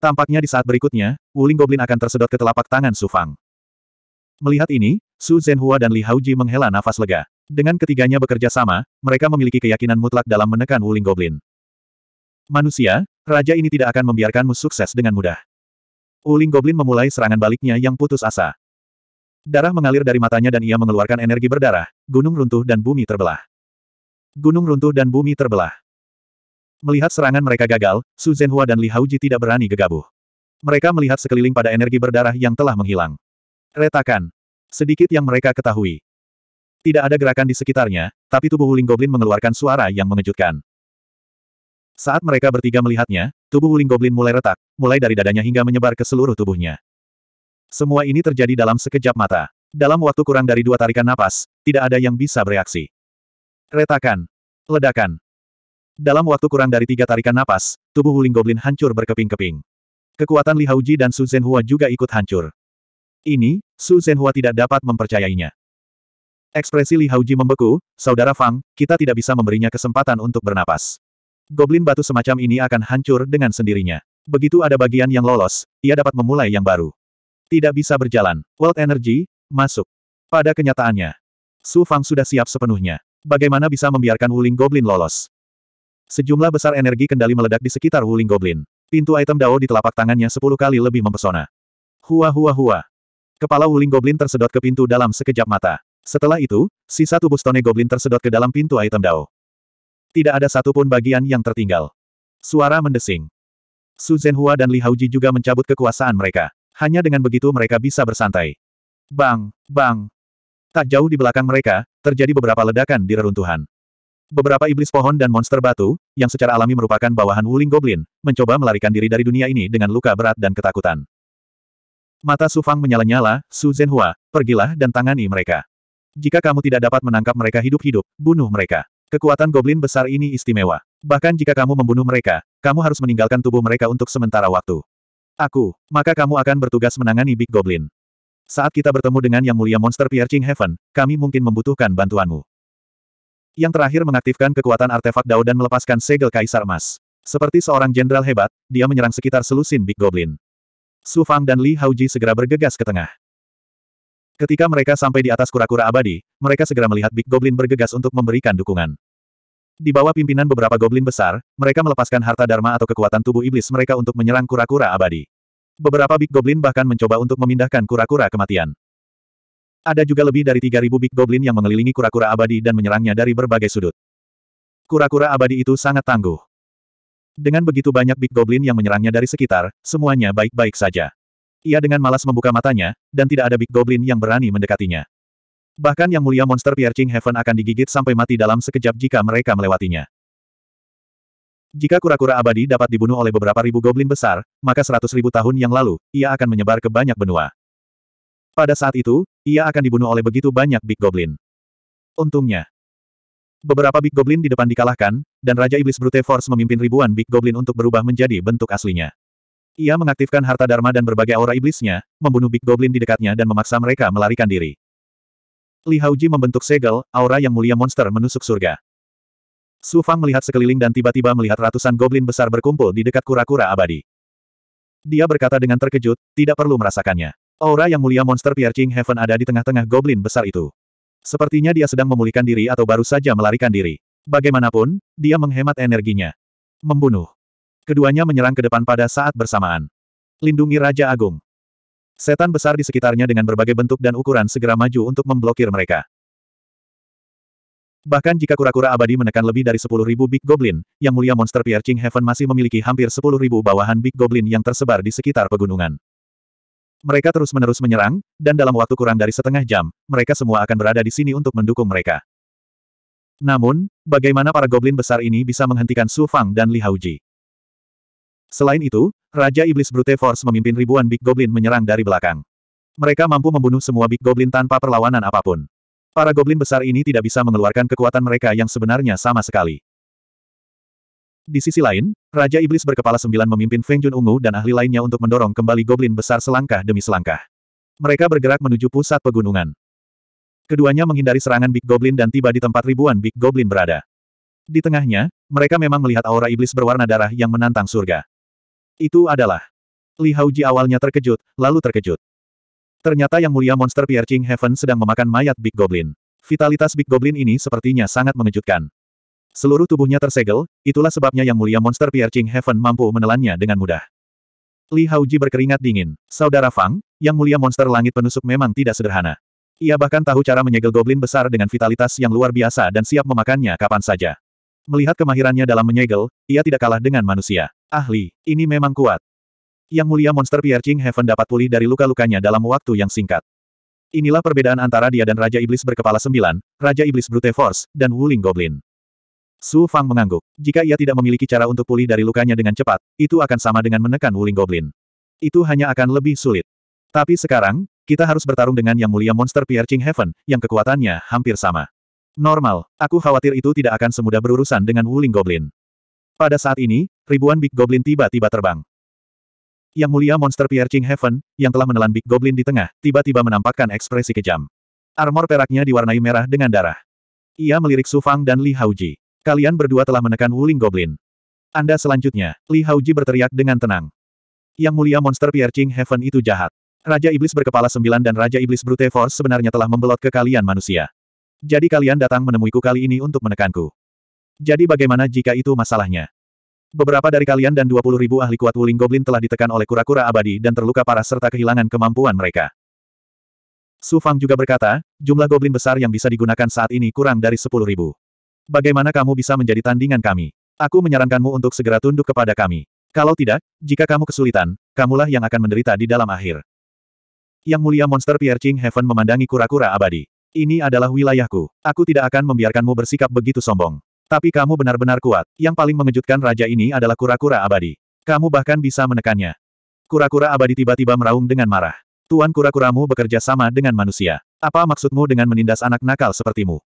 Tampaknya di saat berikutnya, Wuling Goblin akan tersedot ke telapak tangan Su Fang. Melihat ini, Su Zhenhua dan Li Haoji menghela nafas lega. Dengan ketiganya bekerja sama, mereka memiliki keyakinan mutlak dalam menekan Wuling Goblin. Manusia, raja ini tidak akan membiarkanmu sukses dengan mudah. Wuling Goblin memulai serangan baliknya yang putus asa. Darah mengalir dari matanya dan ia mengeluarkan energi berdarah, gunung runtuh dan bumi terbelah. Gunung runtuh dan bumi terbelah. Melihat serangan mereka gagal, Su Zhenhua dan Li Haoji tidak berani gegabah. Mereka melihat sekeliling pada energi berdarah yang telah menghilang. Retakan. Sedikit yang mereka ketahui. Tidak ada gerakan di sekitarnya, tapi tubuh Wuling Goblin mengeluarkan suara yang mengejutkan. Saat mereka bertiga melihatnya, tubuh Wuling Goblin mulai retak, mulai dari dadanya hingga menyebar ke seluruh tubuhnya. Semua ini terjadi dalam sekejap mata. Dalam waktu kurang dari dua tarikan napas, tidak ada yang bisa bereaksi. Retakan. Ledakan. Dalam waktu kurang dari tiga tarikan napas, tubuh Wuling Goblin hancur berkeping-keping. Kekuatan Li Hauji dan Su Zhenhua juga ikut hancur. Ini, Su Zhenhua tidak dapat mempercayainya. Ekspresi Li Hauji membeku, Saudara Fang, kita tidak bisa memberinya kesempatan untuk bernapas. Goblin batu semacam ini akan hancur dengan sendirinya. Begitu ada bagian yang lolos, ia dapat memulai yang baru. Tidak bisa berjalan. World Energy, masuk. Pada kenyataannya, Su Fang sudah siap sepenuhnya. Bagaimana bisa membiarkan Wuling Goblin lolos? Sejumlah besar energi kendali meledak di sekitar Wuling Goblin. Pintu item Dao di telapak tangannya sepuluh kali lebih mempesona. Hua hua hua. Kepala Wuling Goblin tersedot ke pintu dalam sekejap mata. Setelah itu, sisa tubuh Stone Goblin tersedot ke dalam pintu item Dao. Tidak ada satupun bagian yang tertinggal. Suara mendesing. Su Zhenhua dan Li Haoji juga mencabut kekuasaan mereka. Hanya dengan begitu mereka bisa bersantai. Bang, bang. Tak jauh di belakang mereka, terjadi beberapa ledakan di reruntuhan. Beberapa iblis pohon dan monster batu, yang secara alami merupakan bawahan Wuling Goblin, mencoba melarikan diri dari dunia ini dengan luka berat dan ketakutan. Mata Su Fang menyala-nyala, Su Zhenhua, pergilah dan tangani mereka. Jika kamu tidak dapat menangkap mereka hidup-hidup, bunuh mereka. Kekuatan goblin besar ini istimewa. Bahkan jika kamu membunuh mereka, kamu harus meninggalkan tubuh mereka untuk sementara waktu. Aku, maka kamu akan bertugas menangani Big Goblin. Saat kita bertemu dengan Yang Mulia Monster Piercing Heaven, kami mungkin membutuhkan bantuanmu. Yang terakhir mengaktifkan kekuatan artefak Dao dan melepaskan segel kaisar emas. Seperti seorang jenderal hebat, dia menyerang sekitar selusin Big Goblin. Su Fang dan Li Hauji segera bergegas ke tengah. Ketika mereka sampai di atas kura-kura abadi, mereka segera melihat Big Goblin bergegas untuk memberikan dukungan. Di bawah pimpinan beberapa goblin besar, mereka melepaskan harta dharma atau kekuatan tubuh iblis mereka untuk menyerang kura-kura abadi. Beberapa Big Goblin bahkan mencoba untuk memindahkan kura-kura kematian. Ada juga lebih dari 3.000 Big Goblin yang mengelilingi kura-kura abadi dan menyerangnya dari berbagai sudut. Kura-kura abadi itu sangat tangguh. Dengan begitu banyak Big Goblin yang menyerangnya dari sekitar, semuanya baik-baik saja. Ia dengan malas membuka matanya, dan tidak ada Big Goblin yang berani mendekatinya. Bahkan yang mulia monster Piercing Heaven akan digigit sampai mati dalam sekejap jika mereka melewatinya. Jika kura-kura abadi dapat dibunuh oleh beberapa ribu goblin besar, maka seratus ribu tahun yang lalu, ia akan menyebar ke banyak benua. Pada saat itu, ia akan dibunuh oleh begitu banyak Big Goblin. Untungnya. Beberapa Big Goblin di depan dikalahkan, dan Raja Iblis Brute Force memimpin ribuan Big Goblin untuk berubah menjadi bentuk aslinya. Ia mengaktifkan harta dharma dan berbagai aura iblisnya, membunuh Big Goblin di dekatnya dan memaksa mereka melarikan diri. Li Haoji membentuk segel, aura yang mulia monster menusuk surga. Su Fang melihat sekeliling dan tiba-tiba melihat ratusan goblin besar berkumpul di dekat kura-kura abadi. Dia berkata dengan terkejut, tidak perlu merasakannya. Aura yang mulia monster Piercing Heaven ada di tengah-tengah goblin besar itu. Sepertinya dia sedang memulihkan diri atau baru saja melarikan diri. Bagaimanapun, dia menghemat energinya. Membunuh. Keduanya menyerang ke depan pada saat bersamaan. Lindungi Raja Agung. Setan besar di sekitarnya dengan berbagai bentuk dan ukuran segera maju untuk memblokir mereka. Bahkan jika kura-kura abadi menekan lebih dari 10.000 Big Goblin, yang mulia monster Piercing Heaven masih memiliki hampir 10.000 bawahan Big Goblin yang tersebar di sekitar pegunungan. Mereka terus-menerus menyerang, dan dalam waktu kurang dari setengah jam, mereka semua akan berada di sini untuk mendukung mereka. Namun, bagaimana para goblin besar ini bisa menghentikan Su Fang dan Li Haoji? Selain itu, Raja Iblis Brute Force memimpin ribuan Big Goblin menyerang dari belakang. Mereka mampu membunuh semua Big Goblin tanpa perlawanan apapun. Para goblin besar ini tidak bisa mengeluarkan kekuatan mereka yang sebenarnya sama sekali. Di sisi lain, Raja Iblis berkepala sembilan memimpin Feng Jun Ungu dan ahli lainnya untuk mendorong kembali Goblin besar selangkah demi selangkah. Mereka bergerak menuju pusat pegunungan. Keduanya menghindari serangan Big Goblin dan tiba di tempat ribuan Big Goblin berada. Di tengahnya, mereka memang melihat aura iblis berwarna darah yang menantang surga. Itu adalah. Li Hauji awalnya terkejut, lalu terkejut. Ternyata yang mulia monster Piercing Heaven sedang memakan mayat Big Goblin. Vitalitas Big Goblin ini sepertinya sangat mengejutkan. Seluruh tubuhnya tersegel, itulah sebabnya yang mulia monster Piercing Heaven mampu menelannya dengan mudah. Li Haoji berkeringat dingin. Saudara Fang, yang mulia monster langit penusuk memang tidak sederhana. Ia bahkan tahu cara menyegel goblin besar dengan vitalitas yang luar biasa dan siap memakannya kapan saja. Melihat kemahirannya dalam menyegel, ia tidak kalah dengan manusia. Ahli, ini memang kuat. Yang mulia monster Piercing Heaven dapat pulih dari luka-lukanya dalam waktu yang singkat. Inilah perbedaan antara dia dan Raja Iblis berkepala sembilan, Raja Iblis Brute Force, dan Wuling Goblin. Su Fang mengangguk. Jika ia tidak memiliki cara untuk pulih dari lukanya dengan cepat, itu akan sama dengan menekan Wuling Goblin. Itu hanya akan lebih sulit. Tapi sekarang, kita harus bertarung dengan Yang Mulia Monster Piercing Heaven, yang kekuatannya hampir sama. Normal, aku khawatir itu tidak akan semudah berurusan dengan Wuling Goblin. Pada saat ini, ribuan Big Goblin tiba-tiba terbang. Yang Mulia Monster Piercing Heaven, yang telah menelan Big Goblin di tengah, tiba-tiba menampakkan ekspresi kejam. Armor peraknya diwarnai merah dengan darah. Ia melirik Sufang dan Li Hauji. Kalian berdua telah menekan Wuling Goblin. Anda selanjutnya, Li Haoji berteriak dengan tenang. Yang mulia monster Piercing Heaven itu jahat. Raja Iblis berkepala sembilan dan Raja Iblis Brute Force sebenarnya telah membelot ke kalian manusia. Jadi kalian datang menemuiku kali ini untuk menekanku. Jadi bagaimana jika itu masalahnya? Beberapa dari kalian dan 20 ribu ahli kuat Wuling Goblin telah ditekan oleh kura-kura abadi dan terluka parah serta kehilangan kemampuan mereka. Su Fang juga berkata, jumlah goblin besar yang bisa digunakan saat ini kurang dari 10 ribu bagaimana kamu bisa menjadi tandingan kami? Aku menyarankanmu untuk segera tunduk kepada kami. Kalau tidak, jika kamu kesulitan, kamulah yang akan menderita di dalam akhir. Yang mulia monster Piercing Heaven memandangi kura-kura abadi. Ini adalah wilayahku. Aku tidak akan membiarkanmu bersikap begitu sombong. Tapi kamu benar-benar kuat. Yang paling mengejutkan raja ini adalah kura-kura abadi. Kamu bahkan bisa menekannya. Kura-kura abadi tiba-tiba meraung dengan marah. Tuan kura-kuramu bekerja sama dengan manusia. Apa maksudmu dengan menindas anak nakal sepertimu?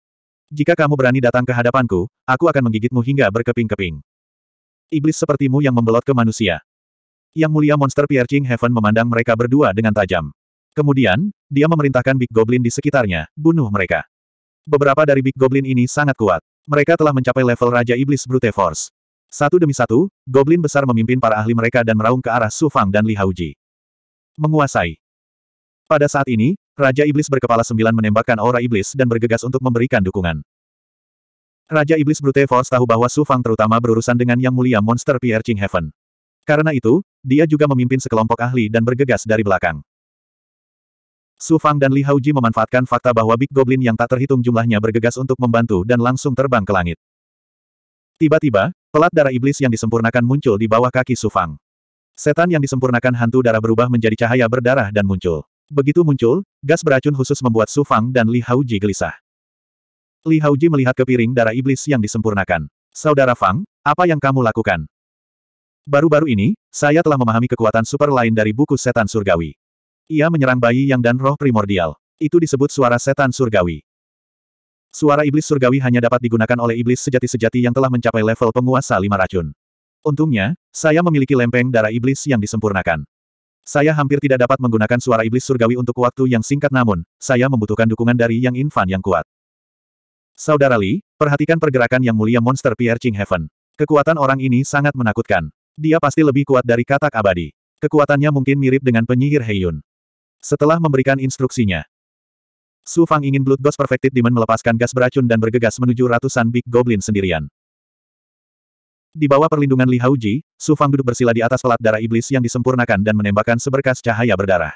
Jika kamu berani datang ke hadapanku, aku akan menggigitmu hingga berkeping-keping. Iblis sepertimu yang membelot ke manusia. Yang mulia monster Piercing Heaven memandang mereka berdua dengan tajam. Kemudian, dia memerintahkan Big Goblin di sekitarnya, bunuh mereka. Beberapa dari Big Goblin ini sangat kuat. Mereka telah mencapai level Raja Iblis Brute Force. Satu demi satu, Goblin besar memimpin para ahli mereka dan meraung ke arah Su Fang dan Li Hauji. Menguasai. Pada saat ini, Raja Iblis berkepala sembilan menembakkan aura iblis dan bergegas untuk memberikan dukungan. Raja Iblis Brute Force tahu bahwa Su Fang terutama berurusan dengan Yang Mulia Monster Pierre Ching Heaven. Karena itu, dia juga memimpin sekelompok ahli dan bergegas dari belakang. Su Fang dan Li Haoji memanfaatkan fakta bahwa Big Goblin yang tak terhitung jumlahnya bergegas untuk membantu dan langsung terbang ke langit. Tiba-tiba, pelat darah iblis yang disempurnakan muncul di bawah kaki Su Fang. Setan yang disempurnakan hantu darah berubah menjadi cahaya berdarah dan muncul. Begitu muncul, gas beracun khusus membuat Su Fang dan Li Haoji gelisah. Li Haoji melihat ke piring darah iblis yang disempurnakan. Saudara Fang, apa yang kamu lakukan? Baru-baru ini, saya telah memahami kekuatan super lain dari buku setan surgawi. Ia menyerang bayi yang dan roh primordial. Itu disebut suara setan surgawi. Suara iblis surgawi hanya dapat digunakan oleh iblis sejati-sejati yang telah mencapai level penguasa lima racun. Untungnya, saya memiliki lempeng darah iblis yang disempurnakan. Saya hampir tidak dapat menggunakan suara iblis surgawi untuk waktu yang singkat namun, saya membutuhkan dukungan dari Yang Infan yang kuat. Saudara Li, perhatikan pergerakan yang mulia monster Pierre Heaven. Kekuatan orang ini sangat menakutkan. Dia pasti lebih kuat dari katak abadi. Kekuatannya mungkin mirip dengan penyihir Heiyun. Setelah memberikan instruksinya, Su Fang ingin Blood Ghost Perfected Demon melepaskan gas beracun dan bergegas menuju ratusan Big Goblin sendirian. Di bawah perlindungan Li Hauji, Su Fang duduk bersila di atas pelat darah iblis yang disempurnakan dan menembakkan seberkas cahaya berdarah.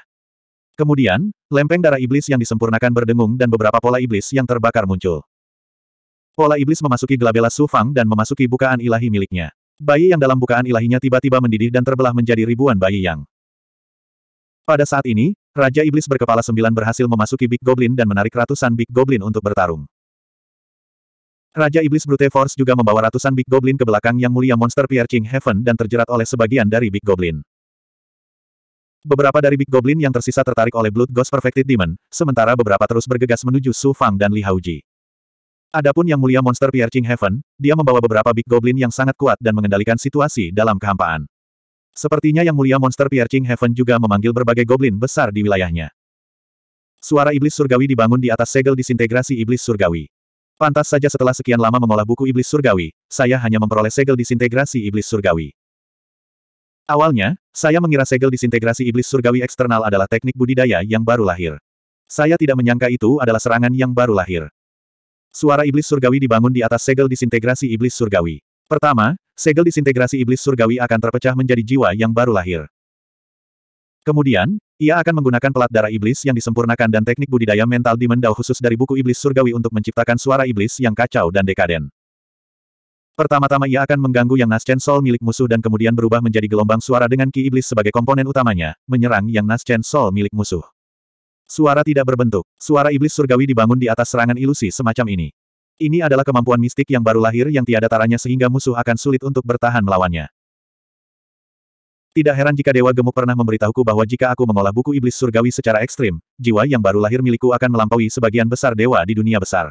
Kemudian, lempeng darah iblis yang disempurnakan berdengung dan beberapa pola iblis yang terbakar muncul. Pola iblis memasuki gelabela Su Fang dan memasuki bukaan ilahi miliknya. Bayi yang dalam bukaan ilahinya tiba-tiba mendidih dan terbelah menjadi ribuan bayi yang. Pada saat ini, Raja Iblis berkepala sembilan berhasil memasuki Big Goblin dan menarik ratusan Big Goblin untuk bertarung. Raja Iblis Brute Force juga membawa ratusan Big Goblin ke belakang yang mulia monster Piercing Heaven dan terjerat oleh sebagian dari Big Goblin. Beberapa dari Big Goblin yang tersisa tertarik oleh Blood Ghost Perfected Demon, sementara beberapa terus bergegas menuju Su Fang dan Li Hauji. Adapun yang mulia monster Piercing Heaven, dia membawa beberapa Big Goblin yang sangat kuat dan mengendalikan situasi dalam kehampaan. Sepertinya yang mulia monster Piercing Heaven juga memanggil berbagai goblin besar di wilayahnya. Suara iblis surgawi dibangun di atas segel disintegrasi iblis surgawi. Pantas saja setelah sekian lama mengolah buku iblis surgawi, saya hanya memperoleh segel disintegrasi iblis surgawi. Awalnya, saya mengira segel disintegrasi iblis surgawi eksternal adalah teknik budidaya yang baru lahir. Saya tidak menyangka itu adalah serangan yang baru lahir. Suara iblis surgawi dibangun di atas segel disintegrasi iblis surgawi. Pertama, segel disintegrasi iblis surgawi akan terpecah menjadi jiwa yang baru lahir. Kemudian, ia akan menggunakan pelat darah iblis yang disempurnakan dan teknik budidaya mental Demon Dao khusus dari buku iblis surgawi untuk menciptakan suara iblis yang kacau dan dekaden. Pertama-tama ia akan mengganggu yang naschen sol milik musuh dan kemudian berubah menjadi gelombang suara dengan ki iblis sebagai komponen utamanya, menyerang yang naschen sol milik musuh. Suara tidak berbentuk. Suara iblis surgawi dibangun di atas serangan ilusi semacam ini. Ini adalah kemampuan mistik yang baru lahir yang tiada taranya sehingga musuh akan sulit untuk bertahan melawannya. Tidak heran jika Dewa Gemuk pernah memberitahuku bahwa jika aku mengolah buku iblis surgawi secara ekstrim, jiwa yang baru lahir milikku akan melampaui sebagian besar dewa di dunia besar.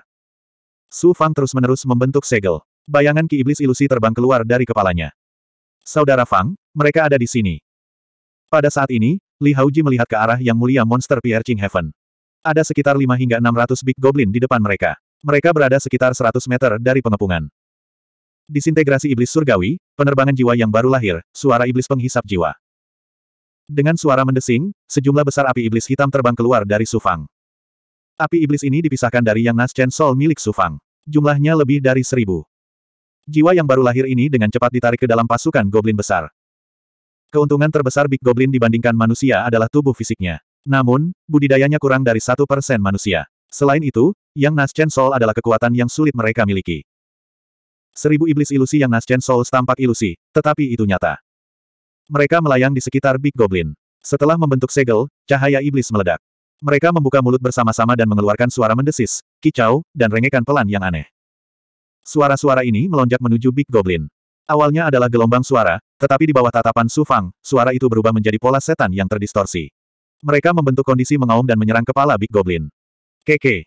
Su Fang terus-menerus membentuk segel. Bayangan ki iblis ilusi terbang keluar dari kepalanya. Saudara Fang, mereka ada di sini. Pada saat ini, Li Haoji melihat ke arah yang mulia monster Piercing Heaven. Ada sekitar 5 hingga 600 Big Goblin di depan mereka. Mereka berada sekitar 100 meter dari pengepungan. Disintegrasi iblis surgawi, penerbangan jiwa yang baru lahir, suara iblis penghisap jiwa. Dengan suara mendesing, sejumlah besar api iblis hitam terbang keluar dari Sufang. Api iblis ini dipisahkan dari yang Chen Sol milik Sufang. Jumlahnya lebih dari seribu. Jiwa yang baru lahir ini dengan cepat ditarik ke dalam pasukan goblin besar. Keuntungan terbesar Big Goblin dibandingkan manusia adalah tubuh fisiknya. Namun, budidayanya kurang dari satu persen manusia. Selain itu, Yang Chen Sol adalah kekuatan yang sulit mereka miliki. Seribu iblis ilusi yang Naschen Souls tampak ilusi, tetapi itu nyata. Mereka melayang di sekitar Big Goblin. Setelah membentuk segel, cahaya iblis meledak. Mereka membuka mulut bersama-sama dan mengeluarkan suara mendesis, kicau, dan rengekan pelan yang aneh. Suara-suara ini melonjak menuju Big Goblin. Awalnya adalah gelombang suara, tetapi di bawah tatapan sufang, suara itu berubah menjadi pola setan yang terdistorsi. Mereka membentuk kondisi mengaum dan menyerang kepala Big Goblin. Keke.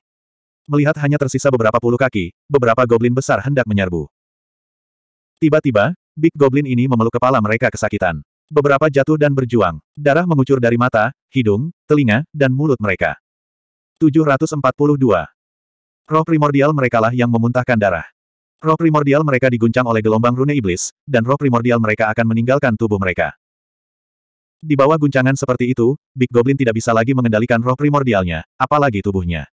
Melihat hanya tersisa beberapa puluh kaki, beberapa goblin besar hendak menyerbu. Tiba-tiba, Big Goblin ini memeluk kepala mereka kesakitan. Beberapa jatuh dan berjuang. Darah mengucur dari mata, hidung, telinga, dan mulut mereka. 742. Roh primordial merekalah yang memuntahkan darah. Roh primordial mereka diguncang oleh gelombang rune iblis, dan roh primordial mereka akan meninggalkan tubuh mereka. Di bawah guncangan seperti itu, Big Goblin tidak bisa lagi mengendalikan roh primordialnya, apalagi tubuhnya.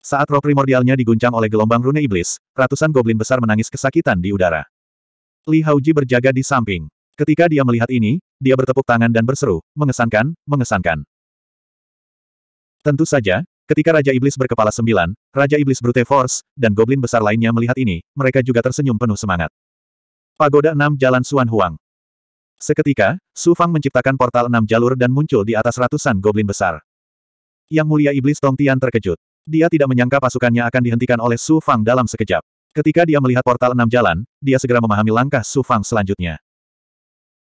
Saat roh primordialnya diguncang oleh gelombang rune iblis, ratusan goblin besar menangis kesakitan di udara. Li Haoji berjaga di samping. Ketika dia melihat ini, dia bertepuk tangan dan berseru, mengesankan, mengesankan. Tentu saja, ketika Raja Iblis berkepala sembilan, Raja Iblis Brute Force, dan Goblin besar lainnya melihat ini, mereka juga tersenyum penuh semangat. Pagoda 6 Jalan Suan Huang Seketika, Su Fang menciptakan portal enam jalur dan muncul di atas ratusan Goblin besar. Yang mulia Iblis Tong Tian terkejut. Dia tidak menyangka pasukannya akan dihentikan oleh Su Fang dalam sekejap. Ketika dia melihat portal enam jalan, dia segera memahami langkah Su Fang selanjutnya.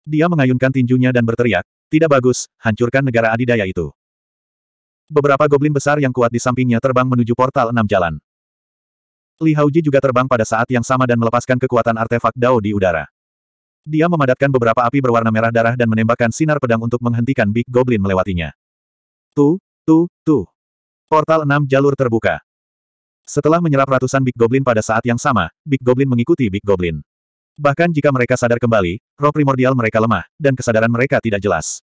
Dia mengayunkan tinjunya dan berteriak, tidak bagus, hancurkan negara adidaya itu. Beberapa goblin besar yang kuat di sampingnya terbang menuju portal enam jalan. Li Hauji juga terbang pada saat yang sama dan melepaskan kekuatan artefak Dao di udara. Dia memadatkan beberapa api berwarna merah darah dan menembakkan sinar pedang untuk menghentikan Big Goblin melewatinya. Tu, tu, tu. Portal enam jalur terbuka. Setelah menyerap ratusan Big Goblin pada saat yang sama, Big Goblin mengikuti Big Goblin. Bahkan jika mereka sadar kembali, roh primordial mereka lemah, dan kesadaran mereka tidak jelas.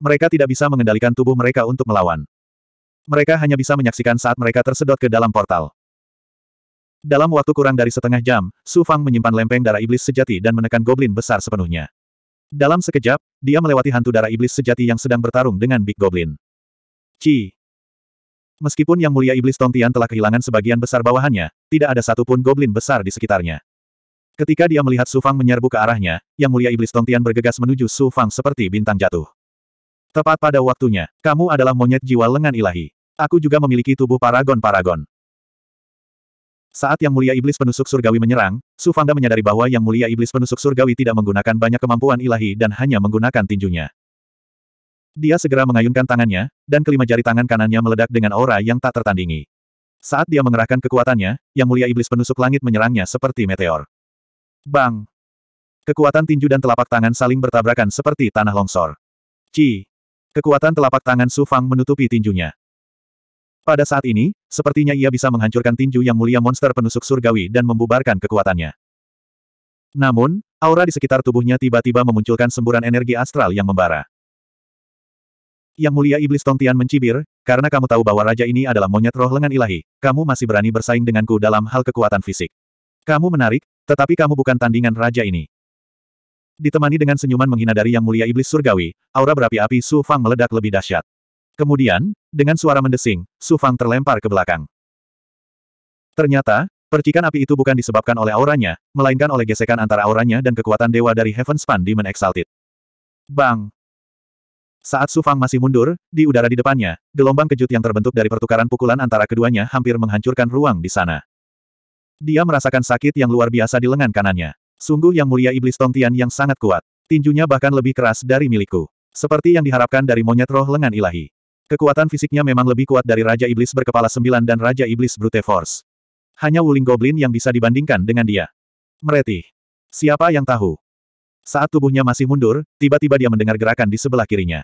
Mereka tidak bisa mengendalikan tubuh mereka untuk melawan. Mereka hanya bisa menyaksikan saat mereka tersedot ke dalam portal. Dalam waktu kurang dari setengah jam, Su Fang menyimpan lempeng darah iblis sejati dan menekan goblin besar sepenuhnya. Dalam sekejap, dia melewati hantu darah iblis sejati yang sedang bertarung dengan Big Goblin. Ci, Meskipun Yang Mulia Iblis Tongtian telah kehilangan sebagian besar bawahannya, tidak ada satupun goblin besar di sekitarnya. Ketika dia melihat sufang menyerbu ke arahnya, Yang Mulia Iblis Tongtian bergegas menuju sufang seperti bintang jatuh. Tepat pada waktunya, kamu adalah monyet jiwa lengan ilahi. Aku juga memiliki tubuh paragon-paragon. Saat Yang Mulia Iblis Penusuk Surgawi menyerang, Su Fangda menyadari bahwa Yang Mulia Iblis Penusuk Surgawi tidak menggunakan banyak kemampuan ilahi dan hanya menggunakan tinjunya. Dia segera mengayunkan tangannya, dan kelima jari tangan kanannya meledak dengan aura yang tak tertandingi. Saat dia mengerahkan kekuatannya, yang mulia iblis penusuk langit menyerangnya seperti meteor. Bang! Kekuatan tinju dan telapak tangan saling bertabrakan seperti tanah longsor. Ci! Kekuatan telapak tangan Su Fang menutupi tinjunya. Pada saat ini, sepertinya ia bisa menghancurkan tinju yang mulia monster penusuk surgawi dan membubarkan kekuatannya. Namun, aura di sekitar tubuhnya tiba-tiba memunculkan semburan energi astral yang membara. Yang mulia Iblis Tongtian mencibir, karena kamu tahu bahwa raja ini adalah monyet roh lengan ilahi, kamu masih berani bersaing denganku dalam hal kekuatan fisik. Kamu menarik, tetapi kamu bukan tandingan raja ini. Ditemani dengan senyuman menghina dari Yang Mulia Iblis Surgawi, aura berapi-api Su Fang meledak lebih dahsyat. Kemudian, dengan suara mendesing, Su Fang terlempar ke belakang. Ternyata, percikan api itu bukan disebabkan oleh auranya, melainkan oleh gesekan antara auranya dan kekuatan dewa dari Heaven's Span Demon Exalted. Bang! Saat Su Fang masih mundur, di udara di depannya, gelombang kejut yang terbentuk dari pertukaran pukulan antara keduanya hampir menghancurkan ruang di sana. Dia merasakan sakit yang luar biasa di lengan kanannya. Sungguh yang mulia iblis tongtian yang sangat kuat. Tinjunya bahkan lebih keras dari milikku. Seperti yang diharapkan dari monyet roh lengan ilahi. Kekuatan fisiknya memang lebih kuat dari Raja Iblis berkepala sembilan dan Raja Iblis Brute Force. Hanya Wuling Goblin yang bisa dibandingkan dengan dia. Meretih. Siapa yang tahu? Saat tubuhnya masih mundur, tiba-tiba dia mendengar gerakan di sebelah kirinya.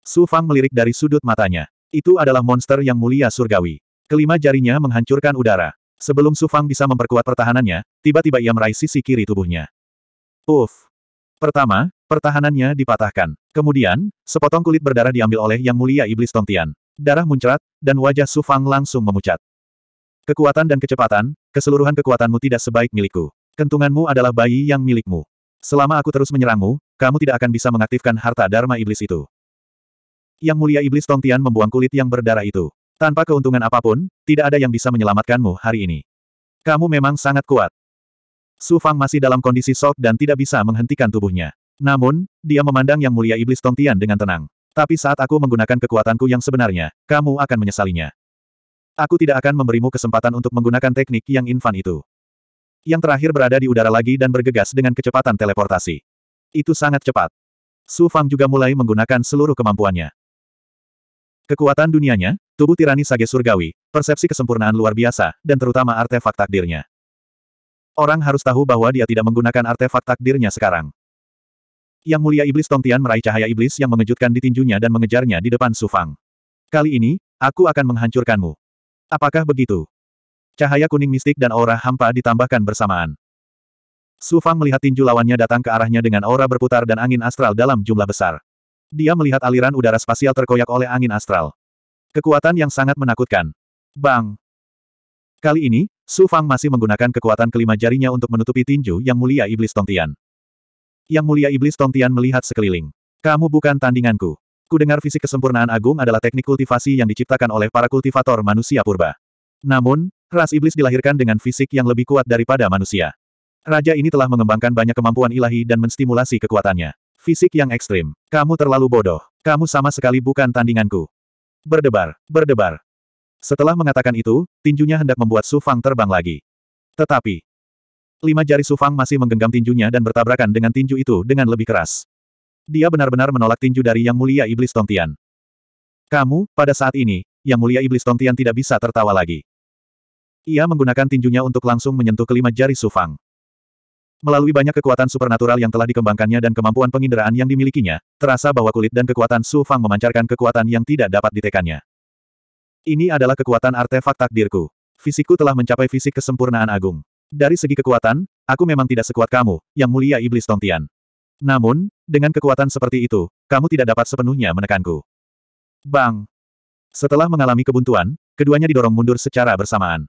Su Fang melirik dari sudut matanya. Itu adalah monster yang mulia surgawi. Kelima jarinya menghancurkan udara. Sebelum Su Fang bisa memperkuat pertahanannya, tiba-tiba ia meraih sisi kiri tubuhnya. Uff! Pertama, pertahanannya dipatahkan. Kemudian, sepotong kulit berdarah diambil oleh Yang Mulia Iblis Tongtian. Darah muncrat, dan wajah Su Fang langsung memucat. Kekuatan dan kecepatan, keseluruhan kekuatanmu tidak sebaik milikku. Kentunganmu adalah bayi yang milikmu. Selama aku terus menyerangmu, kamu tidak akan bisa mengaktifkan harta Dharma Iblis itu. Yang mulia iblis Tongtian membuang kulit yang berdarah itu. Tanpa keuntungan apapun, tidak ada yang bisa menyelamatkanmu hari ini. Kamu memang sangat kuat. Su Fang masih dalam kondisi sok dan tidak bisa menghentikan tubuhnya. Namun, dia memandang yang mulia iblis Tongtian dengan tenang. Tapi saat aku menggunakan kekuatanku yang sebenarnya, kamu akan menyesalinya. Aku tidak akan memberimu kesempatan untuk menggunakan teknik yang infan itu. Yang terakhir berada di udara lagi dan bergegas dengan kecepatan teleportasi. Itu sangat cepat. Su Fang juga mulai menggunakan seluruh kemampuannya. Kekuatan dunianya, tubuh tirani sage surgawi, persepsi kesempurnaan luar biasa, dan terutama artefak takdirnya. Orang harus tahu bahwa dia tidak menggunakan artefak takdirnya sekarang. Yang mulia iblis Tongtian meraih cahaya iblis yang mengejutkan di tinjunya dan mengejarnya di depan Sufang. Kali ini, aku akan menghancurkanmu. Apakah begitu? Cahaya kuning mistik dan aura hampa ditambahkan bersamaan. Sufang melihat tinju lawannya datang ke arahnya dengan aura berputar dan angin astral dalam jumlah besar. Dia melihat aliran udara spasial terkoyak oleh angin astral. Kekuatan yang sangat menakutkan. Bang! Kali ini, Su Fang masih menggunakan kekuatan kelima jarinya untuk menutupi tinju yang mulia Iblis Tongtian. Yang mulia Iblis Tongtian melihat sekeliling. Kamu bukan tandinganku. Ku dengar fisik kesempurnaan agung adalah teknik kultivasi yang diciptakan oleh para kultivator manusia purba. Namun, ras iblis dilahirkan dengan fisik yang lebih kuat daripada manusia. Raja ini telah mengembangkan banyak kemampuan ilahi dan menstimulasi kekuatannya. Fisik yang ekstrim. Kamu terlalu bodoh. Kamu sama sekali bukan tandinganku. Berdebar, berdebar. Setelah mengatakan itu, tinjunya hendak membuat Su Fang terbang lagi. Tetapi, lima jari Su Fang masih menggenggam tinjunya dan bertabrakan dengan tinju itu dengan lebih keras. Dia benar-benar menolak tinju dari Yang Mulia Iblis Tongtian. Kamu, pada saat ini, Yang Mulia Iblis Tongtian tidak bisa tertawa lagi. Ia menggunakan tinjunya untuk langsung menyentuh kelima jari Su Fang. Melalui banyak kekuatan supernatural yang telah dikembangkannya dan kemampuan penginderaan yang dimilikinya, terasa bahwa kulit dan kekuatan Su Fang memancarkan kekuatan yang tidak dapat ditekannya. Ini adalah kekuatan artefak takdirku. Fisikku telah mencapai fisik kesempurnaan agung. Dari segi kekuatan, aku memang tidak sekuat kamu, yang mulia iblis Tongtian. Namun, dengan kekuatan seperti itu, kamu tidak dapat sepenuhnya menekanku. Bang! Setelah mengalami kebuntuan, keduanya didorong mundur secara bersamaan.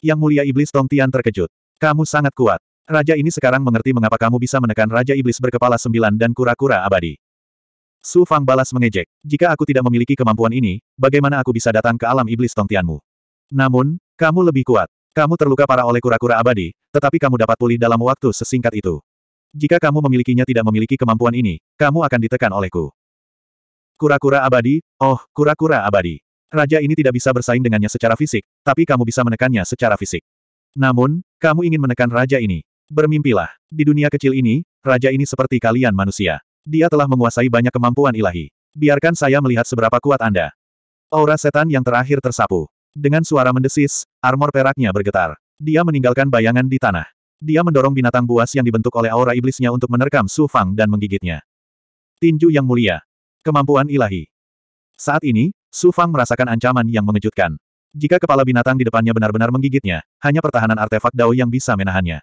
Yang mulia iblis Tongtian terkejut. Kamu sangat kuat. Raja ini sekarang mengerti mengapa kamu bisa menekan Raja Iblis berkepala sembilan dan kura-kura abadi. Su Fang balas mengejek, jika aku tidak memiliki kemampuan ini, bagaimana aku bisa datang ke alam iblis tongtianmu? Namun, kamu lebih kuat. Kamu terluka parah oleh kura-kura abadi, tetapi kamu dapat pulih dalam waktu sesingkat itu. Jika kamu memilikinya tidak memiliki kemampuan ini, kamu akan ditekan olehku. Kura-kura abadi, oh, kura-kura abadi. Raja ini tidak bisa bersaing dengannya secara fisik, tapi kamu bisa menekannya secara fisik. Namun, kamu ingin menekan raja ini, Bermimpilah. Di dunia kecil ini, raja ini seperti kalian manusia. Dia telah menguasai banyak kemampuan ilahi. Biarkan saya melihat seberapa kuat Anda. Aura setan yang terakhir tersapu. Dengan suara mendesis, armor peraknya bergetar. Dia meninggalkan bayangan di tanah. Dia mendorong binatang buas yang dibentuk oleh aura iblisnya untuk menerkam Su Fang dan menggigitnya. Tinju yang mulia. Kemampuan ilahi. Saat ini, Su Fang merasakan ancaman yang mengejutkan. Jika kepala binatang di depannya benar-benar menggigitnya, hanya pertahanan artefak Dao yang bisa menahannya.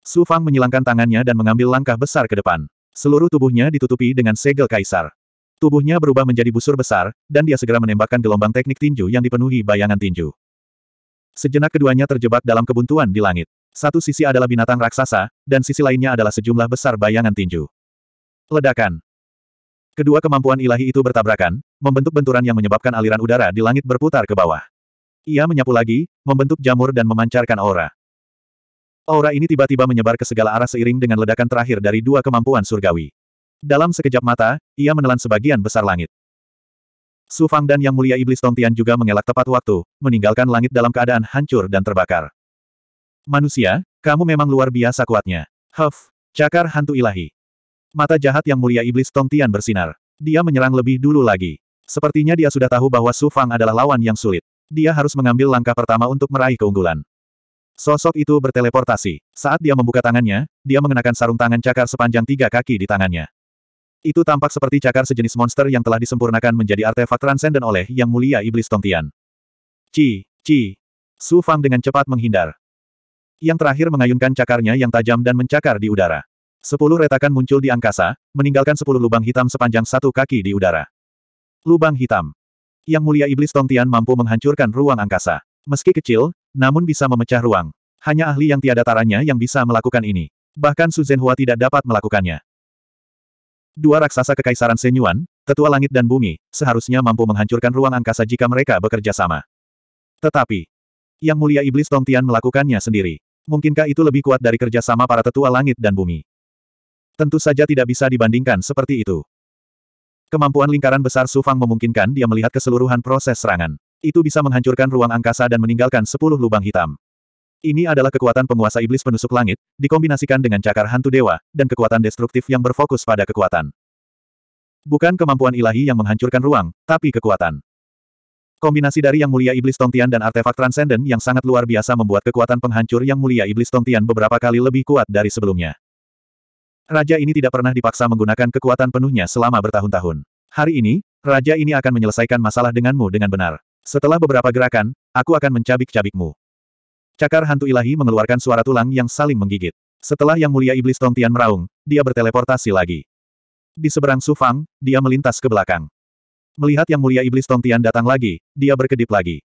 Su Fang menyilangkan tangannya dan mengambil langkah besar ke depan. Seluruh tubuhnya ditutupi dengan segel kaisar. Tubuhnya berubah menjadi busur besar, dan dia segera menembakkan gelombang teknik tinju yang dipenuhi bayangan tinju. Sejenak keduanya terjebak dalam kebuntuan di langit. Satu sisi adalah binatang raksasa, dan sisi lainnya adalah sejumlah besar bayangan tinju. Ledakan. Kedua kemampuan ilahi itu bertabrakan, membentuk benturan yang menyebabkan aliran udara di langit berputar ke bawah. Ia menyapu lagi, membentuk jamur dan memancarkan aura. Aura ini tiba-tiba menyebar ke segala arah seiring dengan ledakan terakhir dari dua kemampuan surgawi. Dalam sekejap mata, ia menelan sebagian besar langit. Su Fang dan Yang Mulia Iblis Tongtian juga mengelak tepat waktu, meninggalkan langit dalam keadaan hancur dan terbakar. Manusia, kamu memang luar biasa kuatnya. Huff, cakar hantu ilahi. Mata jahat Yang Mulia Iblis Tongtian bersinar. Dia menyerang lebih dulu lagi. Sepertinya dia sudah tahu bahwa Su Fang adalah lawan yang sulit. Dia harus mengambil langkah pertama untuk meraih keunggulan. Sosok itu berteleportasi. Saat dia membuka tangannya, dia mengenakan sarung tangan cakar sepanjang tiga kaki di tangannya. Itu tampak seperti cakar sejenis monster yang telah disempurnakan menjadi artefak transenden oleh Yang Mulia Iblis Tongtian. Ci, ci. Su Fang dengan cepat menghindar. Yang terakhir mengayunkan cakarnya yang tajam dan mencakar di udara. Sepuluh retakan muncul di angkasa, meninggalkan sepuluh lubang hitam sepanjang satu kaki di udara. Lubang hitam. Yang Mulia Iblis Tongtian mampu menghancurkan ruang angkasa. Meski kecil, namun bisa memecah ruang. Hanya ahli yang tiada taranya yang bisa melakukan ini. Bahkan Su Zhenhua tidak dapat melakukannya. Dua raksasa kekaisaran Senyuan, tetua langit dan bumi, seharusnya mampu menghancurkan ruang angkasa jika mereka bekerja sama. Tetapi, Yang Mulia Iblis Tongtian melakukannya sendiri. Mungkinkah itu lebih kuat dari kerjasama para tetua langit dan bumi? Tentu saja tidak bisa dibandingkan seperti itu. Kemampuan lingkaran besar Sufang memungkinkan dia melihat keseluruhan proses serangan. Itu bisa menghancurkan ruang angkasa dan meninggalkan sepuluh lubang hitam. Ini adalah kekuatan penguasa iblis penusuk langit, dikombinasikan dengan cakar hantu dewa, dan kekuatan destruktif yang berfokus pada kekuatan. Bukan kemampuan ilahi yang menghancurkan ruang, tapi kekuatan. Kombinasi dari Yang Mulia Iblis Tongtian dan artefak Transcendent yang sangat luar biasa membuat kekuatan penghancur Yang Mulia Iblis Tongtian beberapa kali lebih kuat dari sebelumnya. Raja ini tidak pernah dipaksa menggunakan kekuatan penuhnya selama bertahun-tahun. Hari ini, raja ini akan menyelesaikan masalah denganmu dengan benar. Setelah beberapa gerakan, aku akan mencabik-cabikmu. Cakar hantu ilahi mengeluarkan suara tulang yang saling menggigit. Setelah yang mulia iblis Tongtian meraung, dia berteleportasi lagi. Di seberang Sufang, dia melintas ke belakang. Melihat yang mulia iblis Tongtian datang lagi, dia berkedip lagi.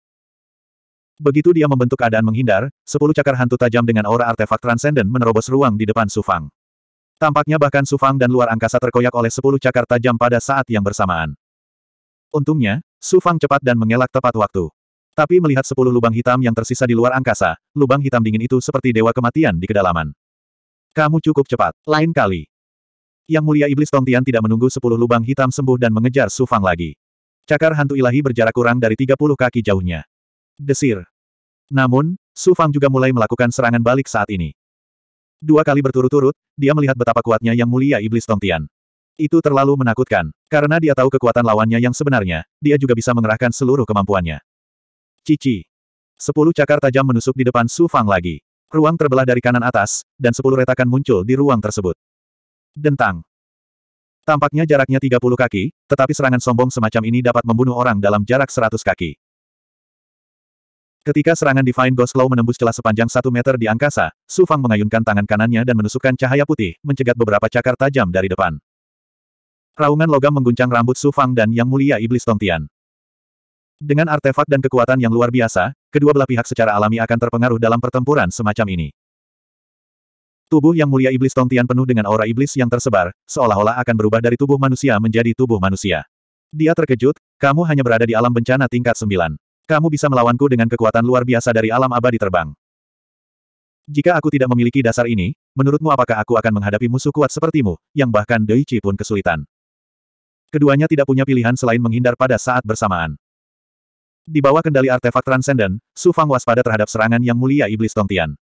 Begitu dia membentuk keadaan menghindar, sepuluh cakar hantu tajam dengan aura artefak transenden menerobos ruang di depan Sufang. Tampaknya bahkan Sufang dan luar angkasa terkoyak oleh sepuluh cakar tajam pada saat yang bersamaan. Untungnya, Su Fang cepat dan mengelak tepat waktu. Tapi melihat sepuluh lubang hitam yang tersisa di luar angkasa, lubang hitam dingin itu seperti dewa kematian di kedalaman. Kamu cukup cepat, lain kali. Yang mulia iblis Tongtian tidak menunggu sepuluh lubang hitam sembuh dan mengejar Su Fang lagi. Cakar hantu ilahi berjarak kurang dari 30 kaki jauhnya. Desir. Namun, Su Fang juga mulai melakukan serangan balik saat ini. Dua kali berturut-turut, dia melihat betapa kuatnya yang mulia iblis Tongtian. Itu terlalu menakutkan, karena dia tahu kekuatan lawannya yang sebenarnya, dia juga bisa mengerahkan seluruh kemampuannya. Cici. Sepuluh cakar tajam menusuk di depan Su Fang lagi. Ruang terbelah dari kanan atas, dan sepuluh retakan muncul di ruang tersebut. Dentang. Tampaknya jaraknya 30 kaki, tetapi serangan sombong semacam ini dapat membunuh orang dalam jarak 100 kaki. Ketika serangan Divine Ghost Claw menembus celah sepanjang satu meter di angkasa, Su Fang mengayunkan tangan kanannya dan menusukkan cahaya putih, mencegat beberapa cakar tajam dari depan. Raungan logam mengguncang rambut Su Fang dan Yang Mulia Iblis Tongtian. Dengan artefak dan kekuatan yang luar biasa, kedua belah pihak secara alami akan terpengaruh dalam pertempuran semacam ini. Tubuh Yang Mulia Iblis Tongtian penuh dengan aura iblis yang tersebar, seolah-olah akan berubah dari tubuh manusia menjadi tubuh manusia. Dia terkejut, kamu hanya berada di alam bencana tingkat sembilan. Kamu bisa melawanku dengan kekuatan luar biasa dari alam abadi terbang. Jika aku tidak memiliki dasar ini, menurutmu apakah aku akan menghadapi musuh kuat sepertimu, yang bahkan Deici pun kesulitan? Keduanya tidak punya pilihan selain menghindar pada saat bersamaan. Di bawah kendali artefak transenden, Su Fang waspada terhadap serangan yang mulia iblis Tongtian.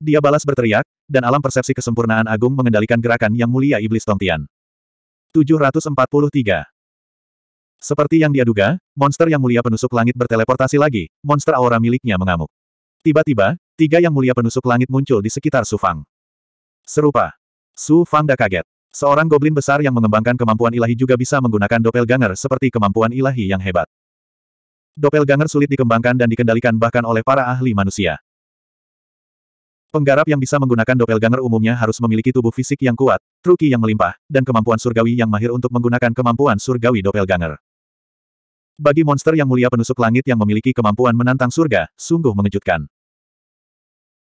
Dia balas berteriak, dan alam persepsi kesempurnaan agung mengendalikan gerakan yang mulia iblis Tongtian. 743. Seperti yang dia duga, monster yang mulia penusuk langit berteleportasi lagi, monster aura miliknya mengamuk. Tiba-tiba, tiga yang mulia penusuk langit muncul di sekitar Su Fang. Serupa. Su Fang dah kaget. Seorang goblin besar yang mengembangkan kemampuan ilahi juga bisa menggunakan doppelganger seperti kemampuan ilahi yang hebat. Doppelganger sulit dikembangkan dan dikendalikan bahkan oleh para ahli manusia. Penggarap yang bisa menggunakan doppelganger umumnya harus memiliki tubuh fisik yang kuat, truki yang melimpah, dan kemampuan surgawi yang mahir untuk menggunakan kemampuan surgawi doppelganger. Bagi monster yang mulia penusuk langit yang memiliki kemampuan menantang surga, sungguh mengejutkan.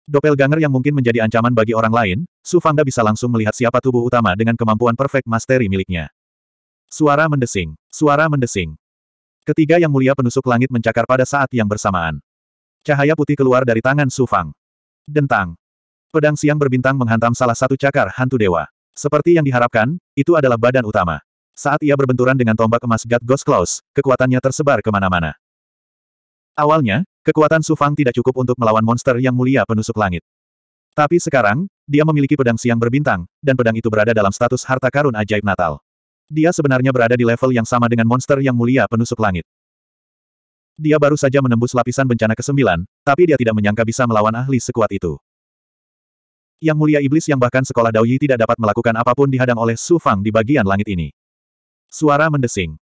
Doppelganger yang mungkin menjadi ancaman bagi orang lain, Su Fangda bisa langsung melihat siapa tubuh utama dengan kemampuan perfect mastery miliknya. Suara mendesing. Suara mendesing. Ketiga yang mulia penusuk langit mencakar pada saat yang bersamaan. Cahaya putih keluar dari tangan Su Fang. Dentang. Pedang siang berbintang menghantam salah satu cakar hantu dewa. Seperti yang diharapkan, itu adalah badan utama. Saat ia berbenturan dengan tombak emas God Ghost Claws, kekuatannya tersebar kemana-mana. Awalnya, kekuatan Su Fang tidak cukup untuk melawan monster yang mulia penusuk langit. Tapi sekarang, dia memiliki pedang siang berbintang, dan pedang itu berada dalam status harta karun ajaib Natal. Dia sebenarnya berada di level yang sama dengan monster yang mulia penusuk langit. Dia baru saja menembus lapisan bencana ke-9, tapi dia tidak menyangka bisa melawan ahli sekuat itu. Yang mulia iblis yang bahkan sekolah Daoyi tidak dapat melakukan apapun dihadang oleh Su Fang di bagian langit ini. Suara mendesing.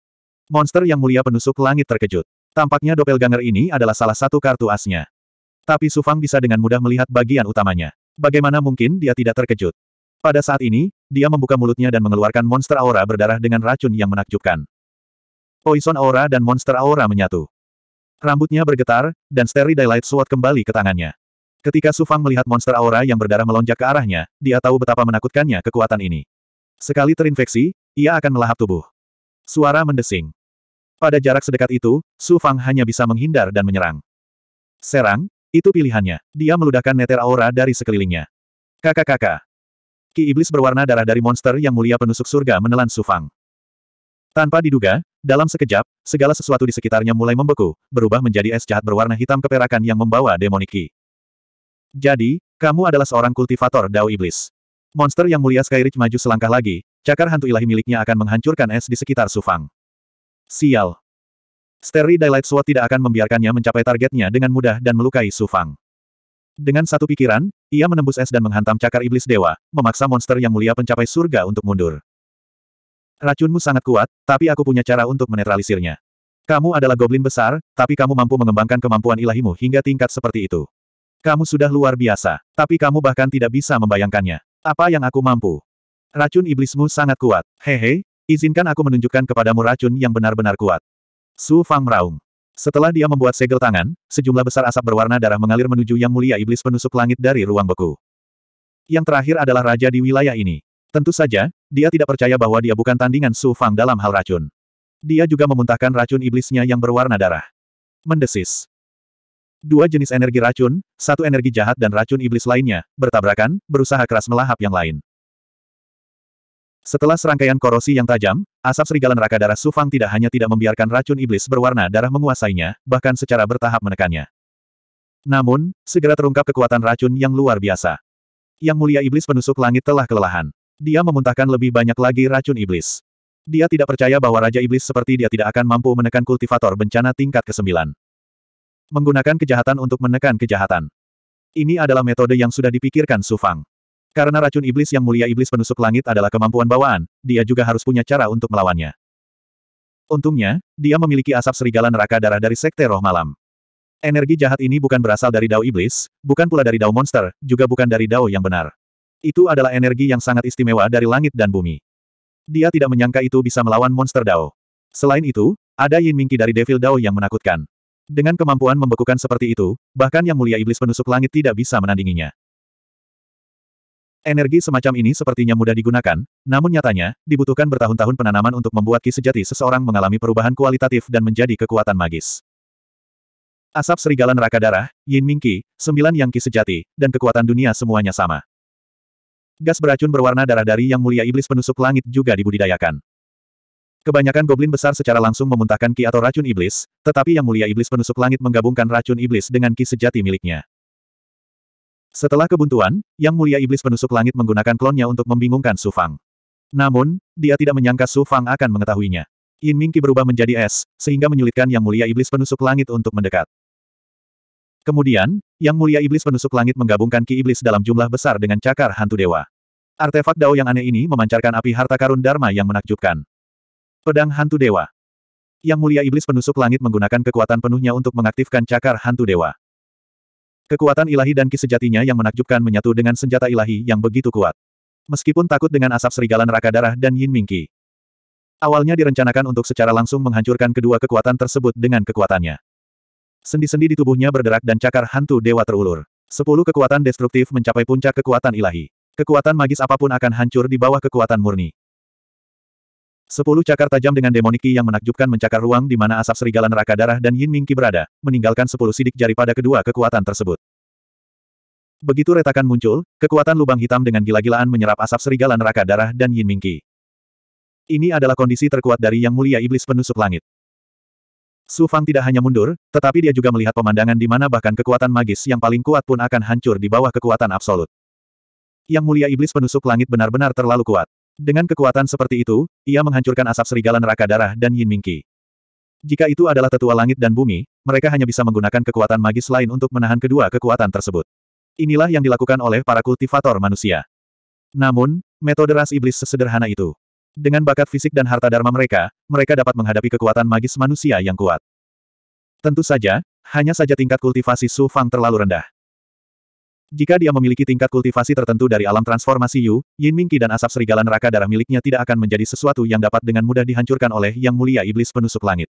Monster yang mulia penusuk langit terkejut. Tampaknya doppelganger ini adalah salah satu kartu asnya. Tapi Sufang bisa dengan mudah melihat bagian utamanya. Bagaimana mungkin dia tidak terkejut? Pada saat ini, dia membuka mulutnya dan mengeluarkan monster aura berdarah dengan racun yang menakjubkan. Poison aura dan monster aura menyatu. Rambutnya bergetar, dan Sterry Daylight Sword kembali ke tangannya. Ketika Sufang melihat monster aura yang berdarah melonjak ke arahnya, dia tahu betapa menakutkannya kekuatan ini. Sekali terinfeksi, ia akan melahap tubuh. Suara mendesing. Pada jarak sedekat itu, Su Fang hanya bisa menghindar dan menyerang. Serang, itu pilihannya. Dia meludahkan neter aura dari sekelilingnya. Kakak-kakak. Ki iblis berwarna darah dari monster yang mulia penusuk surga menelan Su Fang. Tanpa diduga, dalam sekejap, segala sesuatu di sekitarnya mulai membeku, berubah menjadi es jahat berwarna hitam keperakan yang membawa Ki. Jadi, kamu adalah seorang kultivator dao iblis. Monster yang mulia Skyridge maju selangkah lagi, cakar hantu ilahi miliknya akan menghancurkan es di sekitar Sufang. Sial. Steri Daylight Sword tidak akan membiarkannya mencapai targetnya dengan mudah dan melukai Su Fang. Dengan satu pikiran, ia menembus es dan menghantam cakar iblis dewa, memaksa monster yang mulia pencapai surga untuk mundur. Racunmu sangat kuat, tapi aku punya cara untuk menetralisirnya. Kamu adalah goblin besar, tapi kamu mampu mengembangkan kemampuan ilahimu hingga tingkat seperti itu. Kamu sudah luar biasa, tapi kamu bahkan tidak bisa membayangkannya. Apa yang aku mampu? Racun iblismu sangat kuat. Hehe, Izinkan aku menunjukkan kepadamu racun yang benar-benar kuat. Su Fang meraung. Setelah dia membuat segel tangan, sejumlah besar asap berwarna darah mengalir menuju Yang Mulia Iblis Penusuk Langit dari ruang beku. Yang terakhir adalah raja di wilayah ini. Tentu saja, dia tidak percaya bahwa dia bukan tandingan Su Fang dalam hal racun. Dia juga memuntahkan racun iblisnya yang berwarna darah. Mendesis. Dua jenis energi racun, satu energi jahat dan racun iblis lainnya, bertabrakan, berusaha keras melahap yang lain. Setelah serangkaian korosi yang tajam, asap serigala neraka darah Sufang tidak hanya tidak membiarkan racun iblis berwarna darah menguasainya, bahkan secara bertahap menekannya. Namun, segera terungkap kekuatan racun yang luar biasa. Yang mulia iblis penusuk langit telah kelelahan. Dia memuntahkan lebih banyak lagi racun iblis. Dia tidak percaya bahwa Raja Iblis seperti dia tidak akan mampu menekan kultivator bencana tingkat ke-9. Menggunakan kejahatan untuk menekan kejahatan. Ini adalah metode yang sudah dipikirkan Sufang. Karena racun iblis yang mulia iblis penusuk langit adalah kemampuan bawaan, dia juga harus punya cara untuk melawannya. Untungnya, dia memiliki asap serigala neraka darah dari sekte roh malam. Energi jahat ini bukan berasal dari dao iblis, bukan pula dari dao monster, juga bukan dari dao yang benar. Itu adalah energi yang sangat istimewa dari langit dan bumi. Dia tidak menyangka itu bisa melawan monster dao. Selain itu, ada Yin Mingqi dari Devil Dao yang menakutkan. Dengan kemampuan membekukan seperti itu, bahkan yang mulia iblis penusuk langit tidak bisa menandinginya. Energi semacam ini sepertinya mudah digunakan, namun nyatanya, dibutuhkan bertahun-tahun penanaman untuk membuat ki sejati seseorang mengalami perubahan kualitatif dan menjadi kekuatan magis. Asap serigala neraka darah, Yin Ming Mingqi, sembilan yang ki sejati, dan kekuatan dunia semuanya sama. Gas beracun berwarna darah dari yang mulia iblis penusuk langit juga dibudidayakan. Kebanyakan goblin besar secara langsung memuntahkan ki atau racun iblis, tetapi yang mulia iblis penusuk langit menggabungkan racun iblis dengan ki sejati miliknya. Setelah kebuntuan, Yang Mulia Iblis Penusuk Langit menggunakan klonnya untuk membingungkan Su Fang. Namun, dia tidak menyangka Su Fang akan mengetahuinya. Yin Mingqi berubah menjadi es, sehingga menyulitkan Yang Mulia Iblis Penusuk Langit untuk mendekat. Kemudian, Yang Mulia Iblis Penusuk Langit menggabungkan Ki Iblis dalam jumlah besar dengan cakar hantu dewa. Artefak dao yang aneh ini memancarkan api harta karun Dharma yang menakjubkan. Pedang hantu dewa. Yang Mulia Iblis Penusuk Langit menggunakan kekuatan penuhnya untuk mengaktifkan cakar hantu dewa. Kekuatan ilahi dan ki sejatinya yang menakjubkan menyatu dengan senjata ilahi yang begitu kuat. Meskipun takut dengan asap serigala neraka darah dan Yin Mingki. Awalnya direncanakan untuk secara langsung menghancurkan kedua kekuatan tersebut dengan kekuatannya. Sendi-sendi di tubuhnya berderak dan cakar hantu dewa terulur. Sepuluh kekuatan destruktif mencapai puncak kekuatan ilahi. Kekuatan magis apapun akan hancur di bawah kekuatan murni. Sepuluh cakar tajam dengan demoniki yang menakjubkan mencakar ruang di mana asap serigala neraka darah dan Yin Mingki berada, meninggalkan sepuluh sidik jari pada kedua kekuatan tersebut. Begitu retakan muncul, kekuatan lubang hitam dengan gila-gilaan menyerap asap serigala neraka darah dan Yin Mingki. Ini adalah kondisi terkuat dari Yang Mulia Iblis Penusuk Langit. Su Fang tidak hanya mundur, tetapi dia juga melihat pemandangan di mana bahkan kekuatan magis yang paling kuat pun akan hancur di bawah kekuatan absolut. Yang Mulia Iblis Penusuk Langit benar-benar terlalu kuat. Dengan kekuatan seperti itu, ia menghancurkan asap serigala neraka darah dan Yin Mingqi. Jika itu adalah tetua langit dan bumi, mereka hanya bisa menggunakan kekuatan magis lain untuk menahan kedua kekuatan tersebut. Inilah yang dilakukan oleh para kultivator manusia. Namun, metode ras iblis sesederhana itu. Dengan bakat fisik dan harta dharma mereka, mereka dapat menghadapi kekuatan magis manusia yang kuat. Tentu saja, hanya saja tingkat kultivasi Su Fang terlalu rendah. Jika dia memiliki tingkat kultivasi tertentu dari alam transformasi Yu, Yin Mingqi dan asap serigala neraka darah miliknya tidak akan menjadi sesuatu yang dapat dengan mudah dihancurkan oleh Yang Mulia Iblis Penusuk Langit.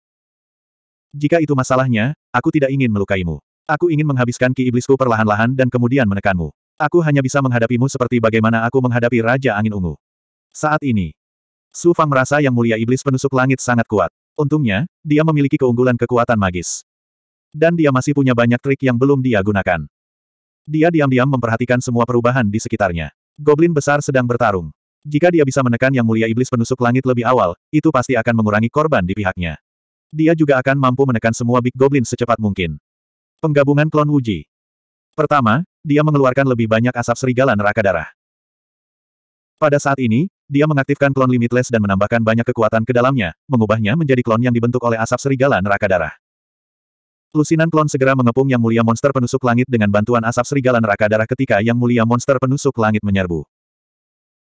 Jika itu masalahnya, aku tidak ingin melukaimu. Aku ingin menghabiskan ki iblisku perlahan-lahan dan kemudian menekanmu. Aku hanya bisa menghadapimu seperti bagaimana aku menghadapi Raja Angin Ungu. Saat ini, Su Fang merasa Yang Mulia Iblis Penusuk Langit sangat kuat. Untungnya, dia memiliki keunggulan kekuatan magis. Dan dia masih punya banyak trik yang belum dia gunakan. Dia diam-diam memperhatikan semua perubahan di sekitarnya. Goblin besar sedang bertarung. Jika dia bisa menekan Yang Mulia Iblis Penusuk Langit lebih awal, itu pasti akan mengurangi korban di pihaknya. Dia juga akan mampu menekan semua Big Goblin secepat mungkin. Penggabungan klon Wuji. Pertama, dia mengeluarkan lebih banyak asap serigala neraka darah. Pada saat ini, dia mengaktifkan klon Limitless dan menambahkan banyak kekuatan ke dalamnya, mengubahnya menjadi klon yang dibentuk oleh asap serigala neraka darah. Lusinan klon segera mengepung Yang Mulia Monster Penusuk Langit dengan bantuan asap serigala neraka darah ketika Yang Mulia Monster Penusuk Langit menyerbu.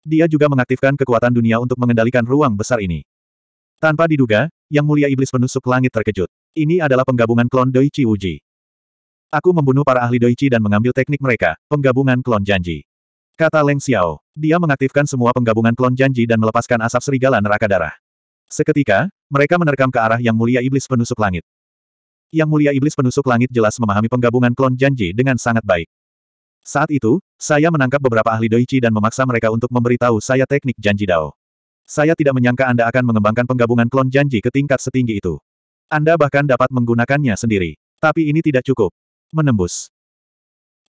Dia juga mengaktifkan kekuatan dunia untuk mengendalikan ruang besar ini. Tanpa diduga, Yang Mulia Iblis Penusuk Langit terkejut. Ini adalah penggabungan klon Doichi Uji. Aku membunuh para ahli Doichi dan mengambil teknik mereka, penggabungan klon janji. Kata Leng Xiao. Dia mengaktifkan semua penggabungan klon janji dan melepaskan asap serigala neraka darah. Seketika, mereka menerkam ke arah Yang Mulia Iblis Penusuk Langit. Yang mulia iblis penusuk langit jelas memahami penggabungan klon janji dengan sangat baik. Saat itu, saya menangkap beberapa ahli doichi dan memaksa mereka untuk memberitahu saya teknik janji dao. Saya tidak menyangka Anda akan mengembangkan penggabungan klon janji ke tingkat setinggi itu. Anda bahkan dapat menggunakannya sendiri. Tapi ini tidak cukup. Menembus.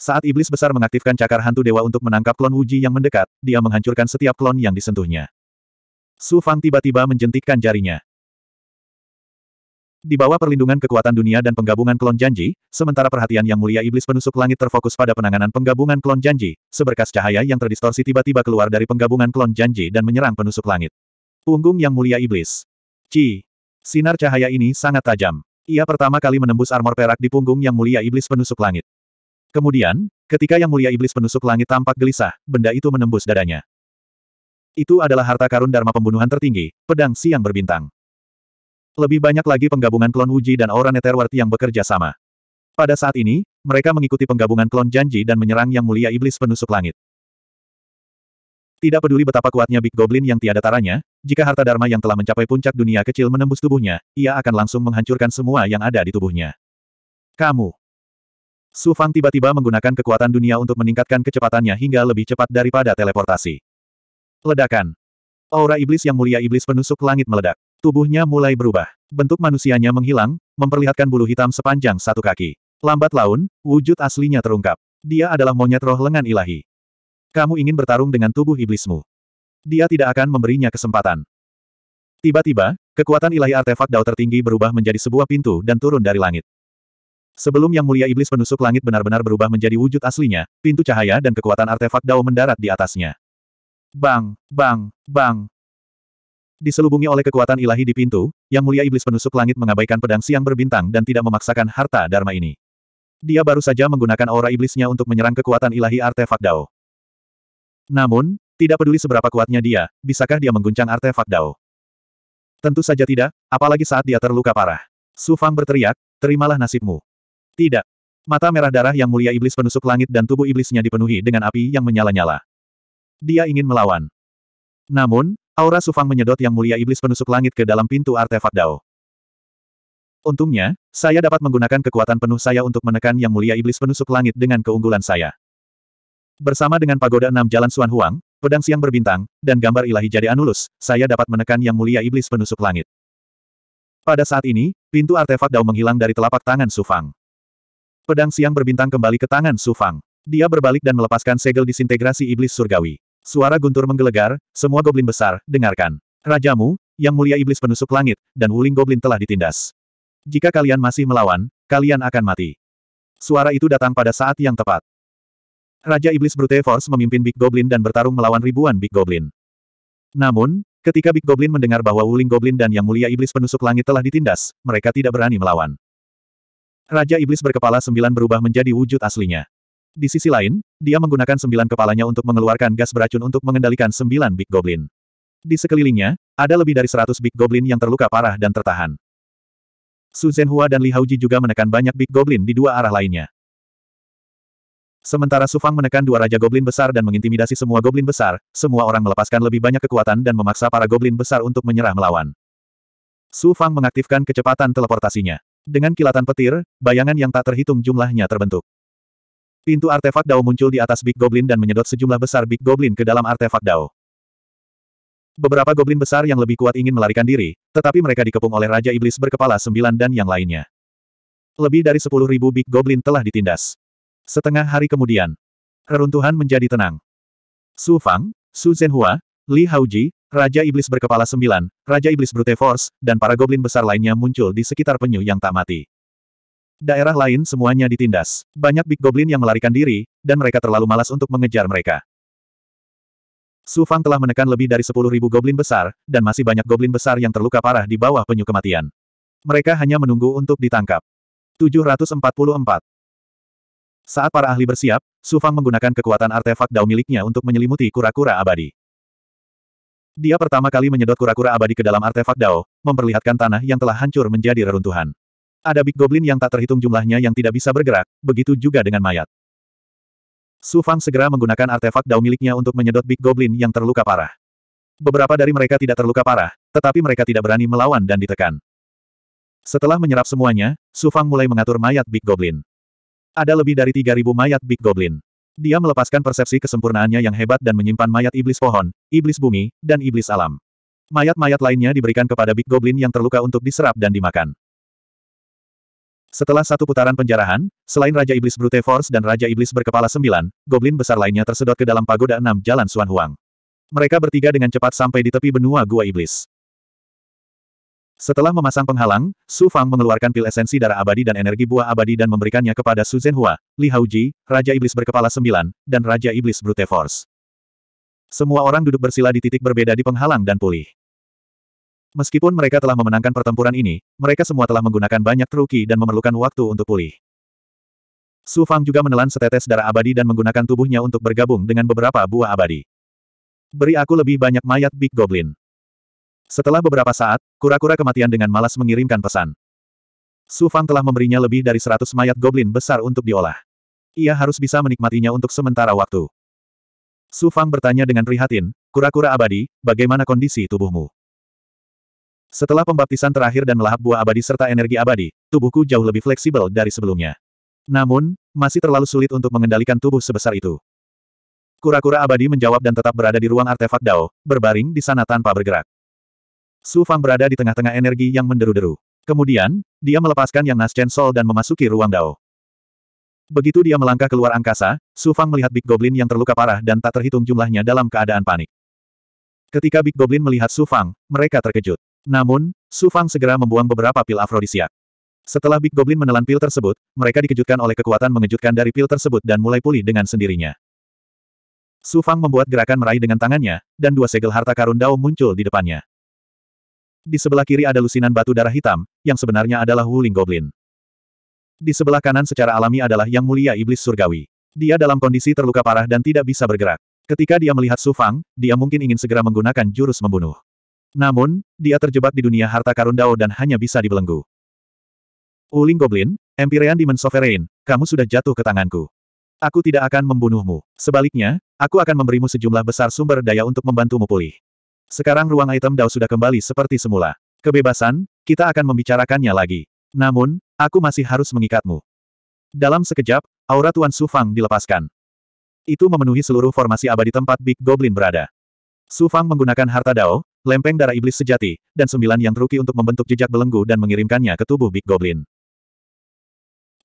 Saat iblis besar mengaktifkan cakar hantu dewa untuk menangkap klon Wuji yang mendekat, dia menghancurkan setiap klon yang disentuhnya. Su Fang tiba-tiba menjentikkan jarinya. Di bawah perlindungan kekuatan dunia dan penggabungan klon janji, sementara perhatian yang mulia iblis penusuk langit terfokus pada penanganan penggabungan klon janji, seberkas cahaya yang terdistorsi tiba-tiba keluar dari penggabungan klon janji dan menyerang penusuk langit. Punggung yang mulia iblis. Ci. Sinar cahaya ini sangat tajam. Ia pertama kali menembus armor perak di punggung yang mulia iblis penusuk langit. Kemudian, ketika yang mulia iblis penusuk langit tampak gelisah, benda itu menembus dadanya. Itu adalah harta karun Dharma pembunuhan tertinggi, pedang siang berbintang. Lebih banyak lagi penggabungan klon Wuji dan aura Neterwarti yang bekerja sama. Pada saat ini, mereka mengikuti penggabungan klon janji dan menyerang yang mulia iblis penusuk langit. Tidak peduli betapa kuatnya Big Goblin yang tiada taranya, jika harta dharma yang telah mencapai puncak dunia kecil menembus tubuhnya, ia akan langsung menghancurkan semua yang ada di tubuhnya. Kamu. Su Fang tiba-tiba menggunakan kekuatan dunia untuk meningkatkan kecepatannya hingga lebih cepat daripada teleportasi. Ledakan. Aura iblis yang mulia iblis penusuk langit meledak. Tubuhnya mulai berubah. Bentuk manusianya menghilang, memperlihatkan bulu hitam sepanjang satu kaki. Lambat laun, wujud aslinya terungkap. Dia adalah monyet roh lengan ilahi. Kamu ingin bertarung dengan tubuh iblismu. Dia tidak akan memberinya kesempatan. Tiba-tiba, kekuatan ilahi artefak dao tertinggi berubah menjadi sebuah pintu dan turun dari langit. Sebelum yang mulia iblis penusuk langit benar-benar berubah menjadi wujud aslinya, pintu cahaya dan kekuatan artefak Dao mendarat di atasnya. Bang, bang, bang, Diselubungi oleh kekuatan ilahi di pintu, yang mulia iblis penusuk langit mengabaikan pedang siang berbintang dan tidak memaksakan harta dharma ini. Dia baru saja menggunakan aura iblisnya untuk menyerang kekuatan ilahi artefak Dao. Namun, tidak peduli seberapa kuatnya dia, bisakah dia mengguncang artefak Dao? Tentu saja tidak, apalagi saat dia terluka parah. Su Fang berteriak, terimalah nasibmu. Tidak. Mata merah darah yang mulia iblis penusuk langit dan tubuh iblisnya dipenuhi dengan api yang menyala-nyala. Dia ingin melawan. Namun, Aura Sufang menyedot yang mulia iblis penusuk langit ke dalam pintu artefak Dao. Untungnya, saya dapat menggunakan kekuatan penuh saya untuk menekan yang mulia iblis penusuk langit dengan keunggulan saya. Bersama dengan pagoda enam jalan Suan Huang, pedang siang berbintang, dan gambar ilahi jadi Anulus, saya dapat menekan yang mulia iblis penusuk langit. Pada saat ini, pintu artefak Dao menghilang dari telapak tangan Sufang. Pedang siang berbintang kembali ke tangan Sufang. Dia berbalik dan melepaskan segel disintegrasi iblis surgawi. Suara guntur menggelegar, semua goblin besar, dengarkan. Rajamu, yang mulia iblis penusuk langit, dan wuling goblin telah ditindas. Jika kalian masih melawan, kalian akan mati. Suara itu datang pada saat yang tepat. Raja Iblis Brute Force memimpin Big Goblin dan bertarung melawan ribuan Big Goblin. Namun, ketika Big Goblin mendengar bahwa Wuling Goblin dan Yang Mulia Iblis Penusuk Langit telah ditindas, mereka tidak berani melawan. Raja Iblis berkepala sembilan berubah menjadi wujud aslinya. Di sisi lain, dia menggunakan sembilan kepalanya untuk mengeluarkan gas beracun untuk mengendalikan sembilan Big Goblin. Di sekelilingnya, ada lebih dari seratus Big Goblin yang terluka parah dan tertahan. Su Zhenhua dan Li Haoji juga menekan banyak Big Goblin di dua arah lainnya. Sementara Su Fang menekan dua Raja Goblin besar dan mengintimidasi semua Goblin besar, semua orang melepaskan lebih banyak kekuatan dan memaksa para Goblin besar untuk menyerah melawan. Su Fang mengaktifkan kecepatan teleportasinya. Dengan kilatan petir, bayangan yang tak terhitung jumlahnya terbentuk. Pintu artefak Dao muncul di atas Big Goblin dan menyedot sejumlah besar Big Goblin ke dalam artefak Dao. Beberapa goblin besar yang lebih kuat ingin melarikan diri, tetapi mereka dikepung oleh Raja Iblis berkepala sembilan dan yang lainnya. Lebih dari sepuluh ribu Big Goblin telah ditindas. Setengah hari kemudian, reruntuhan menjadi tenang. Su Fang, Su Zhenhua, Li Haoji, Raja Iblis berkepala sembilan, Raja Iblis Brute Force, dan para goblin besar lainnya muncul di sekitar penyu yang tak mati. Daerah lain semuanya ditindas. Banyak Big Goblin yang melarikan diri, dan mereka terlalu malas untuk mengejar mereka. Su Fang telah menekan lebih dari 10.000 goblin besar, dan masih banyak goblin besar yang terluka parah di bawah penyu kematian. Mereka hanya menunggu untuk ditangkap. 744. Saat para ahli bersiap, Su Fang menggunakan kekuatan artefak dao miliknya untuk menyelimuti kura-kura abadi. Dia pertama kali menyedot kura-kura abadi ke dalam artefak Dao, memperlihatkan tanah yang telah hancur menjadi reruntuhan. Ada big goblin yang tak terhitung jumlahnya yang tidak bisa bergerak, begitu juga dengan mayat. Su Fang segera menggunakan artefak dao miliknya untuk menyedot big goblin yang terluka parah. Beberapa dari mereka tidak terluka parah, tetapi mereka tidak berani melawan dan ditekan. Setelah menyerap semuanya, Su Fang mulai mengatur mayat big goblin. Ada lebih dari 3.000 mayat big goblin. Dia melepaskan persepsi kesempurnaannya yang hebat dan menyimpan mayat iblis pohon, iblis bumi, dan iblis alam. Mayat-mayat lainnya diberikan kepada Big Goblin yang terluka untuk diserap dan dimakan. Setelah satu putaran penjarahan, selain Raja Iblis Brute Force dan Raja Iblis berkepala sembilan, goblin besar lainnya tersedot ke dalam pagoda enam Jalan Suan Huang. Mereka bertiga dengan cepat sampai di tepi benua Gua Iblis. Setelah memasang penghalang, Su Fang mengeluarkan pil esensi darah abadi dan energi buah abadi dan memberikannya kepada Su Zhenhua, Li Haoji, Raja Iblis berkepala sembilan, dan Raja Iblis Brute Force. Semua orang duduk bersila di titik berbeda di penghalang dan pulih. Meskipun mereka telah memenangkan pertempuran ini, mereka semua telah menggunakan banyak truki dan memerlukan waktu untuk pulih. Su Fang juga menelan setetes darah abadi dan menggunakan tubuhnya untuk bergabung dengan beberapa buah abadi. Beri aku lebih banyak mayat Big Goblin. Setelah beberapa saat, kura-kura kematian dengan malas mengirimkan pesan. Su Fang telah memberinya lebih dari 100 mayat goblin besar untuk diolah. Ia harus bisa menikmatinya untuk sementara waktu. Su Fang bertanya dengan prihatin, kura-kura abadi, bagaimana kondisi tubuhmu? Setelah pembaptisan terakhir dan melahap buah abadi serta energi abadi, tubuhku jauh lebih fleksibel dari sebelumnya. Namun, masih terlalu sulit untuk mengendalikan tubuh sebesar itu. Kura-kura abadi menjawab dan tetap berada di ruang artefak Dao, berbaring di sana tanpa bergerak. Su Fang berada di tengah-tengah energi yang menderu-deru. Kemudian, dia melepaskan yang naschen sol dan memasuki ruang Dao. Begitu dia melangkah keluar angkasa, Su Fang melihat Big Goblin yang terluka parah dan tak terhitung jumlahnya dalam keadaan panik. Ketika Big Goblin melihat Su Fang, mereka terkejut. Namun, Su Fang segera membuang beberapa pil afrodisiak. Setelah Big Goblin menelan pil tersebut, mereka dikejutkan oleh kekuatan mengejutkan dari pil tersebut dan mulai pulih dengan sendirinya. Su Fang membuat gerakan meraih dengan tangannya, dan dua segel harta karun Dao muncul di depannya. Di sebelah kiri ada lusinan batu darah hitam, yang sebenarnya adalah Wuling Goblin. Di sebelah kanan secara alami adalah Yang Mulia Iblis Surgawi. Dia dalam kondisi terluka parah dan tidak bisa bergerak. Ketika dia melihat Su Fang, dia mungkin ingin segera menggunakan jurus membunuh. Namun, dia terjebak di dunia harta karun Dao dan hanya bisa dibelenggu. Uling Goblin, Empyrean Demon Sovereign, kamu sudah jatuh ke tanganku. Aku tidak akan membunuhmu. Sebaliknya, aku akan memberimu sejumlah besar sumber daya untuk membantumu pulih. Sekarang ruang item Dao sudah kembali seperti semula. Kebebasan, kita akan membicarakannya lagi. Namun, aku masih harus mengikatmu. Dalam sekejap, aura Tuan Sufang dilepaskan. Itu memenuhi seluruh formasi abadi tempat Big Goblin berada. Sufang menggunakan harta Dao, lempeng darah iblis sejati, dan sembilan yang ruki untuk membentuk jejak belenggu dan mengirimkannya ke tubuh Big Goblin.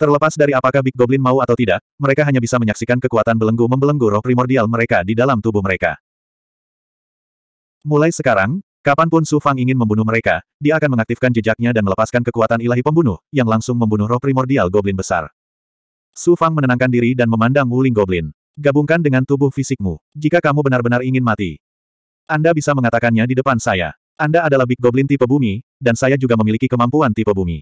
Terlepas dari apakah Big Goblin mau atau tidak, mereka hanya bisa menyaksikan kekuatan belenggu membelenggu roh primordial mereka di dalam tubuh mereka. Mulai sekarang, kapanpun Su Fang ingin membunuh mereka, dia akan mengaktifkan jejaknya dan melepaskan kekuatan ilahi pembunuh, yang langsung membunuh roh primordial Goblin besar. Su Fang menenangkan diri dan memandang Wuling Goblin. Gabungkan dengan tubuh fisikmu. Jika kamu benar-benar ingin mati, anda bisa mengatakannya di depan saya. Anda adalah Big Goblin tipe bumi, dan saya juga memiliki kemampuan tipe bumi.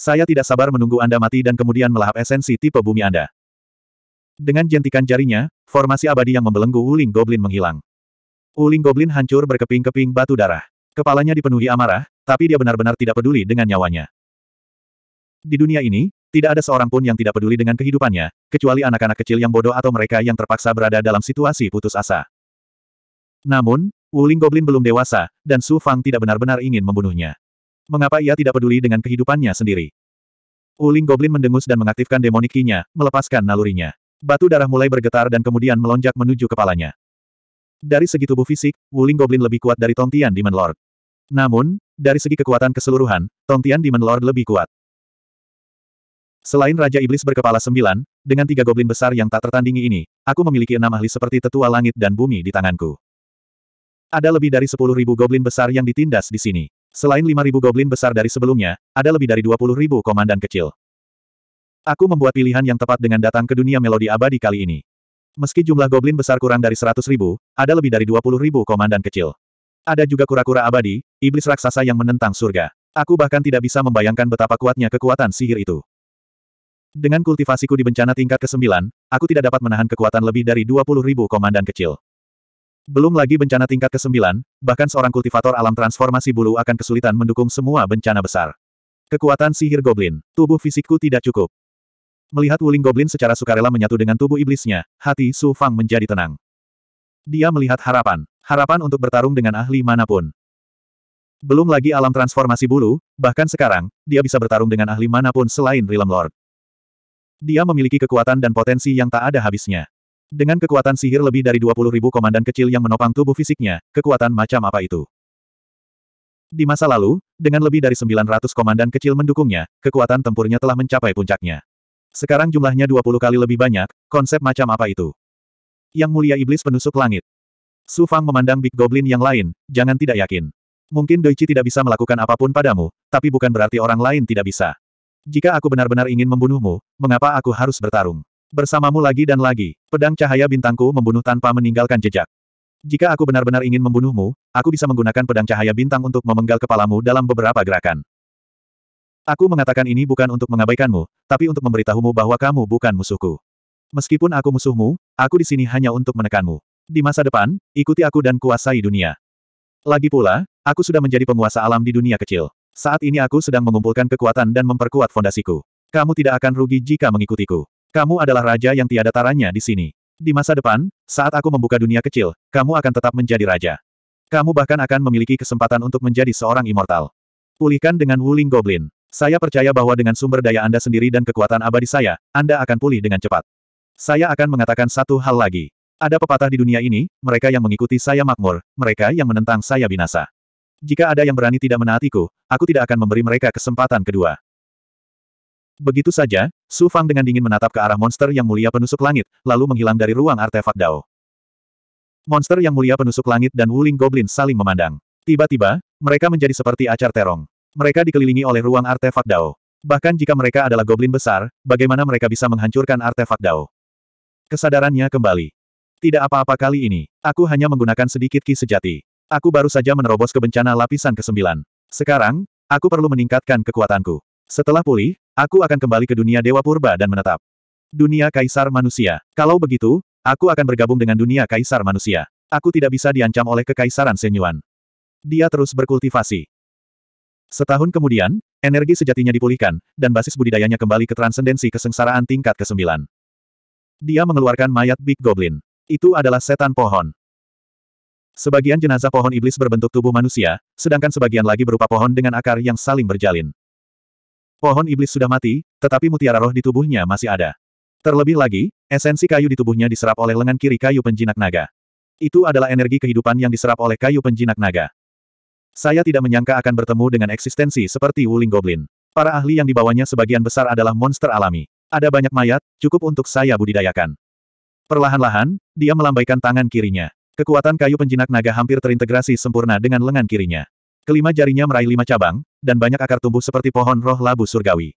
Saya tidak sabar menunggu Anda mati dan kemudian melahap esensi tipe bumi Anda. Dengan jentikan jarinya, formasi abadi yang membelenggu Uling Goblin menghilang. Uling Goblin hancur berkeping-keping batu darah. Kepalanya dipenuhi amarah, tapi dia benar-benar tidak peduli dengan nyawanya. Di dunia ini, tidak ada seorang pun yang tidak peduli dengan kehidupannya, kecuali anak-anak kecil yang bodoh atau mereka yang terpaksa berada dalam situasi putus asa. Namun, Wuling Goblin belum dewasa, dan Su Fang tidak benar-benar ingin membunuhnya. Mengapa ia tidak peduli dengan kehidupannya sendiri? Wuling Goblin mendengus dan mengaktifkan demonikinya, melepaskan nalurinya. Batu darah mulai bergetar dan kemudian melonjak menuju kepalanya. Dari segi tubuh fisik, Wuling Goblin lebih kuat dari Tongtian Demon Lord. Namun, dari segi kekuatan keseluruhan, Tongtian Demon Lord lebih kuat. Selain Raja Iblis berkepala sembilan, dengan tiga goblin besar yang tak tertandingi ini, aku memiliki enam ahli seperti tetua langit dan bumi di tanganku. Ada lebih dari 10.000 goblin besar yang ditindas di sini. Selain 5.000 goblin besar dari sebelumnya, ada lebih dari 20.000 komandan kecil. Aku membuat pilihan yang tepat dengan datang ke dunia melodi abadi kali ini. Meski jumlah goblin besar kurang dari 100.000, ada lebih dari 20.000 komandan kecil. Ada juga kura-kura abadi, iblis raksasa yang menentang surga. Aku bahkan tidak bisa membayangkan betapa kuatnya kekuatan sihir itu. Dengan kultivasiku di bencana tingkat ke-9, aku tidak dapat menahan kekuatan lebih dari 20.000 komandan kecil. Belum lagi bencana tingkat ke-9, bahkan seorang kultivator alam transformasi bulu akan kesulitan mendukung semua bencana besar. Kekuatan sihir goblin, tubuh fisikku tidak cukup. Melihat Wuling Goblin secara sukarela menyatu dengan tubuh iblisnya, hati Su Fang menjadi tenang. Dia melihat harapan, harapan untuk bertarung dengan ahli manapun. Belum lagi alam transformasi bulu, bahkan sekarang, dia bisa bertarung dengan ahli manapun selain Realm Lord. Dia memiliki kekuatan dan potensi yang tak ada habisnya. Dengan kekuatan sihir lebih dari 20 ribu komandan kecil yang menopang tubuh fisiknya, kekuatan macam apa itu? Di masa lalu, dengan lebih dari 900 komandan kecil mendukungnya, kekuatan tempurnya telah mencapai puncaknya. Sekarang jumlahnya 20 kali lebih banyak, konsep macam apa itu? Yang mulia iblis penusuk langit. Su Fang memandang Big Goblin yang lain, jangan tidak yakin. Mungkin Doichi tidak bisa melakukan apapun padamu, tapi bukan berarti orang lain tidak bisa. Jika aku benar-benar ingin membunuhmu, mengapa aku harus bertarung? Bersamamu lagi dan lagi, pedang cahaya bintangku membunuh tanpa meninggalkan jejak. Jika aku benar-benar ingin membunuhmu, aku bisa menggunakan pedang cahaya bintang untuk memenggal kepalamu dalam beberapa gerakan. Aku mengatakan ini bukan untuk mengabaikanmu, tapi untuk memberitahumu bahwa kamu bukan musuhku. Meskipun aku musuhmu, aku di sini hanya untuk menekanmu. Di masa depan, ikuti aku dan kuasai dunia. Lagi pula, aku sudah menjadi penguasa alam di dunia kecil. Saat ini aku sedang mengumpulkan kekuatan dan memperkuat fondasiku. Kamu tidak akan rugi jika mengikutiku. Kamu adalah raja yang tiada taranya di sini. Di masa depan, saat aku membuka dunia kecil, kamu akan tetap menjadi raja. Kamu bahkan akan memiliki kesempatan untuk menjadi seorang immortal. Pulihkan dengan Wuling Goblin. Saya percaya bahwa dengan sumber daya Anda sendiri dan kekuatan abadi saya, Anda akan pulih dengan cepat. Saya akan mengatakan satu hal lagi. Ada pepatah di dunia ini, mereka yang mengikuti saya makmur, mereka yang menentang saya binasa. Jika ada yang berani tidak menaatiku, aku tidak akan memberi mereka kesempatan kedua. Begitu saja, Su Fang dengan dingin menatap ke arah monster yang mulia penusuk langit, lalu menghilang dari ruang artefak Dao. Monster yang mulia penusuk langit dan Wuling Goblin saling memandang. Tiba-tiba, mereka menjadi seperti acar terong. Mereka dikelilingi oleh ruang artefak Dao. Bahkan jika mereka adalah goblin besar, bagaimana mereka bisa menghancurkan artefak Dao? Kesadarannya kembali. Tidak apa-apa kali ini. Aku hanya menggunakan sedikit ki sejati. Aku baru saja menerobos ke bencana lapisan ke-9. Sekarang, aku perlu meningkatkan kekuatanku. Setelah pulih, Aku akan kembali ke dunia Dewa Purba dan menetap. Dunia Kaisar Manusia. Kalau begitu, aku akan bergabung dengan dunia Kaisar Manusia. Aku tidak bisa diancam oleh kekaisaran Senyuan. Dia terus berkultivasi. Setahun kemudian, energi sejatinya dipulihkan, dan basis budidayanya kembali ke transendensi kesengsaraan tingkat ke-9. Dia mengeluarkan mayat Big Goblin. Itu adalah setan pohon. Sebagian jenazah pohon iblis berbentuk tubuh manusia, sedangkan sebagian lagi berupa pohon dengan akar yang saling berjalin. Pohon iblis sudah mati, tetapi mutiara roh di tubuhnya masih ada. Terlebih lagi, esensi kayu di tubuhnya diserap oleh lengan kiri kayu penjinak naga. Itu adalah energi kehidupan yang diserap oleh kayu penjinak naga. Saya tidak menyangka akan bertemu dengan eksistensi seperti Wuling Goblin. Para ahli yang dibawanya sebagian besar adalah monster alami. Ada banyak mayat, cukup untuk saya budidayakan. Perlahan-lahan, dia melambaikan tangan kirinya. Kekuatan kayu penjinak naga hampir terintegrasi sempurna dengan lengan kirinya. Kelima jarinya meraih lima cabang, dan banyak akar tumbuh seperti pohon roh labu surgawi.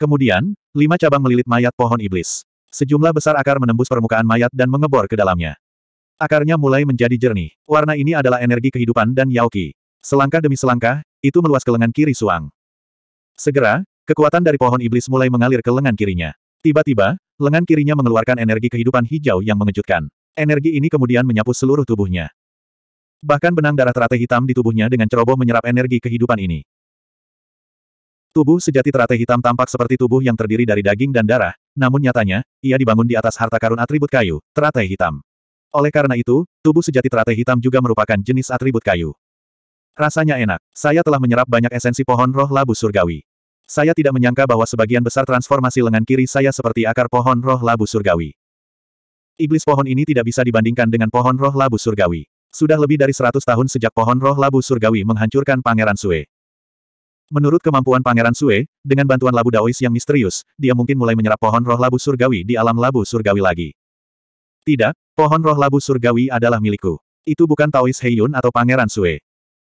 Kemudian, lima cabang melilit mayat pohon iblis. Sejumlah besar akar menembus permukaan mayat dan mengebor ke dalamnya. Akarnya mulai menjadi jernih. Warna ini adalah energi kehidupan dan yaoki. Selangkah demi selangkah, itu meluas ke lengan kiri Suang. Segera, kekuatan dari pohon iblis mulai mengalir ke lengan kirinya. Tiba-tiba, lengan kirinya mengeluarkan energi kehidupan hijau yang mengejutkan. Energi ini kemudian menyapu seluruh tubuhnya. Bahkan benang darah teratai hitam di tubuhnya dengan ceroboh menyerap energi kehidupan ini. Tubuh sejati teratai hitam tampak seperti tubuh yang terdiri dari daging dan darah, namun nyatanya, ia dibangun di atas harta karun atribut kayu, teratai hitam. Oleh karena itu, tubuh sejati teratai hitam juga merupakan jenis atribut kayu. Rasanya enak. Saya telah menyerap banyak esensi pohon roh labu surgawi. Saya tidak menyangka bahwa sebagian besar transformasi lengan kiri saya seperti akar pohon roh labu surgawi. Iblis pohon ini tidak bisa dibandingkan dengan pohon roh labu surgawi. Sudah lebih dari seratus tahun sejak pohon roh labu surgawi menghancurkan Pangeran Sue. Menurut kemampuan Pangeran Sue, dengan bantuan labu daois yang misterius, dia mungkin mulai menyerap pohon roh labu surgawi di alam labu surgawi lagi. Tidak, pohon roh labu surgawi adalah milikku. Itu bukan Taois Heiyun atau Pangeran Sue.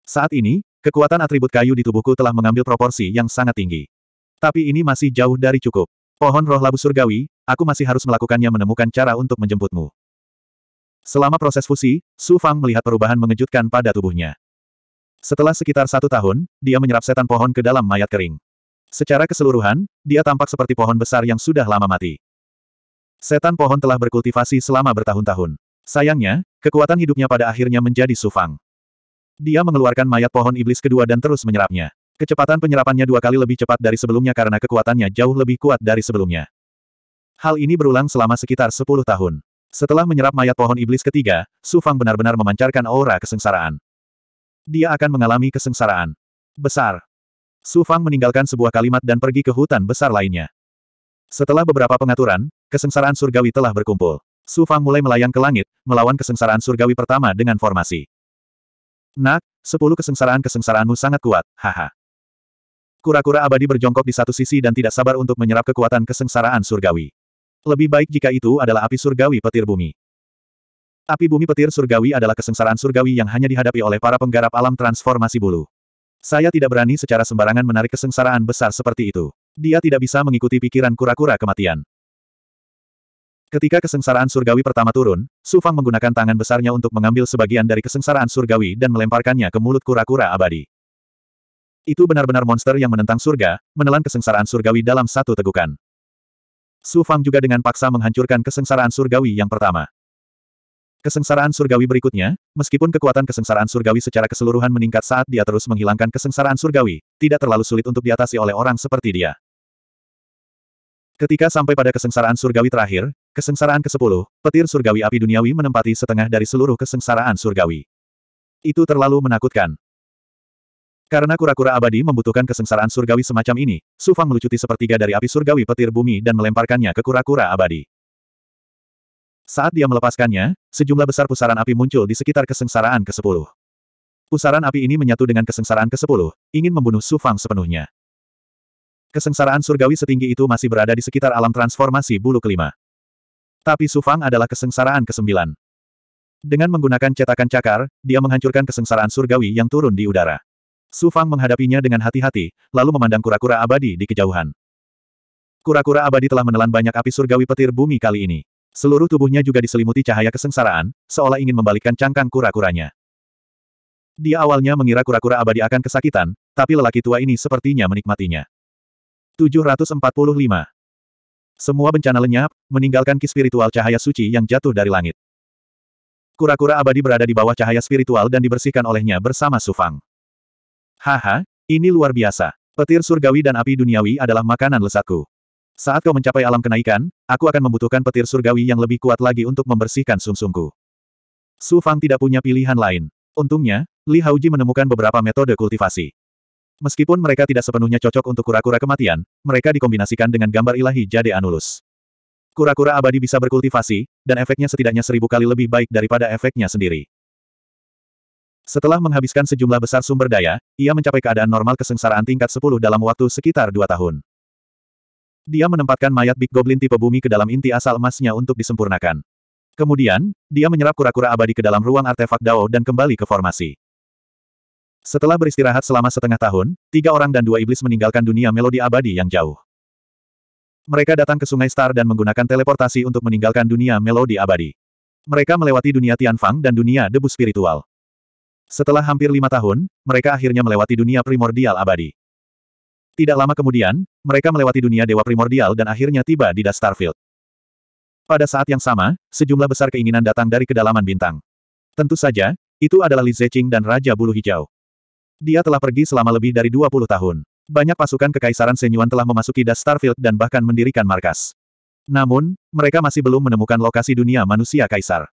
Saat ini, kekuatan atribut kayu di tubuhku telah mengambil proporsi yang sangat tinggi. Tapi ini masih jauh dari cukup. Pohon roh labu surgawi, aku masih harus melakukannya menemukan cara untuk menjemputmu. Selama proses fusi, Su Fang melihat perubahan mengejutkan pada tubuhnya. Setelah sekitar satu tahun, dia menyerap setan pohon ke dalam mayat kering. Secara keseluruhan, dia tampak seperti pohon besar yang sudah lama mati. Setan pohon telah berkultivasi selama bertahun-tahun. Sayangnya, kekuatan hidupnya pada akhirnya menjadi sufang. Dia mengeluarkan mayat pohon iblis kedua dan terus menyerapnya. Kecepatan penyerapannya dua kali lebih cepat dari sebelumnya karena kekuatannya jauh lebih kuat dari sebelumnya. Hal ini berulang selama sekitar 10 tahun. Setelah menyerap mayat pohon iblis ketiga, Su Fang benar-benar memancarkan aura kesengsaraan. Dia akan mengalami kesengsaraan. Besar. Su Fang meninggalkan sebuah kalimat dan pergi ke hutan besar lainnya. Setelah beberapa pengaturan, kesengsaraan surgawi telah berkumpul. Su Fang mulai melayang ke langit, melawan kesengsaraan surgawi pertama dengan formasi. Nak, sepuluh kesengsaraan-kesengsaraanmu sangat kuat, haha. Kura-kura abadi berjongkok di satu sisi dan tidak sabar untuk menyerap kekuatan kesengsaraan surgawi. Lebih baik jika itu adalah api surgawi petir bumi. Api bumi petir surgawi adalah kesengsaraan surgawi yang hanya dihadapi oleh para penggarap alam transformasi bulu. Saya tidak berani secara sembarangan menarik kesengsaraan besar seperti itu. Dia tidak bisa mengikuti pikiran kura-kura kematian. Ketika kesengsaraan surgawi pertama turun, Su Fang menggunakan tangan besarnya untuk mengambil sebagian dari kesengsaraan surgawi dan melemparkannya ke mulut kura-kura abadi. Itu benar-benar monster yang menentang surga, menelan kesengsaraan surgawi dalam satu tegukan. Su Fang juga dengan paksa menghancurkan kesengsaraan surgawi yang pertama. Kesengsaraan surgawi berikutnya, meskipun kekuatan kesengsaraan surgawi secara keseluruhan meningkat saat dia terus menghilangkan kesengsaraan surgawi, tidak terlalu sulit untuk diatasi oleh orang seperti dia. Ketika sampai pada kesengsaraan surgawi terakhir, kesengsaraan ke-10, petir surgawi api duniawi menempati setengah dari seluruh kesengsaraan surgawi. Itu terlalu menakutkan. Karena kura-kura abadi membutuhkan kesengsaraan surgawi semacam ini, Su Fang melucuti sepertiga dari api surgawi petir bumi dan melemparkannya ke kura-kura abadi. Saat dia melepaskannya, sejumlah besar pusaran api muncul di sekitar kesengsaraan ke-10. Pusaran api ini menyatu dengan kesengsaraan ke-10, ingin membunuh Su Fang sepenuhnya. Kesengsaraan surgawi setinggi itu masih berada di sekitar alam transformasi bulu kelima. Tapi Su Fang adalah kesengsaraan ke-9. Dengan menggunakan cetakan cakar, dia menghancurkan kesengsaraan surgawi yang turun di udara. Su Fang menghadapinya dengan hati-hati, lalu memandang kura-kura abadi di kejauhan. Kura-kura abadi telah menelan banyak api surgawi petir bumi kali ini. Seluruh tubuhnya juga diselimuti cahaya kesengsaraan, seolah ingin membalikkan cangkang kura-kuranya. Dia awalnya mengira kura-kura abadi akan kesakitan, tapi lelaki tua ini sepertinya menikmatinya. 745. Semua bencana lenyap, meninggalkan ki spiritual cahaya suci yang jatuh dari langit. Kura-kura abadi berada di bawah cahaya spiritual dan dibersihkan olehnya bersama Sufang. Haha, ini luar biasa. Petir surgawi dan api duniawi adalah makanan lesatku. Saat kau mencapai alam kenaikan, aku akan membutuhkan petir surgawi yang lebih kuat lagi untuk membersihkan sumsumku. Su Fang tidak punya pilihan lain. Untungnya, Li Haoji menemukan beberapa metode kultivasi. Meskipun mereka tidak sepenuhnya cocok untuk kura-kura kematian, mereka dikombinasikan dengan gambar ilahi Jade Anulus. Kura-kura abadi bisa berkultivasi, dan efeknya setidaknya seribu kali lebih baik daripada efeknya sendiri. Setelah menghabiskan sejumlah besar sumber daya, ia mencapai keadaan normal kesengsaraan tingkat 10 dalam waktu sekitar dua tahun. Dia menempatkan mayat Big Goblin tipe bumi ke dalam inti asal emasnya untuk disempurnakan. Kemudian, dia menyerap kura-kura abadi ke dalam ruang artefak Dao dan kembali ke formasi. Setelah beristirahat selama setengah tahun, tiga orang dan dua iblis meninggalkan dunia melodi abadi yang jauh. Mereka datang ke Sungai Star dan menggunakan teleportasi untuk meninggalkan dunia melodi abadi. Mereka melewati dunia Tianfang dan dunia debu spiritual. Setelah hampir lima tahun, mereka akhirnya melewati dunia primordial abadi. Tidak lama kemudian, mereka melewati dunia dewa primordial dan akhirnya tiba di Das Starfield. Pada saat yang sama, sejumlah besar keinginan datang dari kedalaman bintang. Tentu saja, itu adalah Li Zeqing dan Raja Bulu Hijau. Dia telah pergi selama lebih dari 20 tahun. Banyak pasukan Kekaisaran Senyuan telah memasuki Das Starfield dan bahkan mendirikan markas. Namun, mereka masih belum menemukan lokasi dunia manusia kaisar.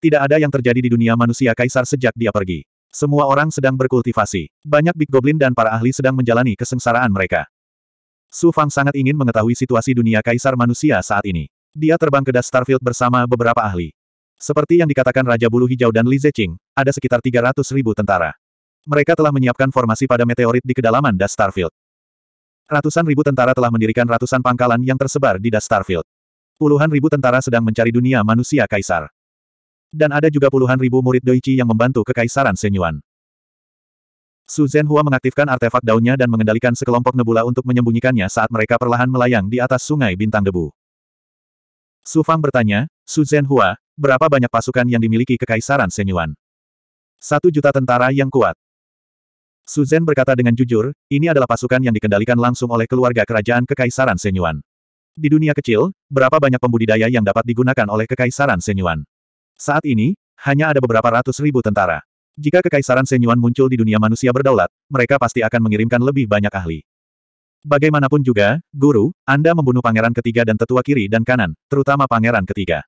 Tidak ada yang terjadi di dunia manusia kaisar sejak dia pergi. Semua orang sedang berkultivasi. Banyak Big Goblin dan para ahli sedang menjalani kesengsaraan mereka. Su Fang sangat ingin mengetahui situasi dunia kaisar manusia saat ini. Dia terbang ke das Starfield bersama beberapa ahli. Seperti yang dikatakan Raja Bulu Hijau dan Li Zeqing, ada sekitar 300 ribu tentara. Mereka telah menyiapkan formasi pada meteorit di kedalaman das Starfield. Ratusan ribu tentara telah mendirikan ratusan pangkalan yang tersebar di das Starfield. Puluhan ribu tentara sedang mencari dunia manusia kaisar. Dan ada juga puluhan ribu murid Doichi yang membantu kekaisaran Senyuan. Su Zhenhua mengaktifkan artefak daunnya dan mengendalikan sekelompok nebula untuk menyembunyikannya saat mereka perlahan melayang di atas sungai bintang debu. Su Fang bertanya, Su Zhenhua, berapa banyak pasukan yang dimiliki kekaisaran Senyuan? Satu juta tentara yang kuat. Su Zhen berkata dengan jujur, ini adalah pasukan yang dikendalikan langsung oleh keluarga kerajaan kekaisaran Senyuan. Di dunia kecil, berapa banyak pembudidaya yang dapat digunakan oleh kekaisaran Senyuan? Saat ini, hanya ada beberapa ratus ribu tentara. Jika kekaisaran Senyuan muncul di dunia manusia berdaulat, mereka pasti akan mengirimkan lebih banyak ahli. Bagaimanapun juga, Guru, Anda membunuh pangeran ketiga dan tetua kiri dan kanan, terutama pangeran ketiga.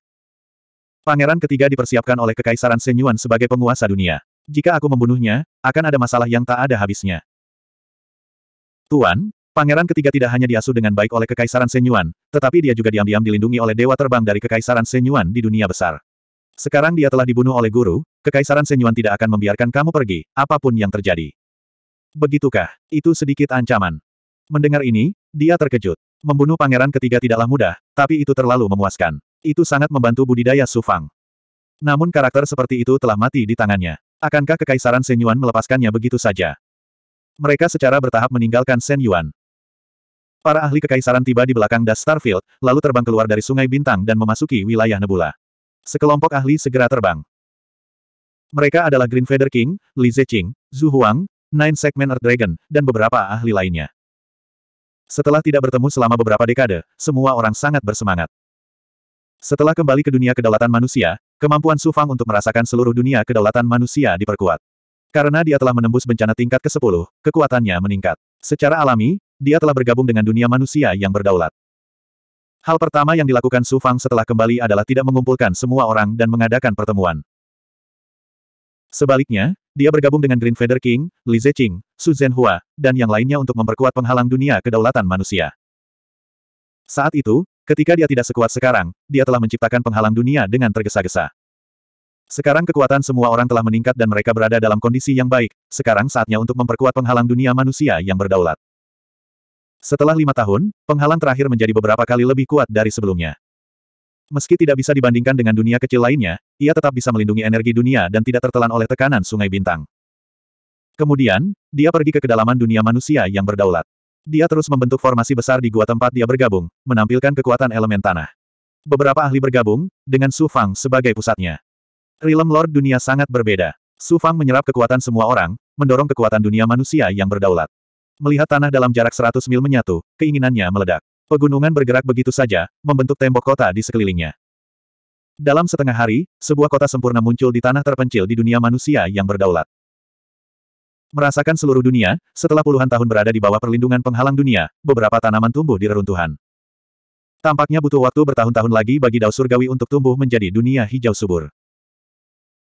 Pangeran ketiga dipersiapkan oleh kekaisaran Senyuan sebagai penguasa dunia. Jika aku membunuhnya, akan ada masalah yang tak ada habisnya. Tuan, pangeran ketiga tidak hanya diasuh dengan baik oleh kekaisaran Senyuan, tetapi dia juga diam-diam dilindungi oleh dewa terbang dari kekaisaran Senyuan di dunia besar. Sekarang dia telah dibunuh oleh guru, Kekaisaran Senyuan tidak akan membiarkan kamu pergi, apapun yang terjadi. Begitukah? Itu sedikit ancaman. Mendengar ini, dia terkejut. Membunuh pangeran ketiga tidaklah mudah, tapi itu terlalu memuaskan. Itu sangat membantu budidaya Sufang. Namun karakter seperti itu telah mati di tangannya. Akankah Kekaisaran Senyuan melepaskannya begitu saja? Mereka secara bertahap meninggalkan Senyuan. Para ahli kekaisaran tiba di belakang Das Starfield, lalu terbang keluar dari Sungai Bintang dan memasuki wilayah Nebula. Sekelompok ahli segera terbang. Mereka adalah Green Feather King, Li Zeqing, Zhu Huang, Nine Segment Earth Dragon, dan beberapa ahli lainnya. Setelah tidak bertemu selama beberapa dekade, semua orang sangat bersemangat. Setelah kembali ke dunia kedaulatan manusia, kemampuan Su Fang untuk merasakan seluruh dunia kedaulatan manusia diperkuat. Karena dia telah menembus bencana tingkat ke-10, kekuatannya meningkat. Secara alami, dia telah bergabung dengan dunia manusia yang berdaulat. Hal pertama yang dilakukan Su Fang setelah kembali adalah tidak mengumpulkan semua orang dan mengadakan pertemuan. Sebaliknya, dia bergabung dengan Green Feather King, Li Zeqing, Su Zhenhua, dan yang lainnya untuk memperkuat penghalang dunia kedaulatan manusia. Saat itu, ketika dia tidak sekuat sekarang, dia telah menciptakan penghalang dunia dengan tergesa-gesa. Sekarang kekuatan semua orang telah meningkat dan mereka berada dalam kondisi yang baik, sekarang saatnya untuk memperkuat penghalang dunia manusia yang berdaulat. Setelah lima tahun, penghalang terakhir menjadi beberapa kali lebih kuat dari sebelumnya. Meski tidak bisa dibandingkan dengan dunia kecil lainnya, ia tetap bisa melindungi energi dunia dan tidak tertelan oleh tekanan sungai bintang. Kemudian, dia pergi ke kedalaman dunia manusia yang berdaulat. Dia terus membentuk formasi besar di gua tempat dia bergabung, menampilkan kekuatan elemen tanah. Beberapa ahli bergabung, dengan Su Fang sebagai pusatnya. Realm Lord dunia sangat berbeda. Su Fang menyerap kekuatan semua orang, mendorong kekuatan dunia manusia yang berdaulat. Melihat tanah dalam jarak 100 mil menyatu, keinginannya meledak. Pegunungan bergerak begitu saja, membentuk tembok kota di sekelilingnya. Dalam setengah hari, sebuah kota sempurna muncul di tanah terpencil di dunia manusia yang berdaulat. Merasakan seluruh dunia, setelah puluhan tahun berada di bawah perlindungan penghalang dunia, beberapa tanaman tumbuh di reruntuhan. Tampaknya butuh waktu bertahun-tahun lagi bagi dao surgawi untuk tumbuh menjadi dunia hijau subur.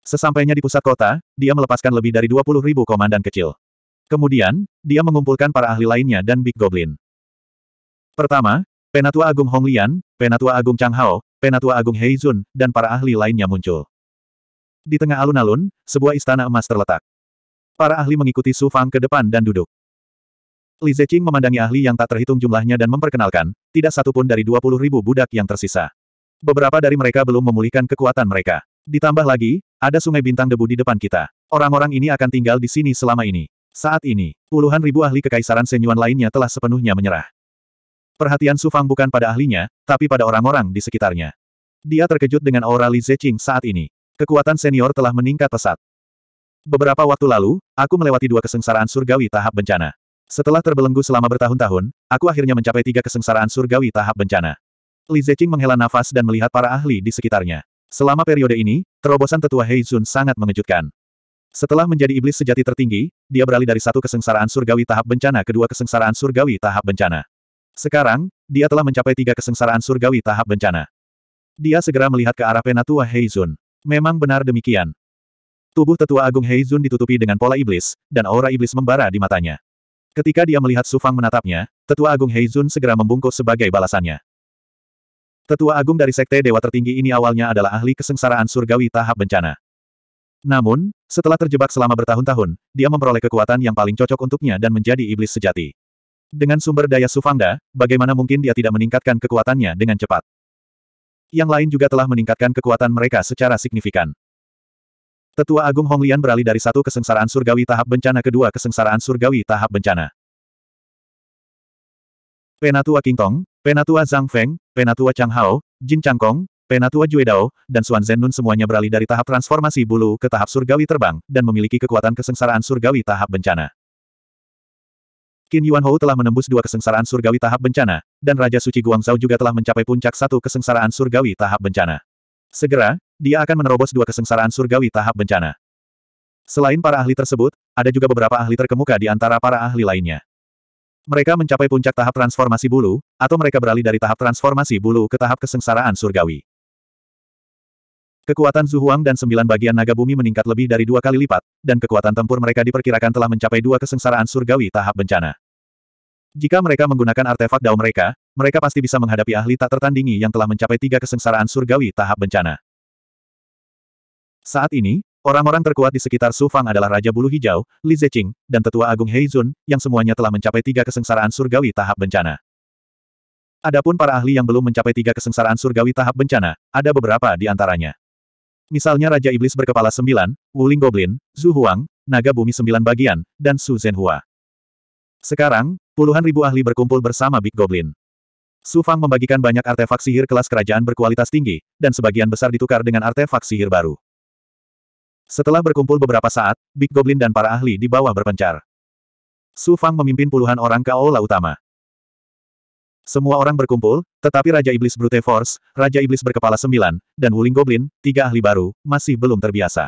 Sesampainya di pusat kota, dia melepaskan lebih dari 20 ribu komandan kecil. Kemudian, dia mengumpulkan para ahli lainnya dan Big Goblin. Pertama, Penatua Agung Honglian, Penatua Agung Chang Hao, Penatua Agung Heizun, dan para ahli lainnya muncul. Di tengah alun-alun, sebuah istana emas terletak. Para ahli mengikuti Su Fang ke depan dan duduk. Li Zeqing memandangi ahli yang tak terhitung jumlahnya dan memperkenalkan, tidak satupun dari 20 ribu budak yang tersisa. Beberapa dari mereka belum memulihkan kekuatan mereka. Ditambah lagi, ada sungai bintang debu di depan kita. Orang-orang ini akan tinggal di sini selama ini. Saat ini, puluhan ribu ahli kekaisaran Senyuan lainnya telah sepenuhnya menyerah. Perhatian Su Fang bukan pada ahlinya, tapi pada orang-orang di sekitarnya. Dia terkejut dengan aura Li Zeqing saat ini. Kekuatan senior telah meningkat pesat. Beberapa waktu lalu, aku melewati dua kesengsaraan surgawi tahap bencana. Setelah terbelenggu selama bertahun-tahun, aku akhirnya mencapai tiga kesengsaraan surgawi tahap bencana. Li Zeqing menghela nafas dan melihat para ahli di sekitarnya. Selama periode ini, terobosan tetua Heizun sangat mengejutkan. Setelah menjadi iblis sejati tertinggi, dia beralih dari satu kesengsaraan surgawi tahap bencana ke dua kesengsaraan surgawi tahap bencana. Sekarang, dia telah mencapai tiga kesengsaraan surgawi tahap bencana. Dia segera melihat ke arah penatua Heizun. Memang benar demikian. Tubuh tetua agung Heizun ditutupi dengan pola iblis, dan aura iblis membara di matanya. Ketika dia melihat Sufang menatapnya, tetua agung Heizun segera membungkuk sebagai balasannya. Tetua agung dari sekte dewa tertinggi ini awalnya adalah ahli kesengsaraan surgawi tahap bencana. Namun, setelah terjebak selama bertahun-tahun, dia memperoleh kekuatan yang paling cocok untuknya dan menjadi iblis sejati. Dengan sumber daya Sufangda, bagaimana mungkin dia tidak meningkatkan kekuatannya dengan cepat? Yang lain juga telah meningkatkan kekuatan mereka secara signifikan. Tetua Agung Honglian beralih dari satu kesengsaraan surgawi tahap bencana ke dua kesengsaraan surgawi tahap bencana. Penatua King Kingtong, Penatua Zhang Feng, Penatua Chang Hao, Jin Chang Kong. Penatua Juedao, dan Xuan Zennun semuanya beralih dari tahap transformasi bulu ke tahap surgawi terbang, dan memiliki kekuatan kesengsaraan surgawi tahap bencana. Qin Yuanhou telah menembus dua kesengsaraan surgawi tahap bencana, dan Raja Suci Guangzhou juga telah mencapai puncak satu kesengsaraan surgawi tahap bencana. Segera, dia akan menerobos dua kesengsaraan surgawi tahap bencana. Selain para ahli tersebut, ada juga beberapa ahli terkemuka di antara para ahli lainnya. Mereka mencapai puncak tahap transformasi bulu, atau mereka beralih dari tahap transformasi bulu ke tahap kesengsaraan surgawi. Kekuatan Zuhuang dan sembilan bagian naga bumi meningkat lebih dari dua kali lipat, dan kekuatan tempur mereka diperkirakan telah mencapai dua kesengsaraan surgawi tahap bencana. Jika mereka menggunakan artefak dao mereka, mereka pasti bisa menghadapi ahli tak tertandingi yang telah mencapai tiga kesengsaraan surgawi tahap bencana. Saat ini, orang-orang terkuat di sekitar Su Fang adalah Raja Bulu Hijau, Li Zeqing, dan Tetua Agung Heizun, yang semuanya telah mencapai tiga kesengsaraan surgawi tahap bencana. Adapun para ahli yang belum mencapai tiga kesengsaraan surgawi tahap bencana, ada beberapa di antaranya. Misalnya Raja Iblis berkepala sembilan, Wuling Goblin, Zhu Huang, Naga Bumi Sembilan Bagian, dan Su Zhenhua. Sekarang, puluhan ribu ahli berkumpul bersama Big Goblin. Su Fang membagikan banyak artefak sihir kelas kerajaan berkualitas tinggi, dan sebagian besar ditukar dengan artefak sihir baru. Setelah berkumpul beberapa saat, Big Goblin dan para ahli di bawah berpencar. Su Fang memimpin puluhan orang ke aula utama. Semua orang berkumpul, tetapi Raja Iblis Brute Force, Raja Iblis berkepala sembilan, dan Wuling Goblin, tiga ahli baru, masih belum terbiasa.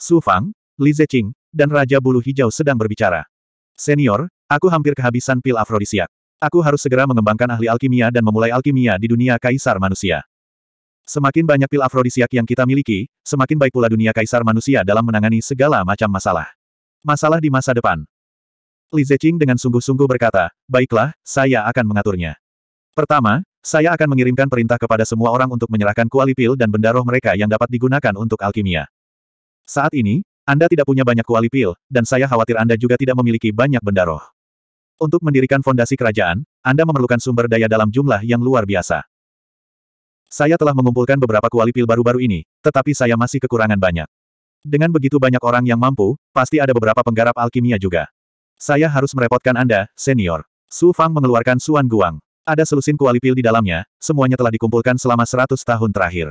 Su Fang, Li Zeqing, dan Raja Bulu Hijau sedang berbicara. Senior, aku hampir kehabisan pil afrodisiak. Aku harus segera mengembangkan ahli alkimia dan memulai alkimia di dunia kaisar manusia. Semakin banyak pil afrodisiak yang kita miliki, semakin baik pula dunia kaisar manusia dalam menangani segala macam masalah. Masalah di masa depan. Li Zeqing dengan sungguh-sungguh berkata, baiklah, saya akan mengaturnya. Pertama, saya akan mengirimkan perintah kepada semua orang untuk menyerahkan kuali pil dan benda roh mereka yang dapat digunakan untuk alkimia. Saat ini, Anda tidak punya banyak kuali pil, dan saya khawatir Anda juga tidak memiliki banyak benda roh. Untuk mendirikan fondasi kerajaan, Anda memerlukan sumber daya dalam jumlah yang luar biasa. Saya telah mengumpulkan beberapa kuali pil baru-baru ini, tetapi saya masih kekurangan banyak. Dengan begitu banyak orang yang mampu, pasti ada beberapa penggarap alkimia juga. Saya harus merepotkan Anda, senior. Su Fang mengeluarkan Suan Guang. Ada selusin kuali pil di dalamnya, semuanya telah dikumpulkan selama seratus tahun terakhir.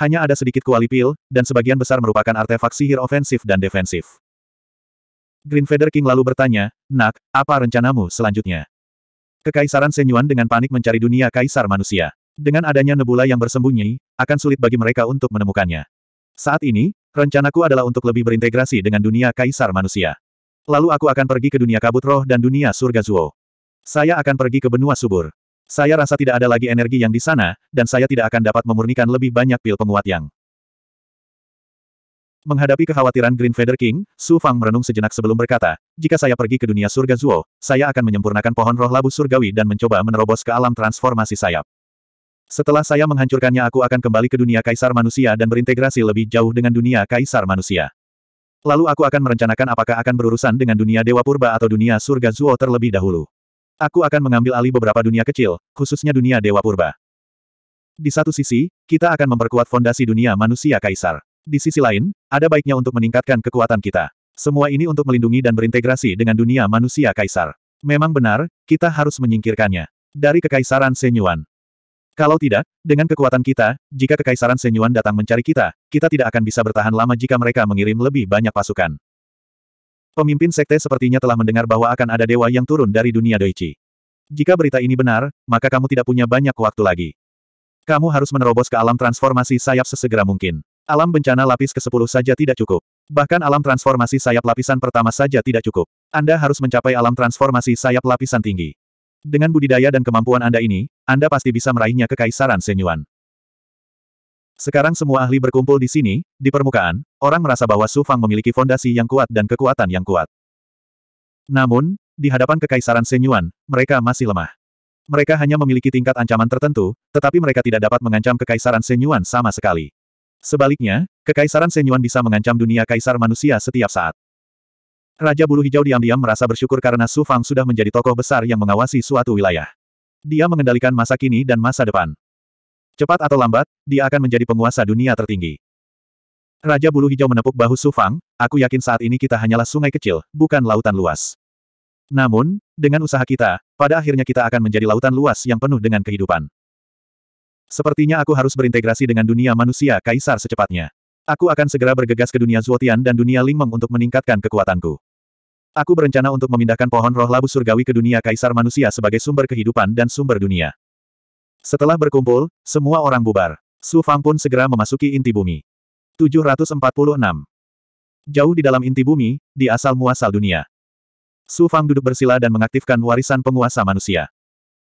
Hanya ada sedikit kuali pil, dan sebagian besar merupakan artefak sihir ofensif dan defensif. Green Feather King lalu bertanya, Nak, apa rencanamu selanjutnya? Kekaisaran Senyuan dengan panik mencari dunia kaisar manusia. Dengan adanya nebula yang bersembunyi, akan sulit bagi mereka untuk menemukannya. Saat ini, rencanaku adalah untuk lebih berintegrasi dengan dunia kaisar manusia. Lalu aku akan pergi ke dunia kabut roh dan dunia surga Zuo. Saya akan pergi ke benua subur. Saya rasa tidak ada lagi energi yang di sana, dan saya tidak akan dapat memurnikan lebih banyak pil penguat yang. Menghadapi kekhawatiran Green Feather King, Su Fang merenung sejenak sebelum berkata, jika saya pergi ke dunia surga Zuo, saya akan menyempurnakan pohon roh labu surgawi dan mencoba menerobos ke alam transformasi sayap. Setelah saya menghancurkannya aku akan kembali ke dunia kaisar manusia dan berintegrasi lebih jauh dengan dunia kaisar manusia. Lalu aku akan merencanakan apakah akan berurusan dengan dunia Dewa Purba atau dunia surga Zuo terlebih dahulu. Aku akan mengambil alih beberapa dunia kecil, khususnya dunia Dewa Purba. Di satu sisi, kita akan memperkuat fondasi dunia manusia kaisar. Di sisi lain, ada baiknya untuk meningkatkan kekuatan kita. Semua ini untuk melindungi dan berintegrasi dengan dunia manusia kaisar. Memang benar, kita harus menyingkirkannya. Dari kekaisaran Senyuan, kalau tidak, dengan kekuatan kita, jika Kekaisaran Senyuan datang mencari kita, kita tidak akan bisa bertahan lama jika mereka mengirim lebih banyak pasukan. Pemimpin sekte sepertinya telah mendengar bahwa akan ada dewa yang turun dari dunia Doichi. Jika berita ini benar, maka kamu tidak punya banyak waktu lagi. Kamu harus menerobos ke alam transformasi sayap sesegera mungkin. Alam bencana lapis ke-10 saja tidak cukup. Bahkan alam transformasi sayap lapisan pertama saja tidak cukup. Anda harus mencapai alam transformasi sayap lapisan tinggi. Dengan budidaya dan kemampuan Anda ini, Anda pasti bisa meraihnya ke Kaisaran Senyuan. Sekarang semua ahli berkumpul di sini, di permukaan, orang merasa bahwa Su Fang memiliki fondasi yang kuat dan kekuatan yang kuat. Namun, di hadapan kekaisaran Senyuan, mereka masih lemah. Mereka hanya memiliki tingkat ancaman tertentu, tetapi mereka tidak dapat mengancam kekaisaran Senyuan sama sekali. Sebaliknya, kekaisaran Senyuan bisa mengancam dunia kaisar manusia setiap saat. Raja Bulu Hijau diam-diam merasa bersyukur karena Su Fang sudah menjadi tokoh besar yang mengawasi suatu wilayah. Dia mengendalikan masa kini dan masa depan. Cepat atau lambat, dia akan menjadi penguasa dunia tertinggi. Raja Bulu Hijau menepuk bahu Su Fang, aku yakin saat ini kita hanyalah sungai kecil, bukan lautan luas. Namun, dengan usaha kita, pada akhirnya kita akan menjadi lautan luas yang penuh dengan kehidupan. Sepertinya aku harus berintegrasi dengan dunia manusia kaisar secepatnya. Aku akan segera bergegas ke dunia Zuotian dan dunia Lingmeng untuk meningkatkan kekuatanku. Aku berencana untuk memindahkan pohon roh labu surgawi ke dunia kaisar manusia sebagai sumber kehidupan dan sumber dunia. Setelah berkumpul, semua orang bubar. Su Fang pun segera memasuki inti bumi. 746. Jauh di dalam inti bumi, di asal-muasal dunia. Su Fang duduk bersila dan mengaktifkan warisan penguasa manusia.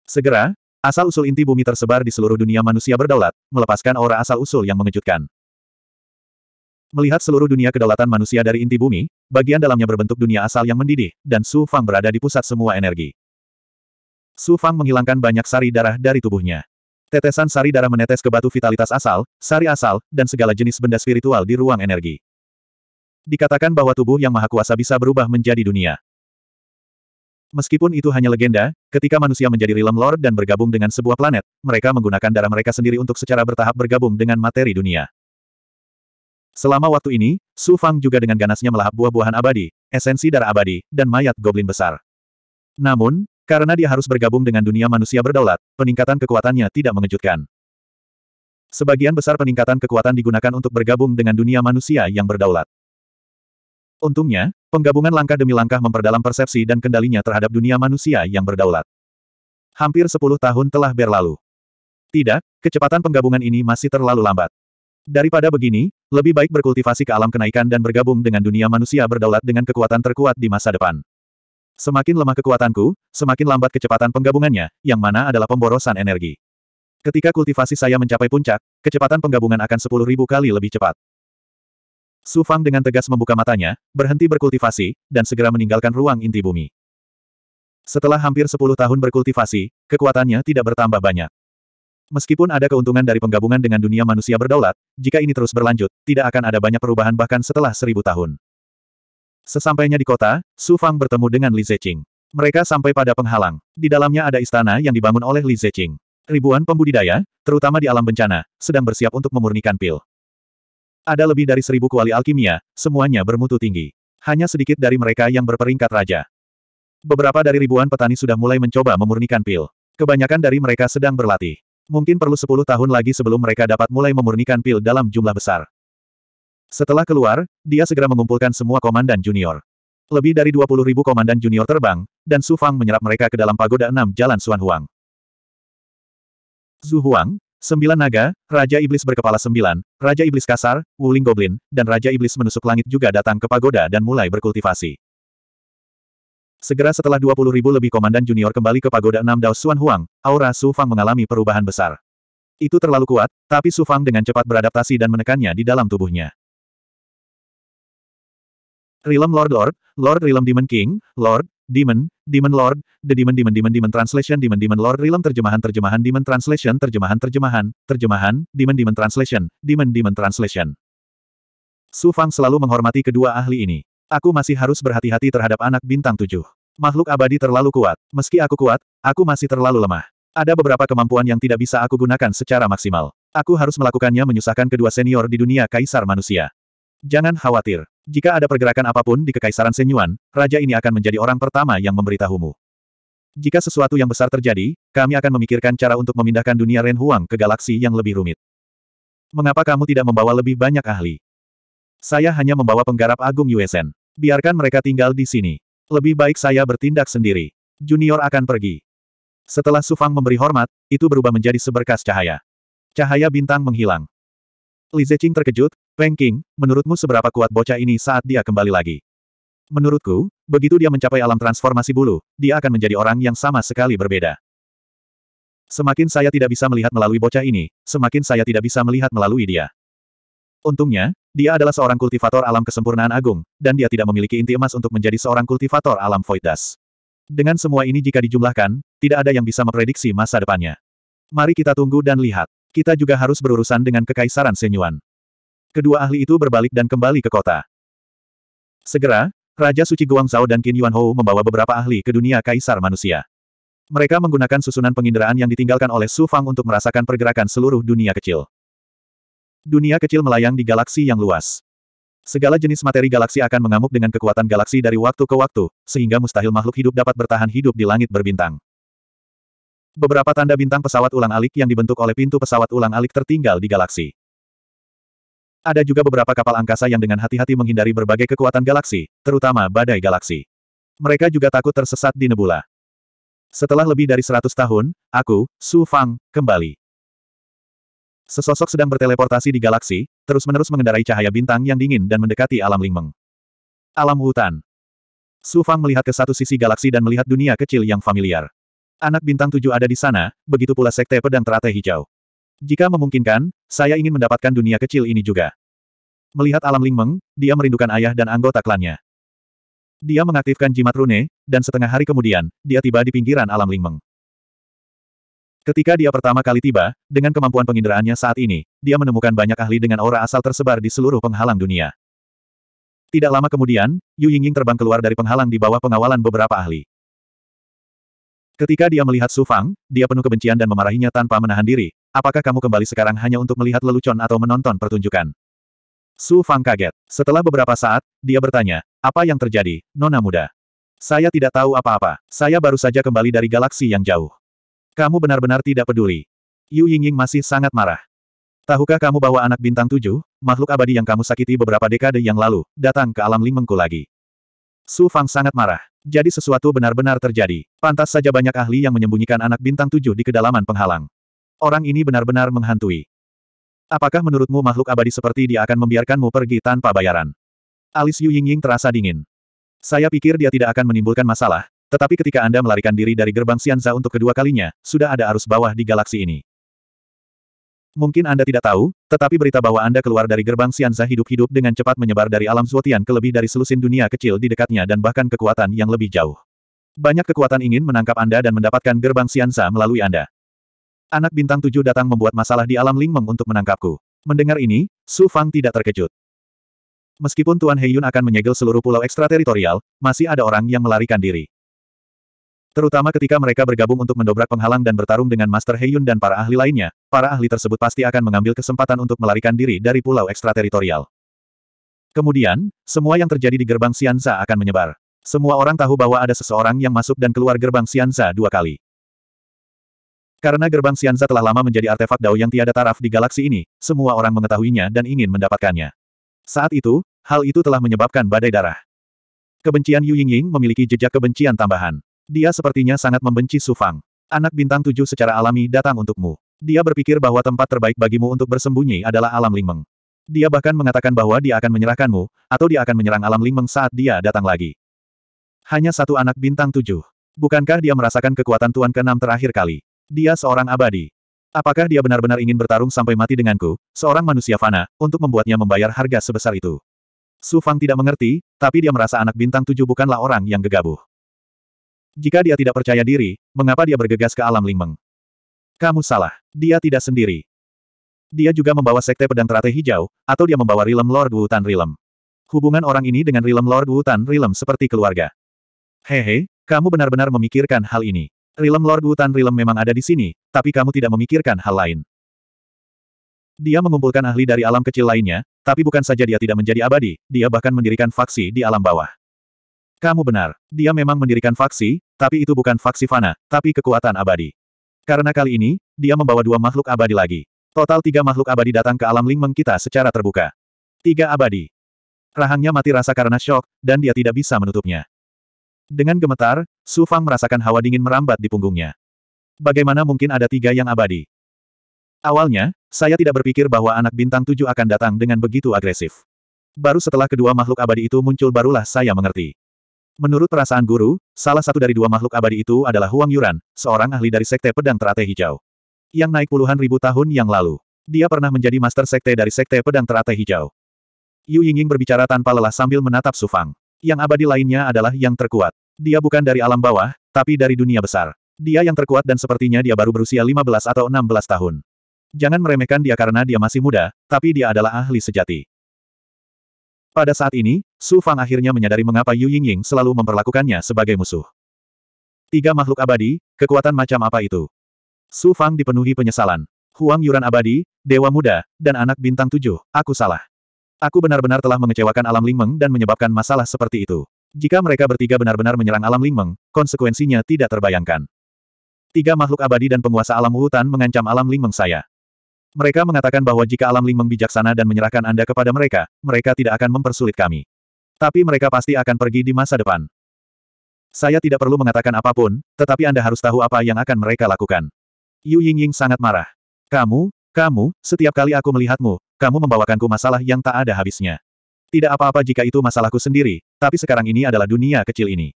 Segera, asal-usul inti bumi tersebar di seluruh dunia manusia berdaulat, melepaskan aura asal-usul yang mengejutkan. Melihat seluruh dunia kedaulatan manusia dari inti bumi, bagian dalamnya berbentuk dunia asal yang mendidih, dan Su Fang berada di pusat semua energi. Su Fang menghilangkan banyak sari darah dari tubuhnya. Tetesan sari darah menetes ke batu vitalitas asal, sari asal, dan segala jenis benda spiritual di ruang energi. Dikatakan bahwa tubuh yang maha kuasa bisa berubah menjadi dunia. Meskipun itu hanya legenda, ketika manusia menjadi Realm Lord dan bergabung dengan sebuah planet, mereka menggunakan darah mereka sendiri untuk secara bertahap bergabung dengan materi dunia. Selama waktu ini, Su Fang juga dengan ganasnya melahap buah-buahan abadi, esensi darah abadi, dan mayat goblin besar. Namun, karena dia harus bergabung dengan dunia manusia berdaulat, peningkatan kekuatannya tidak mengejutkan. Sebagian besar peningkatan kekuatan digunakan untuk bergabung dengan dunia manusia yang berdaulat. Untungnya, penggabungan langkah demi langkah memperdalam persepsi dan kendalinya terhadap dunia manusia yang berdaulat. Hampir 10 tahun telah berlalu. Tidak, kecepatan penggabungan ini masih terlalu lambat. Daripada begini, lebih baik berkultivasi ke alam kenaikan dan bergabung dengan dunia manusia berdaulat dengan kekuatan terkuat di masa depan. Semakin lemah kekuatanku, semakin lambat kecepatan penggabungannya, yang mana adalah pemborosan energi. Ketika kultivasi saya mencapai puncak, kecepatan penggabungan akan 10.000 kali lebih cepat. Su Fang dengan tegas membuka matanya, berhenti berkultivasi, dan segera meninggalkan ruang inti bumi. Setelah hampir 10 tahun berkultivasi, kekuatannya tidak bertambah banyak. Meskipun ada keuntungan dari penggabungan dengan dunia manusia berdaulat, jika ini terus berlanjut, tidak akan ada banyak perubahan bahkan setelah seribu tahun. Sesampainya di kota, Su Fang bertemu dengan Li Zeqing. Mereka sampai pada penghalang. Di dalamnya ada istana yang dibangun oleh Li Zeqing. Ribuan pembudidaya, terutama di alam bencana, sedang bersiap untuk memurnikan pil. Ada lebih dari seribu kuali alkimia, semuanya bermutu tinggi. Hanya sedikit dari mereka yang berperingkat raja. Beberapa dari ribuan petani sudah mulai mencoba memurnikan pil. Kebanyakan dari mereka sedang berlatih. Mungkin perlu 10 tahun lagi sebelum mereka dapat mulai memurnikan pil dalam jumlah besar. Setelah keluar, dia segera mengumpulkan semua komandan junior. Lebih dari 20 ribu komandan junior terbang, dan Su Fang menyerap mereka ke dalam pagoda enam Jalan Suan Huang. Zhu Huang, Sembilan naga, Raja Iblis berkepala sembilan, Raja Iblis kasar, Wuling Goblin, dan Raja Iblis menusuk langit juga datang ke pagoda dan mulai berkultivasi. Segera setelah 20 ribu lebih komandan junior kembali ke pagoda 6 Dao Xuan Huang, aura Su Fang mengalami perubahan besar. Itu terlalu kuat, tapi Su Fang dengan cepat beradaptasi dan menekannya di dalam tubuhnya. Realm Lord Lord, Lord Realm Demon King, Lord, Demon, Demon Lord, The Demon Demon Demon Demon Translation Demon Demon Lord Realm Terjemahan Terjemahan Demon Translation Terjemahan Terjemahan, Terjemahan, Demon Demon Translation, Demon Demon Translation. Su Fang selalu menghormati kedua ahli ini. Aku masih harus berhati-hati terhadap anak bintang tujuh. Makhluk abadi terlalu kuat. Meski aku kuat, aku masih terlalu lemah. Ada beberapa kemampuan yang tidak bisa aku gunakan secara maksimal. Aku harus melakukannya menyusahkan kedua senior di dunia kaisar manusia. Jangan khawatir. Jika ada pergerakan apapun di kekaisaran Senyuan, raja ini akan menjadi orang pertama yang memberitahumu. Jika sesuatu yang besar terjadi, kami akan memikirkan cara untuk memindahkan dunia Ren Huang ke galaksi yang lebih rumit. Mengapa kamu tidak membawa lebih banyak ahli? Saya hanya membawa penggarap agung USN. Biarkan mereka tinggal di sini. Lebih baik saya bertindak sendiri. Junior akan pergi. Setelah Sufang memberi hormat, itu berubah menjadi seberkas cahaya. Cahaya bintang menghilang. Li Zeqing terkejut, Peng King, menurutmu seberapa kuat bocah ini saat dia kembali lagi? Menurutku, begitu dia mencapai alam transformasi bulu, dia akan menjadi orang yang sama sekali berbeda. Semakin saya tidak bisa melihat melalui bocah ini, semakin saya tidak bisa melihat melalui dia. Untungnya, dia adalah seorang kultivator alam kesempurnaan agung, dan dia tidak memiliki inti emas untuk menjadi seorang kultivator alam void dust. Dengan semua ini jika dijumlahkan, tidak ada yang bisa memprediksi masa depannya. Mari kita tunggu dan lihat. Kita juga harus berurusan dengan Kekaisaran Senyuan. Kedua ahli itu berbalik dan kembali ke kota. Segera, Raja Suci Guangzhou dan Qin Yuanhou membawa beberapa ahli ke dunia Kaisar Manusia. Mereka menggunakan susunan penginderaan yang ditinggalkan oleh Su Fang untuk merasakan pergerakan seluruh dunia kecil. Dunia kecil melayang di galaksi yang luas. Segala jenis materi galaksi akan mengamuk dengan kekuatan galaksi dari waktu ke waktu, sehingga mustahil makhluk hidup dapat bertahan hidup di langit berbintang. Beberapa tanda bintang pesawat ulang-alik yang dibentuk oleh pintu pesawat ulang-alik tertinggal di galaksi. Ada juga beberapa kapal angkasa yang dengan hati-hati menghindari berbagai kekuatan galaksi, terutama badai galaksi. Mereka juga takut tersesat di nebula. Setelah lebih dari 100 tahun, aku, Su Fang, kembali. Sesosok sedang berteleportasi di galaksi, terus-menerus mengendarai cahaya bintang yang dingin dan mendekati alam lingmeng. Alam hutan. Su Fang melihat ke satu sisi galaksi dan melihat dunia kecil yang familiar. Anak bintang tujuh ada di sana, begitu pula sekte pedang teratai hijau. Jika memungkinkan, saya ingin mendapatkan dunia kecil ini juga. Melihat alam lingmeng, dia merindukan ayah dan anggota klannya. Dia mengaktifkan jimat rune, dan setengah hari kemudian, dia tiba di pinggiran alam lingmeng. Ketika dia pertama kali tiba, dengan kemampuan penginderaannya saat ini, dia menemukan banyak ahli dengan aura asal tersebar di seluruh penghalang dunia. Tidak lama kemudian, Yu Yingying terbang keluar dari penghalang di bawah pengawalan beberapa ahli. Ketika dia melihat Su Fang, dia penuh kebencian dan memarahinya tanpa menahan diri. Apakah kamu kembali sekarang hanya untuk melihat lelucon atau menonton pertunjukan? Su Fang kaget. Setelah beberapa saat, dia bertanya, apa yang terjadi, Nona Muda? Saya tidak tahu apa-apa. Saya baru saja kembali dari galaksi yang jauh. Kamu benar-benar tidak peduli. Yu Yingying masih sangat marah. Tahukah kamu bahwa anak bintang tujuh, makhluk abadi yang kamu sakiti beberapa dekade yang lalu, datang ke alam lingmengku lagi? Su Fang sangat marah. Jadi sesuatu benar-benar terjadi. Pantas saja banyak ahli yang menyembunyikan anak bintang tujuh di kedalaman penghalang. Orang ini benar-benar menghantui. Apakah menurutmu makhluk abadi seperti dia akan membiarkanmu pergi tanpa bayaran? Alis Yu Yingying terasa dingin. Saya pikir dia tidak akan menimbulkan masalah, tetapi ketika Anda melarikan diri dari gerbang Sianza untuk kedua kalinya, sudah ada arus bawah di galaksi ini. Mungkin Anda tidak tahu, tetapi berita bahwa Anda keluar dari gerbang Sianza hidup-hidup dengan cepat menyebar dari alam Zuotian ke lebih dari selusin dunia kecil di dekatnya dan bahkan kekuatan yang lebih jauh. Banyak kekuatan ingin menangkap Anda dan mendapatkan gerbang Sianza melalui Anda. Anak bintang tujuh datang membuat masalah di alam Lingmeng untuk menangkapku. Mendengar ini, Su Fang tidak terkejut. Meskipun Tuan Heyun akan menyegel seluruh pulau ekstrateritorial, masih ada orang yang melarikan diri. Terutama ketika mereka bergabung untuk mendobrak penghalang dan bertarung dengan Master Heyun dan para ahli lainnya, para ahli tersebut pasti akan mengambil kesempatan untuk melarikan diri dari pulau ekstrateritorial. Kemudian, semua yang terjadi di gerbang Sianza akan menyebar. Semua orang tahu bahwa ada seseorang yang masuk dan keluar gerbang Sianza dua kali. Karena gerbang Sianza telah lama menjadi artefak Dao yang tiada taraf di galaksi ini, semua orang mengetahuinya dan ingin mendapatkannya. Saat itu, hal itu telah menyebabkan badai darah. Kebencian Yu Yingying memiliki jejak kebencian tambahan. Dia sepertinya sangat membenci Sufang. Anak bintang tujuh secara alami datang untukmu. Dia berpikir bahwa tempat terbaik bagimu untuk bersembunyi adalah alam lingmeng. Dia bahkan mengatakan bahwa dia akan menyerahkanmu, atau dia akan menyerang alam lingmeng saat dia datang lagi. Hanya satu anak bintang tujuh. Bukankah dia merasakan kekuatan Tuan keenam terakhir kali? Dia seorang abadi. Apakah dia benar-benar ingin bertarung sampai mati denganku, seorang manusia fana, untuk membuatnya membayar harga sebesar itu? Su Fang tidak mengerti, tapi dia merasa anak bintang tujuh bukanlah orang yang gegabah. Jika dia tidak percaya diri, mengapa dia bergegas ke alam lingmeng? Kamu salah. Dia tidak sendiri. Dia juga membawa sekte pedang teratai hijau, atau dia membawa Rilem Lord Wutan Rilem. Hubungan orang ini dengan Rilem Lord Wutan Rilem seperti keluarga. Hehe, kamu benar-benar memikirkan hal ini. Rilem Lord Wutan Rilem memang ada di sini, tapi kamu tidak memikirkan hal lain. Dia mengumpulkan ahli dari alam kecil lainnya, tapi bukan saja dia tidak menjadi abadi, dia bahkan mendirikan faksi di alam bawah. Kamu benar. Dia memang mendirikan faksi, tapi itu bukan faksi fana, tapi kekuatan abadi. Karena kali ini, dia membawa dua makhluk abadi lagi. Total tiga makhluk abadi datang ke alam lingmeng kita secara terbuka. Tiga abadi. Rahangnya mati rasa karena shock, dan dia tidak bisa menutupnya. Dengan gemetar, Su Fang merasakan hawa dingin merambat di punggungnya. Bagaimana mungkin ada tiga yang abadi? Awalnya, saya tidak berpikir bahwa anak bintang tujuh akan datang dengan begitu agresif. Baru setelah kedua makhluk abadi itu muncul barulah saya mengerti. Menurut perasaan guru, salah satu dari dua makhluk abadi itu adalah Huang Yuran, seorang ahli dari Sekte Pedang Teratai Hijau. Yang naik puluhan ribu tahun yang lalu. Dia pernah menjadi master sekte dari Sekte Pedang Teratai Hijau. Yu Yingying berbicara tanpa lelah sambil menatap Su Fang. Yang abadi lainnya adalah yang terkuat. Dia bukan dari alam bawah, tapi dari dunia besar. Dia yang terkuat dan sepertinya dia baru berusia 15 atau 16 tahun. Jangan meremehkan dia karena dia masih muda, tapi dia adalah ahli sejati. Pada saat ini, Su Fang akhirnya menyadari mengapa Yu Yingying selalu memperlakukannya sebagai musuh. Tiga makhluk abadi, kekuatan macam apa itu? Su Fang dipenuhi penyesalan. Huang Yuran abadi, Dewa Muda, dan anak bintang tujuh, aku salah. Aku benar-benar telah mengecewakan alam Lingmeng dan menyebabkan masalah seperti itu. Jika mereka bertiga benar-benar menyerang alam Lingmeng, konsekuensinya tidak terbayangkan. Tiga makhluk abadi dan penguasa alam hutan mengancam alam Lingmeng saya. Mereka mengatakan bahwa jika alam Ling membijaksana dan menyerahkan Anda kepada mereka, mereka tidak akan mempersulit kami. Tapi mereka pasti akan pergi di masa depan. Saya tidak perlu mengatakan apapun, tetapi Anda harus tahu apa yang akan mereka lakukan. Yu Yingying sangat marah. Kamu, kamu, setiap kali aku melihatmu, kamu membawakanku masalah yang tak ada habisnya. Tidak apa-apa jika itu masalahku sendiri, tapi sekarang ini adalah dunia kecil ini.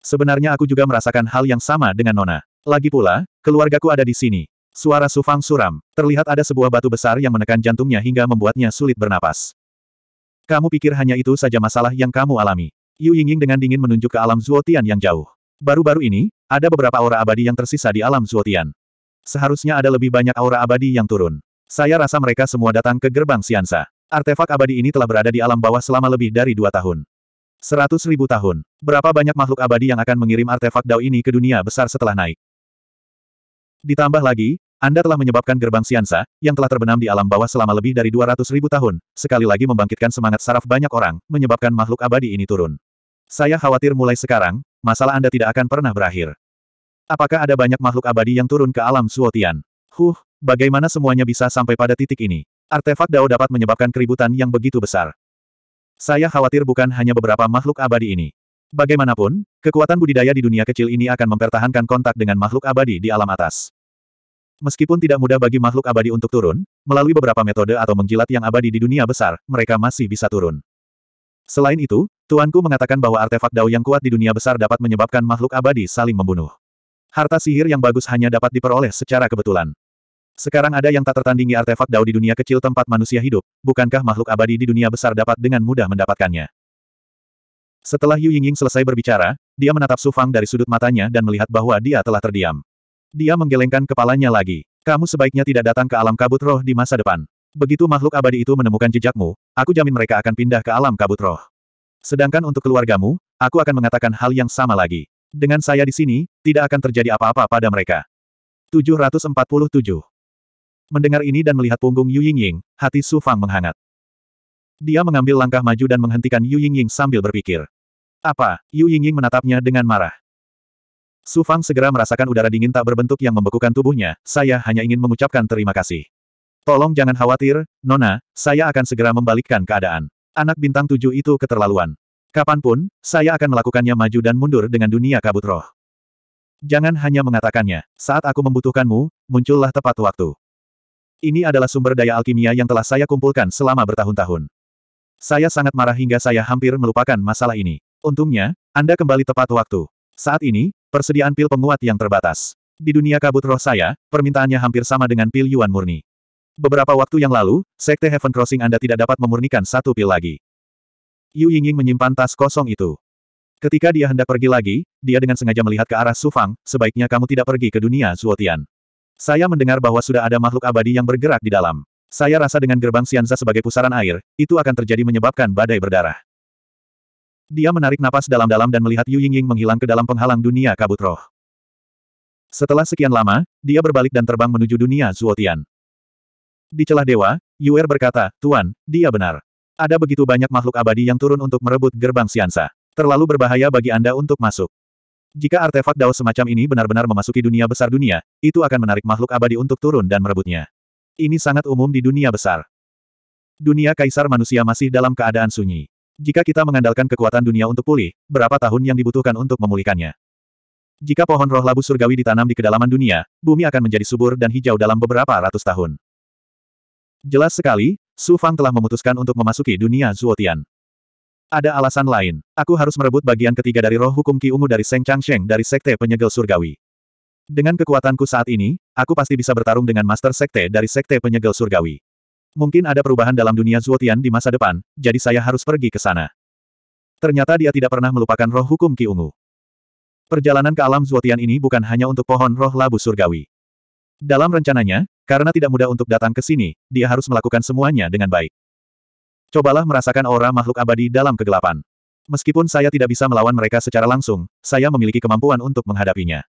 Sebenarnya aku juga merasakan hal yang sama dengan Nona. Lagi pula, keluargaku ada di sini. Suara Sufang suram. Terlihat ada sebuah batu besar yang menekan jantungnya hingga membuatnya sulit bernapas. Kamu pikir hanya itu saja masalah yang kamu alami. Yu Yingying dengan dingin menunjuk ke alam Zuotian yang jauh. Baru-baru ini, ada beberapa aura abadi yang tersisa di alam Zuotian. Seharusnya ada lebih banyak aura abadi yang turun. Saya rasa mereka semua datang ke gerbang Siansa. Artefak abadi ini telah berada di alam bawah selama lebih dari dua tahun. Seratus ribu tahun. Berapa banyak makhluk abadi yang akan mengirim artefak Dao ini ke dunia besar setelah naik? Ditambah lagi, anda telah menyebabkan gerbang Siansa, yang telah terbenam di alam bawah selama lebih dari 200 ribu tahun, sekali lagi membangkitkan semangat saraf banyak orang, menyebabkan makhluk abadi ini turun. Saya khawatir mulai sekarang, masalah Anda tidak akan pernah berakhir. Apakah ada banyak makhluk abadi yang turun ke alam Suotian? Huh, bagaimana semuanya bisa sampai pada titik ini? Artefak Dao dapat menyebabkan keributan yang begitu besar. Saya khawatir bukan hanya beberapa makhluk abadi ini. Bagaimanapun, kekuatan budidaya di dunia kecil ini akan mempertahankan kontak dengan makhluk abadi di alam atas. Meskipun tidak mudah bagi makhluk abadi untuk turun, melalui beberapa metode atau menjilat yang abadi di dunia besar, mereka masih bisa turun. Selain itu, Tuanku mengatakan bahwa artefak Dao yang kuat di dunia besar dapat menyebabkan makhluk abadi saling membunuh. Harta sihir yang bagus hanya dapat diperoleh secara kebetulan. Sekarang ada yang tak tertandingi artefak Dao di dunia kecil tempat manusia hidup, bukankah makhluk abadi di dunia besar dapat dengan mudah mendapatkannya? Setelah Yu Yingying selesai berbicara, dia menatap Su Fang dari sudut matanya dan melihat bahwa dia telah terdiam. Dia menggelengkan kepalanya lagi. Kamu sebaiknya tidak datang ke alam kabut roh di masa depan. Begitu makhluk abadi itu menemukan jejakmu, aku jamin mereka akan pindah ke alam kabut roh. Sedangkan untuk keluargamu, aku akan mengatakan hal yang sama lagi. Dengan saya di sini, tidak akan terjadi apa-apa pada mereka. 747. Mendengar ini dan melihat punggung Yu Yingying, hati Su Fang menghangat. Dia mengambil langkah maju dan menghentikan Yu Yingying sambil berpikir. Apa? Yu Yingying menatapnya dengan marah. Su Fang segera merasakan udara dingin tak berbentuk yang membekukan tubuhnya, saya hanya ingin mengucapkan terima kasih. Tolong jangan khawatir, Nona, saya akan segera membalikkan keadaan. Anak bintang tujuh itu keterlaluan. Kapanpun, saya akan melakukannya maju dan mundur dengan dunia kabut roh. Jangan hanya mengatakannya, saat aku membutuhkanmu, muncullah tepat waktu. Ini adalah sumber daya alkimia yang telah saya kumpulkan selama bertahun-tahun. Saya sangat marah hingga saya hampir melupakan masalah ini. Untungnya, Anda kembali tepat waktu. Saat ini, Persediaan pil penguat yang terbatas. Di dunia kabut roh saya, permintaannya hampir sama dengan pil Yuan murni. Beberapa waktu yang lalu, Sekte Heaven Crossing Anda tidak dapat memurnikan satu pil lagi. Yu Yingying menyimpan tas kosong itu. Ketika dia hendak pergi lagi, dia dengan sengaja melihat ke arah Sufang, sebaiknya kamu tidak pergi ke dunia Zuotian. Saya mendengar bahwa sudah ada makhluk abadi yang bergerak di dalam. Saya rasa dengan gerbang Sianza sebagai pusaran air, itu akan terjadi menyebabkan badai berdarah. Dia menarik napas dalam-dalam dan melihat Yu Yingying menghilang ke dalam penghalang dunia kabut roh. Setelah sekian lama, dia berbalik dan terbang menuju dunia Zuotian. Di celah dewa, Yuer berkata, Tuan, dia benar. Ada begitu banyak makhluk abadi yang turun untuk merebut gerbang Siansa. Terlalu berbahaya bagi Anda untuk masuk. Jika artefak Dao semacam ini benar-benar memasuki dunia besar dunia, itu akan menarik makhluk abadi untuk turun dan merebutnya. Ini sangat umum di dunia besar. Dunia kaisar manusia masih dalam keadaan sunyi. Jika kita mengandalkan kekuatan dunia untuk pulih, berapa tahun yang dibutuhkan untuk memulihkannya? Jika pohon roh labu surgawi ditanam di kedalaman dunia, bumi akan menjadi subur dan hijau dalam beberapa ratus tahun. Jelas sekali, Su Fang telah memutuskan untuk memasuki dunia Zuotian. Ada alasan lain. Aku harus merebut bagian ketiga dari roh hukum Ki Ungu dari Seng Changsheng dari Sekte Penyegel Surgawi. Dengan kekuatanku saat ini, aku pasti bisa bertarung dengan Master Sekte dari Sekte Penyegel Surgawi. Mungkin ada perubahan dalam dunia Zuotian di masa depan, jadi saya harus pergi ke sana. Ternyata dia tidak pernah melupakan roh hukum Ki Ungu. Perjalanan ke alam Zuotian ini bukan hanya untuk pohon roh labu surgawi. Dalam rencananya, karena tidak mudah untuk datang ke sini, dia harus melakukan semuanya dengan baik. Cobalah merasakan aura makhluk abadi dalam kegelapan. Meskipun saya tidak bisa melawan mereka secara langsung, saya memiliki kemampuan untuk menghadapinya.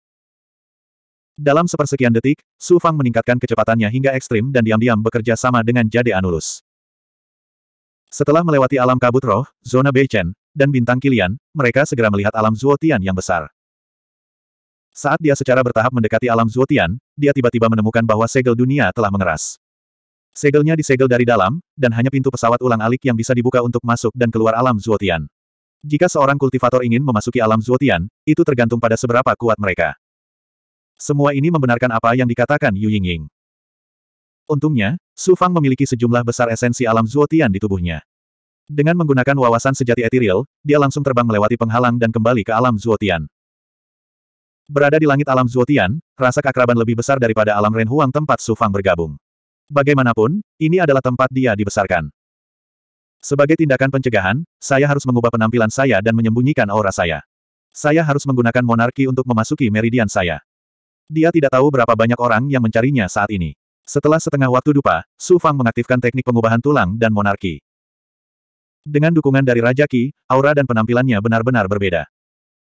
Dalam sepersekian detik, Su Fang meningkatkan kecepatannya hingga ekstrim dan diam-diam bekerja sama dengan Jade Anulus. Setelah melewati alam kabut roh, zona Beichen, dan bintang kilian, mereka segera melihat alam Zuotian yang besar. Saat dia secara bertahap mendekati alam Zuotian, dia tiba-tiba menemukan bahwa segel dunia telah mengeras. Segelnya disegel dari dalam, dan hanya pintu pesawat ulang-alik yang bisa dibuka untuk masuk dan keluar alam Zuotian. Jika seorang kultivator ingin memasuki alam Zuotian, itu tergantung pada seberapa kuat mereka. Semua ini membenarkan apa yang dikatakan Yu Yingying. Untungnya, Su Fang memiliki sejumlah besar esensi alam Zuotian di tubuhnya. Dengan menggunakan wawasan sejati etiril, dia langsung terbang melewati penghalang dan kembali ke alam Zuotian. Berada di langit alam Zuotian, rasa keakraban lebih besar daripada alam Renhuang tempat Su Fang bergabung. Bagaimanapun, ini adalah tempat dia dibesarkan. Sebagai tindakan pencegahan, saya harus mengubah penampilan saya dan menyembunyikan aura saya. Saya harus menggunakan monarki untuk memasuki meridian saya. Dia tidak tahu berapa banyak orang yang mencarinya saat ini. Setelah setengah waktu dupa, Su Fang mengaktifkan teknik pengubahan tulang dan monarki. Dengan dukungan dari Raja Qi, aura dan penampilannya benar-benar berbeda.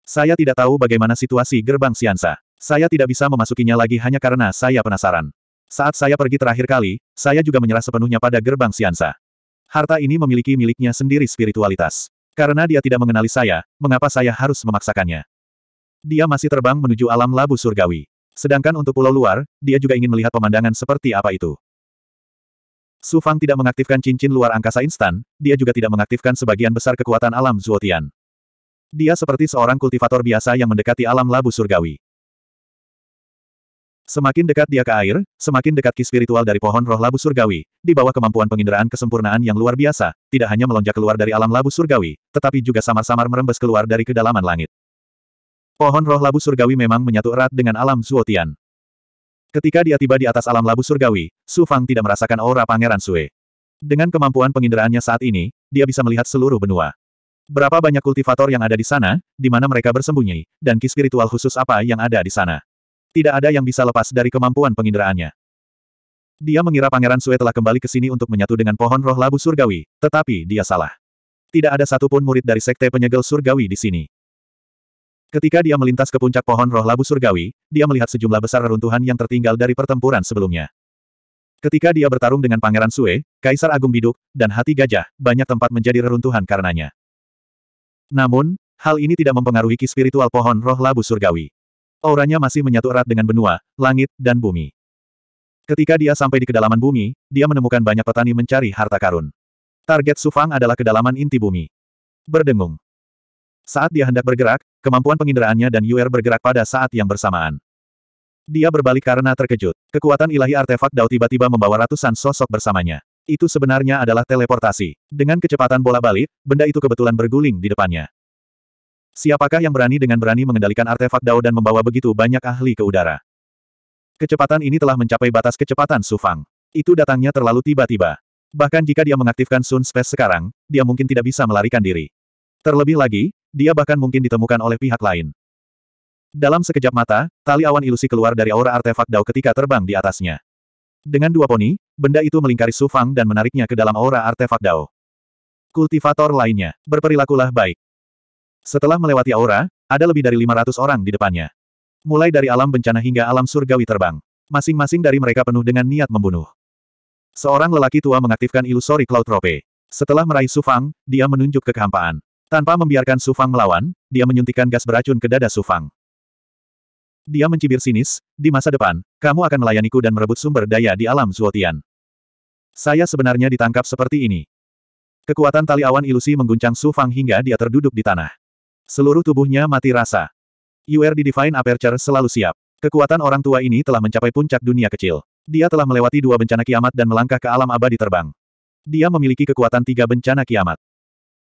Saya tidak tahu bagaimana situasi gerbang Siansa. Saya tidak bisa memasukinya lagi hanya karena saya penasaran. Saat saya pergi terakhir kali, saya juga menyerah sepenuhnya pada gerbang Siansa. Harta ini memiliki miliknya sendiri spiritualitas. Karena dia tidak mengenali saya, mengapa saya harus memaksakannya? Dia masih terbang menuju alam labu surgawi. Sedangkan untuk pulau luar, dia juga ingin melihat pemandangan seperti apa itu. Su Fang tidak mengaktifkan cincin luar angkasa instan, dia juga tidak mengaktifkan sebagian besar kekuatan alam Zuotian. Dia seperti seorang kultivator biasa yang mendekati alam labu surgawi. Semakin dekat dia ke air, semakin dekat ki spiritual dari pohon roh labu surgawi, di bawah kemampuan penginderaan kesempurnaan yang luar biasa, tidak hanya melonjak keluar dari alam labu surgawi, tetapi juga samar-samar merembes keluar dari kedalaman langit. Pohon roh labu surgawi memang menyatu erat dengan alam Zuotian. Ketika dia tiba di atas alam labu surgawi, Su Fang tidak merasakan aura Pangeran Sue. Dengan kemampuan penginderaannya saat ini, dia bisa melihat seluruh benua. Berapa banyak kultivator yang ada di sana, di mana mereka bersembunyi, dan ki spiritual khusus apa yang ada di sana. Tidak ada yang bisa lepas dari kemampuan penginderaannya. Dia mengira Pangeran Sue telah kembali ke sini untuk menyatu dengan pohon roh labu surgawi, tetapi dia salah. Tidak ada satupun murid dari sekte penyegel surgawi di sini. Ketika dia melintas ke puncak pohon roh labu surgawi, dia melihat sejumlah besar reruntuhan yang tertinggal dari pertempuran sebelumnya. Ketika dia bertarung dengan Pangeran Sue, Kaisar Agung Biduk, dan Hati Gajah, banyak tempat menjadi reruntuhan karenanya. Namun, hal ini tidak mempengaruhi ki spiritual pohon roh labu surgawi. Auranya masih menyatu erat dengan benua, langit, dan bumi. Ketika dia sampai di kedalaman bumi, dia menemukan banyak petani mencari harta karun. Target Sufang adalah kedalaman inti bumi. Berdengung. Saat dia hendak bergerak, kemampuan penginderaannya dan Yuer bergerak pada saat yang bersamaan. Dia berbalik karena terkejut. Kekuatan ilahi artefak Dao tiba-tiba membawa ratusan sosok bersamanya. Itu sebenarnya adalah teleportasi. Dengan kecepatan bola balik, benda itu kebetulan berguling di depannya. Siapakah yang berani dengan berani mengendalikan artefak Dao dan membawa begitu banyak ahli ke udara? Kecepatan ini telah mencapai batas kecepatan Sufang. Itu datangnya terlalu tiba-tiba. Bahkan jika dia mengaktifkan Sun Space sekarang, dia mungkin tidak bisa melarikan diri. Terlebih lagi, dia bahkan mungkin ditemukan oleh pihak lain. Dalam sekejap mata, tali awan ilusi keluar dari aura artefak Dao ketika terbang di atasnya. Dengan dua poni, benda itu melingkari Su Fang dan menariknya ke dalam aura artefak Dao. Kultivator lainnya, berperilakulah baik. Setelah melewati aura, ada lebih dari 500 orang di depannya. Mulai dari alam bencana hingga alam surgawi terbang. Masing-masing dari mereka penuh dengan niat membunuh. Seorang lelaki tua mengaktifkan ilusori Cloud Rope. Setelah meraih Su Fang, dia menunjuk ke kehampaan. Tanpa membiarkan Sufang melawan, dia menyuntikkan gas beracun ke dada Sufang. Dia mencibir sinis, di masa depan, kamu akan melayaniku dan merebut sumber daya di alam Zuotian. Saya sebenarnya ditangkap seperti ini. Kekuatan tali awan ilusi mengguncang Su Fang hingga dia terduduk di tanah. Seluruh tubuhnya mati rasa. UR di Divine Aperture selalu siap. Kekuatan orang tua ini telah mencapai puncak dunia kecil. Dia telah melewati dua bencana kiamat dan melangkah ke alam abadi terbang. Dia memiliki kekuatan tiga bencana kiamat.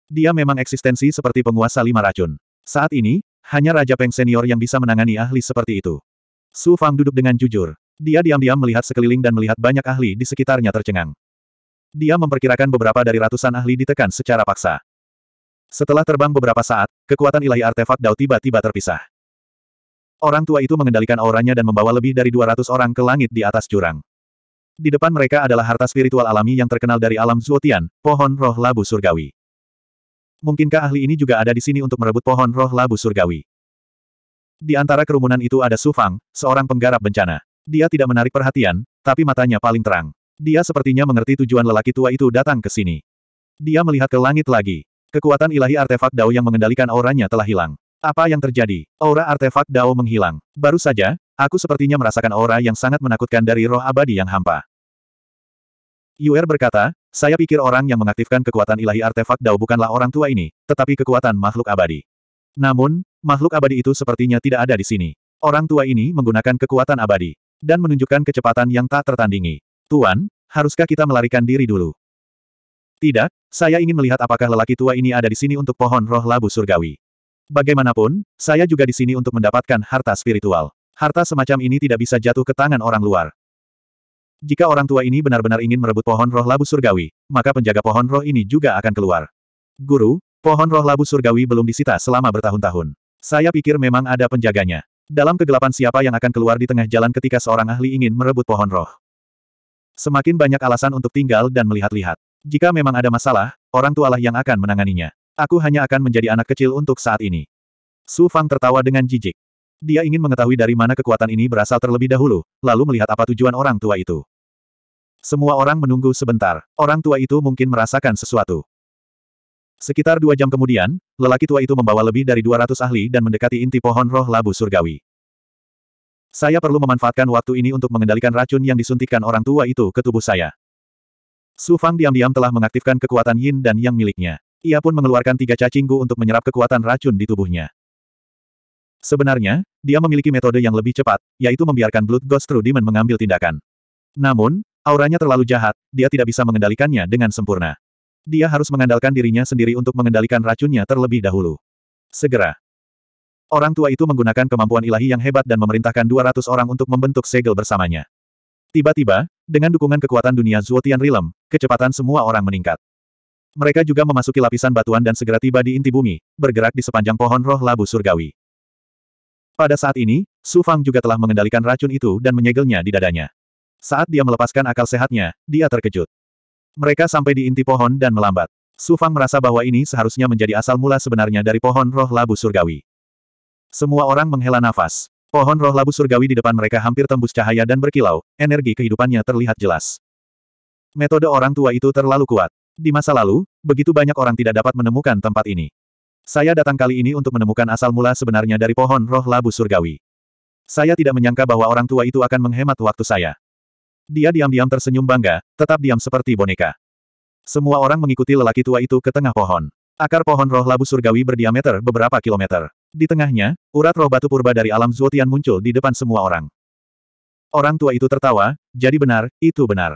Dia memang eksistensi seperti penguasa lima racun. Saat ini, hanya Raja Peng Senior yang bisa menangani ahli seperti itu. Su Fang duduk dengan jujur. Dia diam-diam melihat sekeliling dan melihat banyak ahli di sekitarnya tercengang. Dia memperkirakan beberapa dari ratusan ahli ditekan secara paksa. Setelah terbang beberapa saat, kekuatan ilahi artefak Dao tiba-tiba terpisah. Orang tua itu mengendalikan auranya dan membawa lebih dari 200 orang ke langit di atas jurang. Di depan mereka adalah harta spiritual alami yang terkenal dari alam Zuotian, pohon roh labu surgawi. Mungkinkah ahli ini juga ada di sini untuk merebut pohon roh labu surgawi? Di antara kerumunan itu ada Su Fang, seorang penggarap bencana. Dia tidak menarik perhatian, tapi matanya paling terang. Dia sepertinya mengerti tujuan lelaki tua itu datang ke sini. Dia melihat ke langit lagi. Kekuatan ilahi artefak Dao yang mengendalikan auranya telah hilang. Apa yang terjadi? Aura artefak Dao menghilang. Baru saja, aku sepertinya merasakan aura yang sangat menakutkan dari roh abadi yang hampa. Yuer berkata, saya pikir orang yang mengaktifkan kekuatan ilahi artefak Dao bukanlah orang tua ini, tetapi kekuatan makhluk abadi. Namun, makhluk abadi itu sepertinya tidak ada di sini. Orang tua ini menggunakan kekuatan abadi, dan menunjukkan kecepatan yang tak tertandingi. Tuan, haruskah kita melarikan diri dulu? Tidak, saya ingin melihat apakah lelaki tua ini ada di sini untuk pohon roh labu surgawi. Bagaimanapun, saya juga di sini untuk mendapatkan harta spiritual. Harta semacam ini tidak bisa jatuh ke tangan orang luar. Jika orang tua ini benar-benar ingin merebut pohon roh labu surgawi, maka penjaga pohon roh ini juga akan keluar. Guru, pohon roh labu surgawi belum disita selama bertahun-tahun. Saya pikir memang ada penjaganya. Dalam kegelapan siapa yang akan keluar di tengah jalan ketika seorang ahli ingin merebut pohon roh? Semakin banyak alasan untuk tinggal dan melihat-lihat. Jika memang ada masalah, orang tualah yang akan menanganinya. Aku hanya akan menjadi anak kecil untuk saat ini. Su Fang tertawa dengan jijik. Dia ingin mengetahui dari mana kekuatan ini berasal terlebih dahulu, lalu melihat apa tujuan orang tua itu. Semua orang menunggu sebentar. Orang tua itu mungkin merasakan sesuatu. Sekitar dua jam kemudian, lelaki tua itu membawa lebih dari 200 ahli dan mendekati inti pohon roh labu surgawi. Saya perlu memanfaatkan waktu ini untuk mengendalikan racun yang disuntikkan orang tua itu ke tubuh saya. Su Fang diam-diam telah mengaktifkan kekuatan yin dan yang miliknya. Ia pun mengeluarkan tiga cacinggu untuk menyerap kekuatan racun di tubuhnya. Sebenarnya, dia memiliki metode yang lebih cepat, yaitu membiarkan Blood Ghost True Demon mengambil tindakan. Namun, auranya terlalu jahat, dia tidak bisa mengendalikannya dengan sempurna. Dia harus mengandalkan dirinya sendiri untuk mengendalikan racunnya terlebih dahulu. Segera. Orang tua itu menggunakan kemampuan ilahi yang hebat dan memerintahkan 200 orang untuk membentuk segel bersamanya. Tiba-tiba, dengan dukungan kekuatan dunia Zuotian Rilem, kecepatan semua orang meningkat. Mereka juga memasuki lapisan batuan dan segera tiba di inti bumi, bergerak di sepanjang pohon roh labu surgawi. Pada saat ini, Su Fang juga telah mengendalikan racun itu dan menyegelnya di dadanya. Saat dia melepaskan akal sehatnya, dia terkejut. Mereka sampai di inti pohon dan melambat. Su Fang merasa bahwa ini seharusnya menjadi asal mula sebenarnya dari pohon roh labu surgawi. Semua orang menghela nafas. Pohon roh labu surgawi di depan mereka hampir tembus cahaya dan berkilau, energi kehidupannya terlihat jelas. Metode orang tua itu terlalu kuat. Di masa lalu, begitu banyak orang tidak dapat menemukan tempat ini. Saya datang kali ini untuk menemukan asal mula sebenarnya dari pohon roh labu surgawi. Saya tidak menyangka bahwa orang tua itu akan menghemat waktu saya. Dia diam-diam tersenyum bangga, tetap diam seperti boneka. Semua orang mengikuti lelaki tua itu ke tengah pohon. Akar pohon roh labu surgawi berdiameter beberapa kilometer. Di tengahnya, urat roh batu purba dari alam Zuotian muncul di depan semua orang. Orang tua itu tertawa, jadi benar, itu benar.